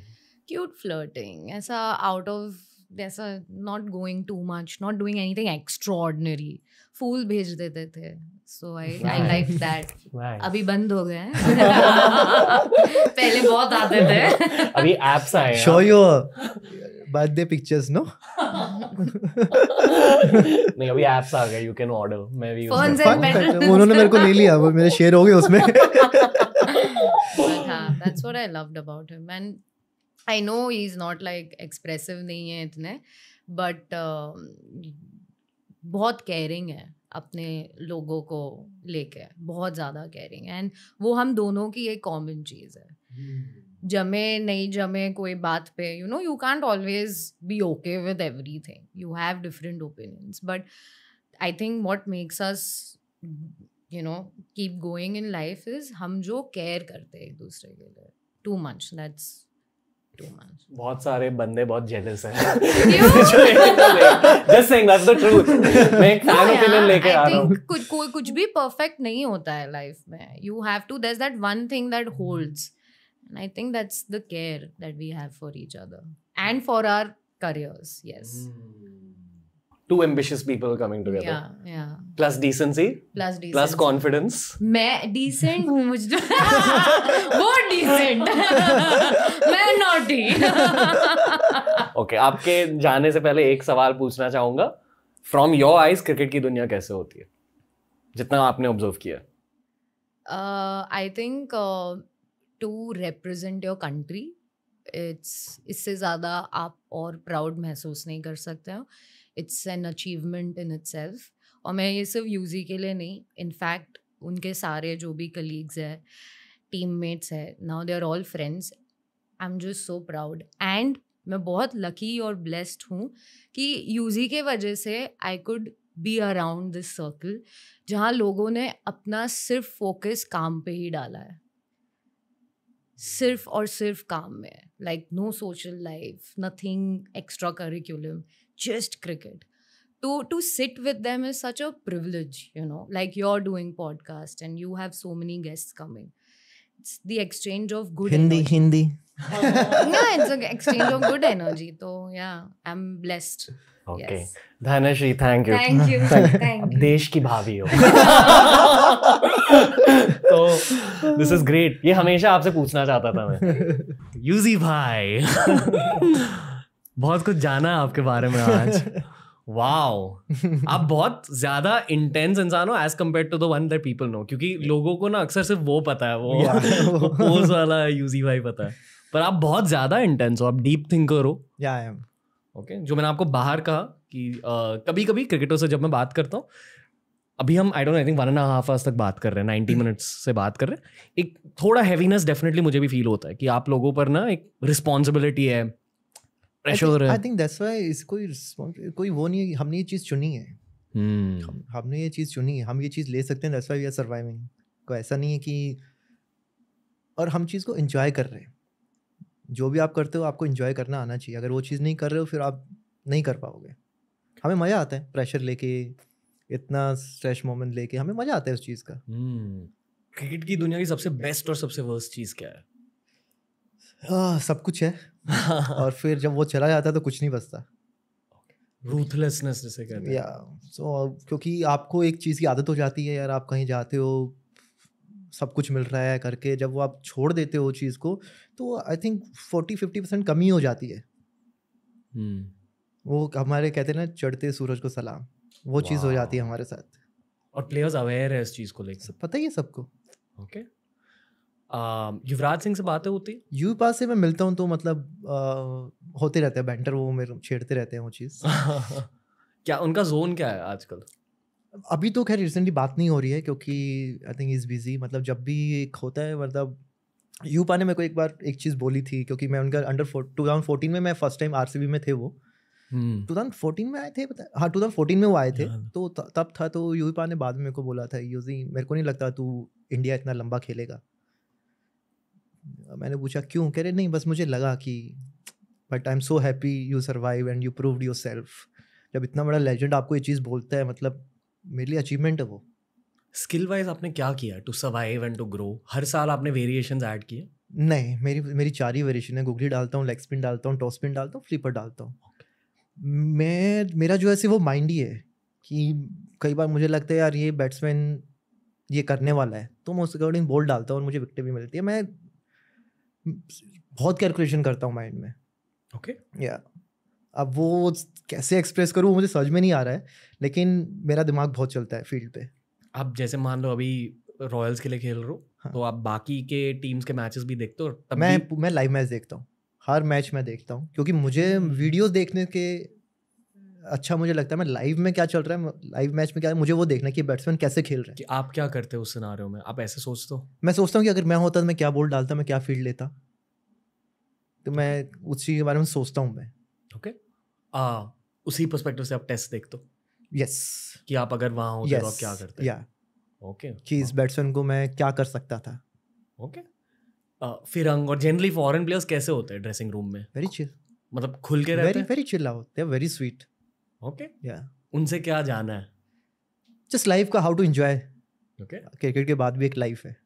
Speaker 2: cute flirting as a out of there's a not going too much not doing anything extraordinary फूल भेज देते थे सो आई आई लाइक दैट अभी बंद हो गए हैं पहले बहुत आते थे
Speaker 3: अभी एप्स आए show
Speaker 1: your birthday pictures no
Speaker 3: नहीं अभी ऐप्स आ गए यू कैन ऑर्डर मैं भी फोन्स एंड
Speaker 2: उन्होंने मेरे को ले
Speaker 1: लिया वो मेरे शेयर हो गए उसमें
Speaker 2: that's what I loved about him and I know he is not like expressive नहीं है इतने बट um, बहुत केयरिंग है अपने लोगों को लेके बहुत ज़्यादा केयरिंग एंड वो हम दोनों की एक कॉमन चीज़ है hmm. जमे नहीं जमे कोई बात पे you know you can't always be okay with everything you have different opinions but I think what makes us you know keep going in life is हम जो केयर करते हैं एक दूसरे के लिए टू मच दैट्स
Speaker 3: बहुत सारे बंदे बहुत जेलस हैं just saying that's the truth मैं एक फैन ओपिनियन हाँ लेके आ रहा हूं
Speaker 2: कुछ कोई कुछ भी परफेक्ट नहीं होता है लाइफ में you have to there is that one thing that holds And I think that's the care that we have for each other and for our careers. Yes. Mm.
Speaker 3: Two ambitious people coming together. Yeah, yeah. Plus decency. Plus decency. Plus confidence.
Speaker 2: main decent हूँ मुझ वो decent main naughty.
Speaker 3: okay, आपके जाने से पहले एक सवाल पूछना चाहूँगा. फ्रॉम योर आइज क्रिकेट की दुनिया कैसे होती है जितना आपने ऑब्जर्व किया
Speaker 2: I think to represent your country it's इससे ज़्यादा आप और प्राउड महसूस नहीं कर सकते हो it's an achievement in itself और मैं ये सिर्फ यूजी के लिए नहीं इनफैक्ट उनके सारे जो भी कलीग्स है टीम मेट्स है now they are all friends I am just so proud and मैं बहुत लकी और ब्लेस्ड हूँ कि यूजी के वजह से I could be around this circle जहाँ लोगों ने अपना सिर्फ फोकस काम पे ही डाला है सिर्फ और सिर्फ काम में like no social life nothing extra curriculum just cricket to to sit with them is such a privilege you know like you are doing podcast and you have so many guest coming it's the exchange of good Hindi
Speaker 1: Hindi
Speaker 3: देश की भाभी हो तो दिस इज ग्रेट ये हमेशा आपसे पूछना चाहता था मैं यूजी भाई बहुत कुछ जाना आपके बारे में आज वाओ आप बहुत ज्यादा इंटेंस इंसान हो as compare to the one that people know क्योंकि लोगों को ना अक्सर सिर्फ वो पता है वो, वो पोज वाला यूजी भाई पता है पर आप बहुत ज्यादा इंटेंस हो आप डीप थिंकर हो या आई एम ओके जो मैंने आपको बाहर कहा कि कभी कभी क्रिकेटर से जब मैं बात करता हूँ अभी हम I don't I think one and half hours तक बात कर रहे हैं नाइन्टी मिनट्स से बात कर रहे हैं एक थोड़ा हैवीनेस डेफिनेटली मुझे भी फील होता है कि आप लोगों पर ना एक रिस्पॉन्सिबिलिटी है प्रेशर है आई
Speaker 1: थिंक दैट्स व्हाई इसको कोई वो नहीं हमने ये चीज़ चुनी है hmm. हम, हमने ये चीज़ चुनी है हम ये चीज़ ले सकते हैं that's why we are surviving को ऐसा नहीं है कि और हम चीज़ को इन्जॉय कर रहे हैं जो भी आप करते हो आपको इन्जॉय करना आना चाहिए अगर वो चीज़ नहीं कर रहे हो फिर आप नहीं कर पाओगे हमें मज़ा आता है प्रेशर लेके इतना स्ट्रेस मोमेंट लेके हमें मजा आता है उस चीज़ का
Speaker 4: हम्म।
Speaker 1: क्रिकेट
Speaker 3: की दुनिया की सबसे बेस्ट और सबसे वर्स्ट चीज़ क्या है
Speaker 1: आ, हाँ, सब कुछ है और फिर जब वो चला जाता है तो कुछ नहीं बचता
Speaker 3: रूथलेसनेस कहते हैं या
Speaker 1: सो क्योंकि आपको एक चीज़ की आदत हो जाती है यार आप कहीं जाते हो सब कुछ मिल रहा है करके जब वो आप छोड़ देते हो चीज़ को तो I think forty fifty percent कमी हो जाती है
Speaker 4: hmm.
Speaker 1: वो हमारे कहते हैं ना चढ़ते सूरज को सलाम वो चीज़ हो जाती है हमारे साथ
Speaker 3: और प्लेयर्स अवेयर है इस चीज़ को लेकर पता ही है सबको ओके um, युवराज सिंह से बातें होती
Speaker 1: यू पास से मैं मिलता हूँ तो मतलब होते रहते हैं बैंटर वो मेरे छेड़ते रहते हैं वो चीज़
Speaker 3: क्या उनका जोन क्या है आजकल
Speaker 1: अभी तो खैर रिसेंटली बात नहीं हो रही है क्योंकि आई थिंक इज़ बिजी मतलब जब भी एक होता है मतलब यू पा ने मेरे को एक बार एक चीज़ बोली थी क्योंकि मैं उनका अंडर टू थाउजेंड फोर्टीन में मैं फर्स्ट टाइम आर में थे वो हम्म। टू थाउजेंड फोर्टीन में आए थे पता हाँ टू थाउजेंड फोर्टीन में वो आए थे तो तब था तो यूपा ने बाद में मेरे को बोला था यूजी मेरे को नहीं लगता तू इंडिया इतना लंबा खेलेगा मैंने पूछा क्यों कह रहे नहीं बस मुझे लगा कि but I am so happy you survive and you prove yourself जब इतना बड़ा लेजेंड आपको ये चीज़ बोलता है मतलब मेरे लिए अचीवमेंट है वो स्किल वाइज आपने क्या किया to survive and to grow हर साल आपने वेरिएशन ऐड किए नहीं मेरी मेरी चार ही वेरिएशन है गुगली डालता हूँ लेग स्पिन डालता हूँ टॉस स्पिन डालता हूँ फ्लिपर डालता हूँ मैं मेरा जो है वो माइंड ही है कि कई बार मुझे लगता है यार ये बैट्समैन ये करने वाला है तो मैं उस अकॉर्डिंग बॉल डालता हूँ और मुझे विकटें भी मिलती है मैं बहुत कैलकुलेशन करता हूँ माइंड में ओके okay. या yeah. अब वो कैसे एक्सप्रेस करूँ मुझे समझ में नहीं आ रहा है लेकिन मेरा दिमाग बहुत चलता है फील्ड पे
Speaker 3: आप जैसे मान लो अभी रॉयल्स के लिए खेल रहे हो हाँ. तो आप बाकी के टीम्स के मैचेस भी देखते हो मैं
Speaker 1: मैं लाइव मैच देखता हूँ हर मैच मैं देखता हूँ क्योंकि मुझे वीडियोस देखने के अच्छा मुझे लगता है मैं लाइव में क्या चल रहा है लाइव मैच में क्या है मुझे वो देखना कि बैट्समैन कैसे खेल रहे हैं कि
Speaker 3: आप क्या करते हो उस सिनारियों में आप ऐसे सोचते हो
Speaker 1: मैं सोचता हूँ कि अगर मैं होता तो मैं क्या बोल डालता मैं क्या फील्ड लेता तो मैं उसी के बारे में सोचता हूँ मैं
Speaker 3: ओके okay. आ, उसी परस्पेक्टिव से आप टेस्ट देखते हो यस कि आप अगर वहाँ हो yes. तो आप क्या करते या
Speaker 1: ओके okay. कि इस बैट्समैन को मैं क्या कर सकता था ओके okay.
Speaker 3: फिरंग और जनरली फॉरेन प्लेयर्स कैसे होते हैं ड्रेसिंग रूम में वेरी
Speaker 1: चिल मतलब खुल के रहते हैं very chill out they are very sweet okay या उनसे क्या जाना है जस्ट लाइफ का how to enjoy okay cricket के बाद भी एक लाइफ है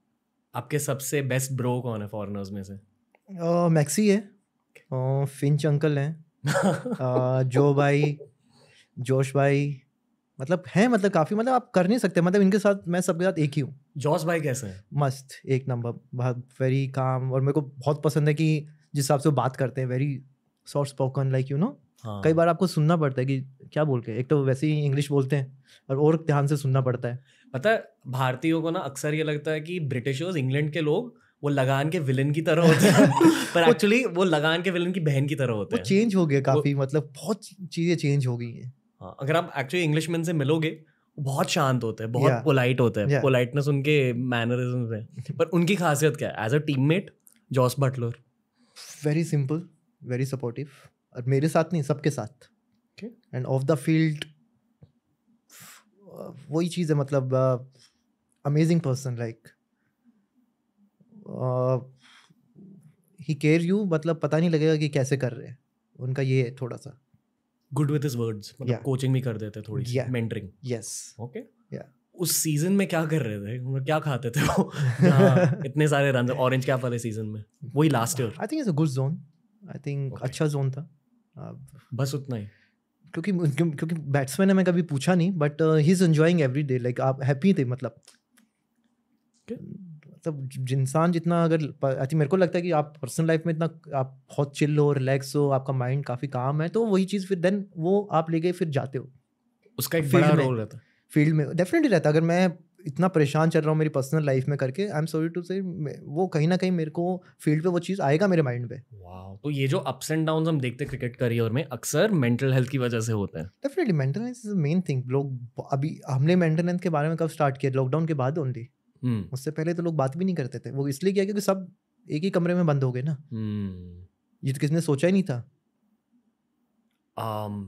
Speaker 3: आपके सबसे बेस्ट ब्रो कौन है फॉरेनर्स में से
Speaker 1: मैक्सी है फिंच अंकल हैं जो भाई जोश भाई मतलब है मतलब काफी मतलब आप कर नहीं सकते मतलब इनके साथ मैं सबके साथ एक ही हूँ जॉस भाई कैसे हैं मस्त एक नंबर बहुत वेरी काम और मेरे को बहुत पसंद है कि जिस हिसाब से वो बात करते हैं very soft spoken like you know कई बार आपको सुनना पड़ता है कि क्या बोल के एक तो वैसे ही इंग्लिश बोलते हैं और और ध्यान से सुनना पड़ता है
Speaker 3: पता है भारतीयों को ना अक्सर ये लगता है कि ब्रिटिशर्स इंग्लैंड के लोग वो लगान के विलन की तरह होते हैं पर एक्चुअली वो लगान के विलन की
Speaker 1: बहन की तरह होते हैं चेंज हो गया काफी मतलब बहुत चीजें चेंज हो गई हैं
Speaker 3: हाँ, अगर आप एक्चुअली इंग्लिश मैन से मिलोगे बहुत शांत होते हैं बहुत पोलाइट होते हैं पोलाइटनेस उनके मैनरिज्म है
Speaker 1: पर उनकी खासियत क्या है as a teammate Jos Buttler very simple very supportive और मेरे साथ नहीं सबके साथ एंड ऑफ द फील्ड वही चीज़ है मतलब amazing person like he care you मतलब पता नहीं लगेगा कि कैसे कर रहे हैं उनका ये है थोड़ा सा
Speaker 3: गुड विद हिज वर्ड्स मतलब कोचिंग भी कर देते थोड़ी सी मेंटरिंग यस ओके उस सीजन में क्या कर रहे थे मतलब क्या खाते थे वो इतने सारे रन ऑरेंज कैप वाले सीजन में वही last year
Speaker 1: I think it's a good zone I think अच्छा जोन था बस उतना ही क्योंकि क्योंकि बैट्समैन ने मैं कभी पूछा नहीं but he is enjoying every day like आप हैप्पी थे मतलब मतलब इंसान जितना अगर आई मेरे को लगता है कि आप पर्सनल लाइफ में इतना आप बहुत चिल हो रिलैक्स हो आपका माइंड काफ़ी काम है तो वही चीज़ फिर देन वो आप ले गए फिर जाते हो उसका एक फील्ड रोल रहता है फील्ड में डेफिनेटली रहता है अगर मैं इतना परेशान चल रहा हूँ मेरी पर्सनल लाइफ में करके आई एम सॉरी टू से वो कहीं ना कहीं मेरे को फील्ड पे वो चीज़ आएगा मेरे माइंड पे
Speaker 3: वाह तो ये जो अप्स एंड डाउन हम देखते हैं क्रिकेट करियर में अक्सर मेंटल हेल्थ की वजह से होते हैं
Speaker 1: definitely mental health is main thing लोग अभी हमने मेंटल हेल्थ के बारे में कब स्टार्ट किया लॉकडाउन के बाद ओनली हम्म। उससे पहले तो लोग बात भी नहीं करते थे वो इसलिए किया क्योंकि सब एक ही कमरे में बंद हो गए ना
Speaker 4: हम्म।
Speaker 1: ये तो किसी ने सोचा ही नहीं था
Speaker 3: um,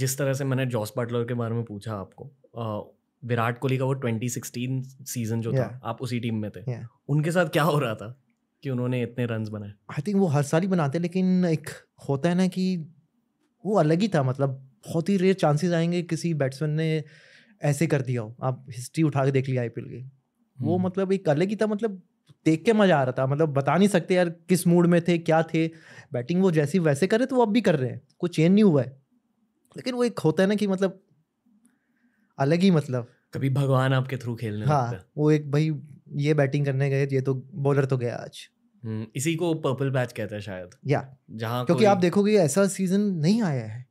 Speaker 3: जिस तरह से मैंने जॉस बाटलर के बारे में पूछा आपको uh, विराट कोहली का वो 2016 सीजन जो yeah. था आप उसी टीम में थे yeah. उनके साथ क्या हो रहा था कि उन्होंने इतने रन बनाए
Speaker 1: आई थिंक वो हर साल ही बनाते लेकिन एक होता है ना कि वो अलग ही था मतलब बहुत ही रेयर चांसेस आएंगे किसी बैट्समैन ने ऐसे कर दिया हो आप हिस्ट्री उठा के देख लिया आई की वो हम्म। मतलब एक अलग ही था मतलब देख के मजा आ रहा था मतलब बता नहीं सकते यार किस मूड में थे क्या थे बैटिंग वो जैसी वैसे कर रहे तो वो अब भी कर रहे हैं कुछ चेंज नहीं हुआ है लेकिन वो एक होता है ना कि मतलब अलग ही मतलब कभी
Speaker 3: भगवान आपके थ्रू खेलने हाँ
Speaker 1: वो एक भाई ये बैटिंग करने गए ये तो बॉलर तो गया आज
Speaker 3: हम्म, इसी को पर्पल बैच कहते हैं शायद या जहाँ क्योंकि आप
Speaker 1: देखोगे ऐसा सीजन नहीं आया है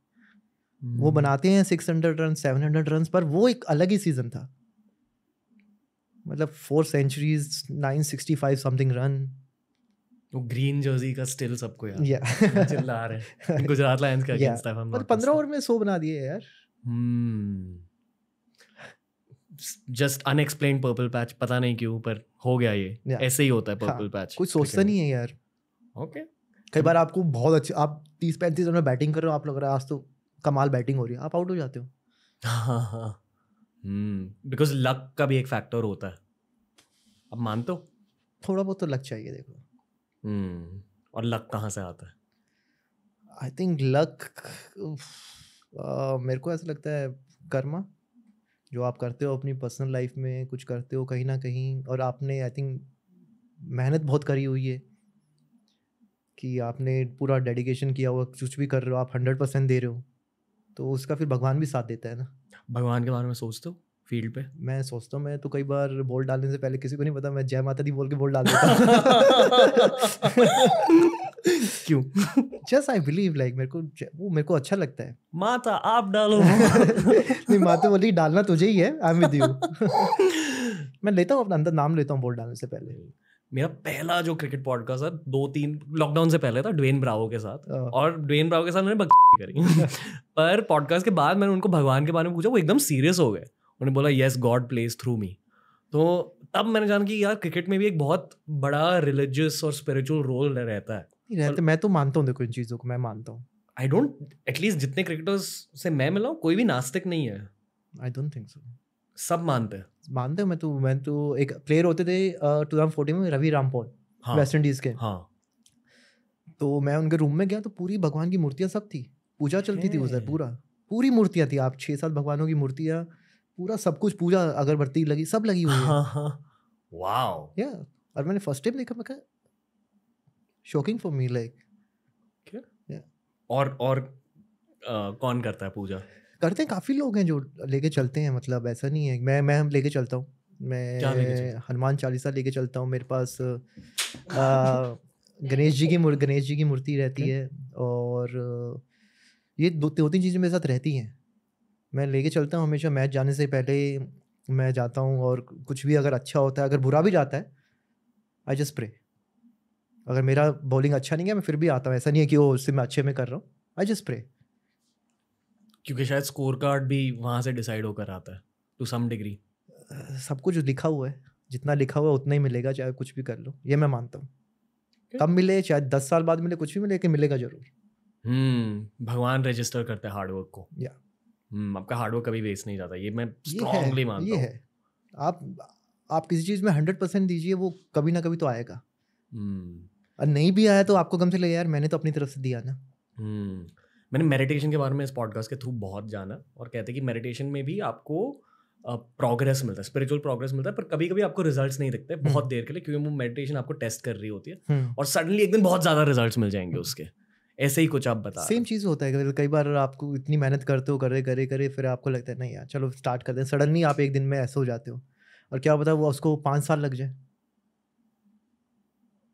Speaker 1: hmm. वो बनाते हैं six hundred run seven hundred run पर वो एक अलग ही सीजन था मतलब four centuries nine sixty five something run वो ग्रीन जर्सी का स्टिल सबको यार yeah. चिल्ला रहे गुजरात लायंस का अगेंस्ट था हम पंद्रह ओवर में सो बना दिए यार
Speaker 3: जस्ट अनएक्सप्लेन पर्पल पैच पता नहीं क्यों पर हो गया ये yeah. ऐसे ही होता है पर्पल हाँ, पैच कुछ सोचता नहीं
Speaker 1: है यार ओके okay. कई बार आपको बहुत अच्छा आप तीस पैंतीस रन में बैटिंग कर रहे हो आप लग रहा है आज तो कमाल बैटिंग हो रही है आप आउट हो जाते हो
Speaker 3: बिकॉज लक हम्म, का भी एक फैक्टर होता है अब
Speaker 1: मान तो थोड़ा बहुत तो लक चाहिए देखो
Speaker 3: hmm. और लक कहाँ से आता है
Speaker 1: आई थिंक लक मेरे को ऐसा लगता है कर्मा जो आप करते हो अपनी पर्सनल लाइफ में कुछ करते हो कहीं ना कहीं और आपने आई थिंक मेहनत बहुत करी हुई है कि आपने पूरा डेडिकेशन किया हुआ कुछ भी कर रहे हो आप हंड्रेड परसेंट दे रहे हो तो उसका फिर भगवान भी साथ देता है ना भगवान के बारे में सोचते हो फील्ड पे मैं सोचता हूँ मैं तो कई बार बोल डालने से पहले किसी को नहीं पता मैं जय माता दी बोल के बोल डाल देता क्यों जस आई बिलीव लाइक मेरे को वो मेरे को अच्छा लगता है
Speaker 3: माता आप डालो नहीं
Speaker 1: माता बोली डालना तुझे ही है आई एम विद यू मैं लेता हूँ अपना अंदर नाम लेता हूँ बोल डालने से पहले
Speaker 3: मेरा पहला जो क्रिकेट पॉडकास्ट था दो तीन लॉकडाउन से पहले था ड्वेन ब्रावो के साथ हाँ। और ड्वेन ब्रावो के साथ मैंने करी पर पॉडकास्ट के बाद मैंने उनको भगवान के बारे में पूछा वो एकदम सीरियस हो गए उन्होंने बोला yes God place through me तो तब मैंने जाना कि यार क्रिकेट में भी एक बहुत बड़ा रिलीजियस और स्पिरिचुअल रोल रहता है
Speaker 1: रहते मैं तो मानता हूँ देखो इन चीज़ों को मैं मानता हूँ आई डोंट एटलीस्ट जितने क्रिकेटर्स से मैं मिला हूँ कोई भी नास्तिक नहीं है आई डोंट थिंक सो सब मानते हैं मानते हो मैं तो मैं तो एक प्लेयर होते थे टू थाउजेंड फोर्टीन में रवि रामपोल वेस्ट इंडीज के हाँ तो मैं उनके रूम में गया तो पूरी भगवान की मूर्तियाँ सब थी पूजा चलती थी उधर पूरा पूरी मूर्तियाँ थी आप छः सात भगवानों की मूर्तियाँ पूरा सब कुछ पूजा अगरबत्ती लगी सब लगी हुई हाँ, हाँ, वाओ या और मैंने फर्स्ट टाइम देखा मैं शॉकिंग फॉर मी लाइक
Speaker 3: क्या और और आ, कौन करता है पूजा
Speaker 1: करते हैं काफ़ी लोग हैं जो लेके चलते हैं मतलब ऐसा नहीं है मैं मैं लेके चलता हूँ मैं हनुमान चालीसा लेके चलता हूँ मेरे पास गणेश जी की गणेश जी की मूर्ति रहती है और ये दो दो तीन चीज़ें मेरे साथ रहती हैं मैं लेके चलता हूँ हमेशा मैच जाने से पहले मैं जाता हूँ और कुछ भी अगर अच्छा होता है अगर बुरा भी जाता है आई जस्ट प्रे अगर मेरा बॉलिंग अच्छा नहीं है मैं फिर भी आता हूँ ऐसा नहीं है कि वो उससे मैं अच्छे में कर रहा हूँ आई जस्ट प्रे
Speaker 3: क्योंकि शायद स्कोर कार्ड भी वहाँ से डिसाइड होकर आता है टू सम डिग्री
Speaker 1: सब कुछ लिखा हुआ है जितना लिखा हुआ है उतना ही मिलेगा चाहे कुछ भी कर लो ये मैं मानता हूँ कब मिले चाहे दस साल बाद मिले कुछ भी मिले लेकिन मिलेगा जरूर
Speaker 3: हम्म भगवान रजिस्टर करते हैं हार्डवर्क को या हम्म आपका हार्डवर्क कभी वेस्ट नहीं जाता ये मैं स्ट्रॉन्गली मानता हूँ ये है
Speaker 1: आप आप किसी चीज़ में हंड्रेड परसेंट दीजिए वो कभी ना कभी तो आएगा हम्म। और नहीं भी आया तो आपको कम से लगे यार मैंने तो अपनी तरफ से दिया ना
Speaker 3: हम्म। मैंने मेडिटेशन के बारे में इस पॉडकास्ट के थ्रू बहुत जाना और कहते हैं कि मेडिटेशन में भी आपको प्रोग्रेस मिलता है स्पिरिचुअल प्रोग्रेस मिलता है पर कभी कभी आपको रिजल्ट्स नहीं दिखते हम्म। बहुत देर के लिए क्योंकि वो मेडिटेशन आपको टेस्ट कर रही होती है हम्म। और सडनली एक दिन बहुत ज़्यादा रिजल्ट मिल जाएंगे हम्म। उसके ऐसे ही कुछ आप बता सेम
Speaker 1: चीज़ होता है कई बार आपको इतनी मेहनत करते हो करे करे करे फिर आपको लगता है नहीं यार चलो स्टार्ट करते हैं सडनली आप एक दिन में ऐसे हो जाते हो और क्या पता वो उसको पाँच साल लग जाए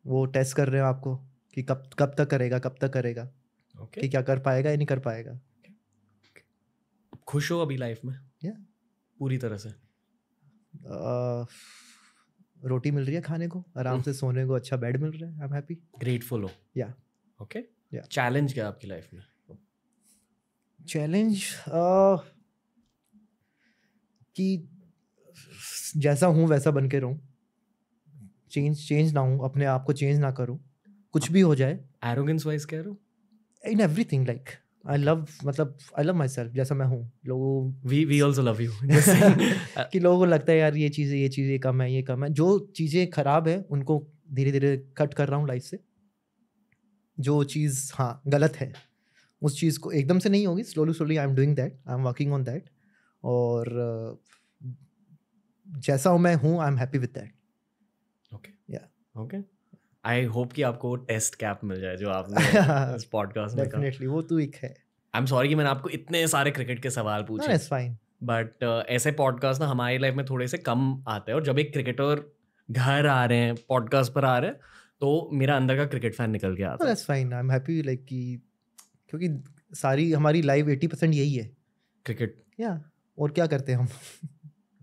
Speaker 1: वो टेस्ट कर रहे हो आपको कि कब कब तक करेगा कब तक करेगा okay. कि क्या कर पाएगा या नहीं कर पाएगा
Speaker 3: खुश हो अभी लाइफ में yeah. पूरी तरह से
Speaker 1: uh, रोटी मिल रही है खाने को आराम से सोने को अच्छा बेड मिल रहा है आई एम हैप्पी ग्रेटफुल हो या ओके या चैलेंज क्या आपकी लाइफ में चैलेंज कि जैसा हूँ वैसा बन के रहूँ चेंज चेंज ना हूँ अपने आप को चेंज ना करूँ कुछ भी हो जाए एरोगेंस वाइज कह रहा हूँ in everything like I love मतलब आई लव माई सेल्फ जैसा मैं हूँ लोगों we we also love you कि लोगों को लगता है यार ये चीज़ें ये चीज़ें कम है ये कम है जो चीज़ें खराब है उनको धीरे धीरे कट कर रहा हूँ लाइफ से जो चीज़ हाँ गलत है उस चीज़ को एकदम से नहीं होगी slowly slowly I am doing that I am working on that और जैसा हूँ मैं हूँ I am happy with that
Speaker 3: okay या ओके आई होप कि आपको टेस्ट कैप मिल जाए जो आपने इस पॉडकास्ट में डेफिनेटली
Speaker 1: वो तू तो एक है
Speaker 3: आई एम सॉरी कि मैंने आपको इतने सारे क्रिकेट के सवाल पूछे इट्स फाइन बट ऐसे पॉडकास्ट ना हमारी लाइफ में थोड़े से कम आते हैं और जब एक क्रिकेटर घर आ रहे हैं पॉडकास्ट पर आ रहे हैं तो मेरा अंदर का क्रिकेट फैन निकल गया
Speaker 1: it's fine I am happy like कि क्योंकि सारी हमारी लाइफ 80% यही है क्रिकेट या और क्या करते हैं हम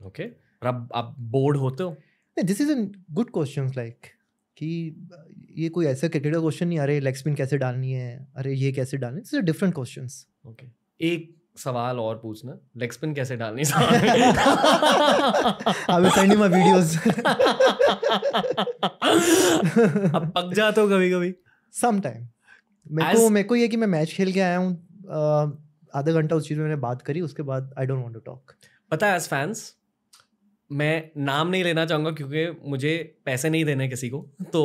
Speaker 1: ओके
Speaker 3: okay. अब आप बोर्ड होते हो
Speaker 1: this is a good questions like कि ये कोई ऐसा क्रिकेटर क्वेश्चन नहीं अरे लेग स्पिन कैसे डालनी है अरे ये कैसे डालनी है डिफरेंट क्वेश्चन ओके
Speaker 3: एक सवाल और पूछना लेग स्पिन कैसे डालनी
Speaker 1: I will send you my videos अब पक जाते हो कभी-कभी सम टाइम मेरे को मेरे को ये कि मैं मैच खेल के आया हूँ आधा घंटा उस चीज़ में मैंने बात करी उसके बाद I don't want to talk
Speaker 3: पता है एज फैंस मैं नाम नहीं लेना चाहूँगा क्योंकि मुझे पैसे नहीं देने किसी को तो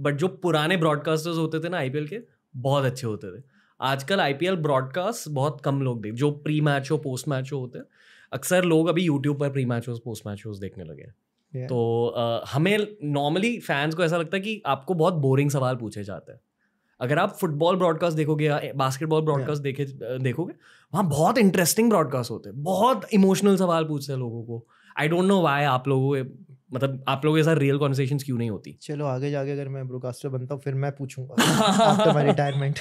Speaker 3: बट जो पुराने ब्रॉडकास्टर्स होते थे ना आईपीएल के बहुत अच्छे होते थे आजकल आईपीएल ब्रॉडकास्ट बहुत कम लोग देख जो प्री मैच हो पोस्ट मैच हो होते हैं अक्सर लोग अभी यूट्यूब पर प्री मैच पोस्ट मैच देखने लगे हैं Yeah. तो uh, हमें नॉर्मली फैंस को ऐसा लगता है कि आपको बहुत बोरिंग सवाल पूछे जाते हैं अगर आप फुटबॉल ब्रॉडकास्ट देखोगे या बास्केटबॉल ब्रॉडकास्ट yeah. देखे देखोगे वहाँ बहुत इंटरेस्टिंग ब्रॉडकास्ट होते हैं बहुत इमोशनल सवाल पूछते हैं लोगों को आई डोंट नो वाई आप लोगों मतलब आप लोगों के साथ रियल कॉन्वर्सेशन
Speaker 1: क्यों नहीं होती चलो आगे जाके अगर मैं ब्रोकास्टर बनता हूँ फिर मैं पूछूंगा रिटायरमेंट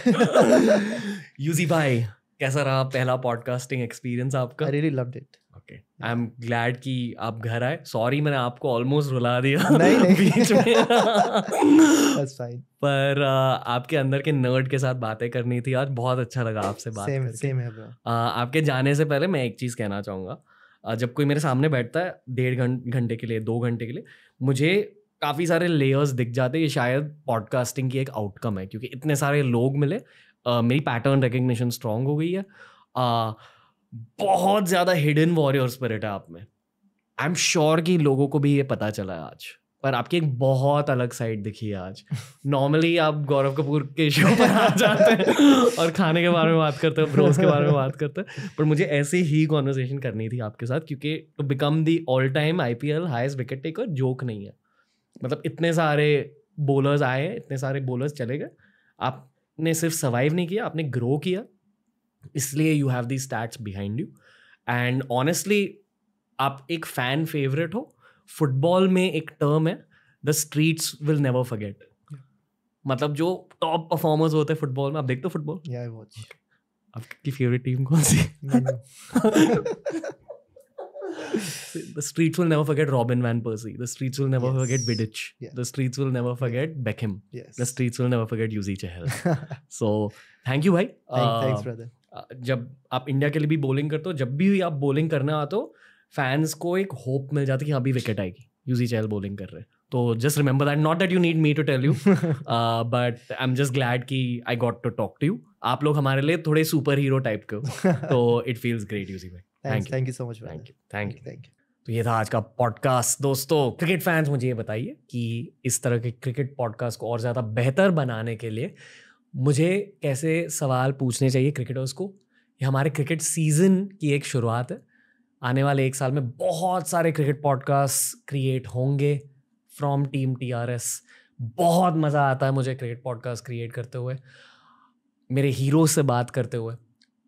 Speaker 3: यूजी भाई कैसा रहा पहला पॉडकास्टिंग एक्सपीरियंस आपका I really loved it okay I am glad कि आप घर आए सॉरी मैंने आपको ऑलमोस्ट रुला दिया नहीं नहीं बीच में
Speaker 4: दैट्स फाइन
Speaker 3: पर आपके अंदर के नर्ड के साथ बातें करनी थी आज बहुत अच्छा लगा आपसे बात सेम सेम है ब्रो आपके जाने से पहले मैं एक चीज कहना चाहूंगा जब कोई मेरे सामने बैठता है डेढ़ घंटे के लिए दो घंटे के लिए मुझे काफ़ी सारे लेयर्स दिख जाते हैं ये शायद पॉडकास्टिंग की एक आउटकम है क्योंकि इतने सारे लोग मिले मेरी पैटर्न रिकग्निशन स्ट्रांग हो गई है बहुत ज़्यादा हिडन वॉरियर स्पिरिट है आप में आई एम श्योर कि लोगों को भी ये पता चला है आज पर आपकी एक बहुत अलग साइड दिखी है आज नॉर्मली आप गौरव कपूर के शो पर आ जाते हैं और खाने के बारे में बात करते हैं ब्रोस के बारे में बात करते हैं पर मुझे ऐसे ही कॉन्वर्सेशन करनी थी आपके साथ क्योंकि to become the all time I P L highest wicket taker joke नहीं है मतलब इतने सारे बोलर्स आए इतने सारे बोलर्स चले गए आपने सिर्फ सर्वाइव नहीं किया आपने ग्रो किया इसलिए you have the stats behind you and honestly आप एक फ़ैन फेवरेट हो फुटबॉल में एक टर्म है the streets will never forget मतलब जो टॉप परफॉर्मर्स होते हैं फुटबॉल में आप देखते
Speaker 1: हो फुटबॉल या आई वॉच
Speaker 3: आपकी फेवरेट टीम कौन सी the streets will never forget Robin van Persie. The streets will never yes. forget Vidic. Yeah. The streets will never forget yeah. Beckham. Yes. The streets will never forget Yuzi Chahal. so thank you भाई. Thank, uh, thanks brother. जब आप इंडिया के लिए भी बॉलिंग करते हो जब भी आप बॉलिंग करने आते हो फैंस को एक होप मिल जाता है कि हाँ, अभी विकेट आएगी यूजी चहल बॉलिंग कर रहे हैं तो just remember that not that you need me to tell you but I am just glad कि I got to talk to you आप लोग हमारे लिए थोड़े सुपर हीरो टाइप के हो तो इट फील्स ग्रेट यूजी भाई thank you thank you so much thank you thank you thank you तो ये था आज का पॉडकास्ट दोस्तों क्रिकेट फैंस मुझे ये बताइए कि इस तरह के क्रिकेट पॉडकास्ट को और ज़्यादा बेहतर बनाने के लिए मुझे कैसे सवाल पूछने चाहिए क्रिकेटर्स को ये हमारे क्रिकेट सीजन की एक शुरुआत है आने वाले एक साल में बहुत सारे क्रिकेट पॉडकास्ट क्रिएट होंगे from team T R S बहुत मज़ा आता है मुझे क्रिकेट पॉडकास्ट क्रिएट करते हुए मेरे हीरो से बात करते हुए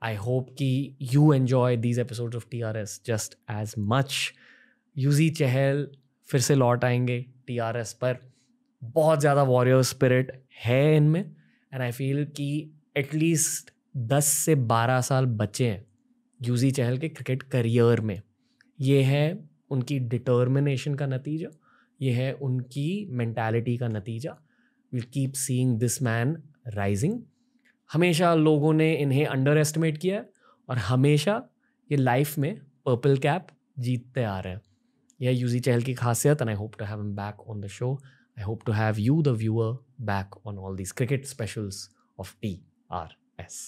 Speaker 3: आई होप कि you enjoy these episode of T R S just as much Yuzi Chahal फिर से लौट आएंगे टी आर एस पर बहुत ज़्यादा वॉरियर स्पिरिट है इनमें एंड आई फील कि एटलीस्ट दस से बारह साल बचे हैं यूजी चहल के क्रिकेट करियर में ये है उनकी डिटर्मिनेशन का नतीजा ये है उनकी मैंटेलिटी का नतीजा will keep seeing this man rising हमेशा लोगों ने इन्हें अंडर एस्टिमेट किया है और हमेशा ये लाइफ में पर्पल कैप जीतते आ रहे हैं यह यूजी चहल की खासियत and I hope to have em back on the show I hope to have you the viewer back on all these cricket specials of T
Speaker 1: R S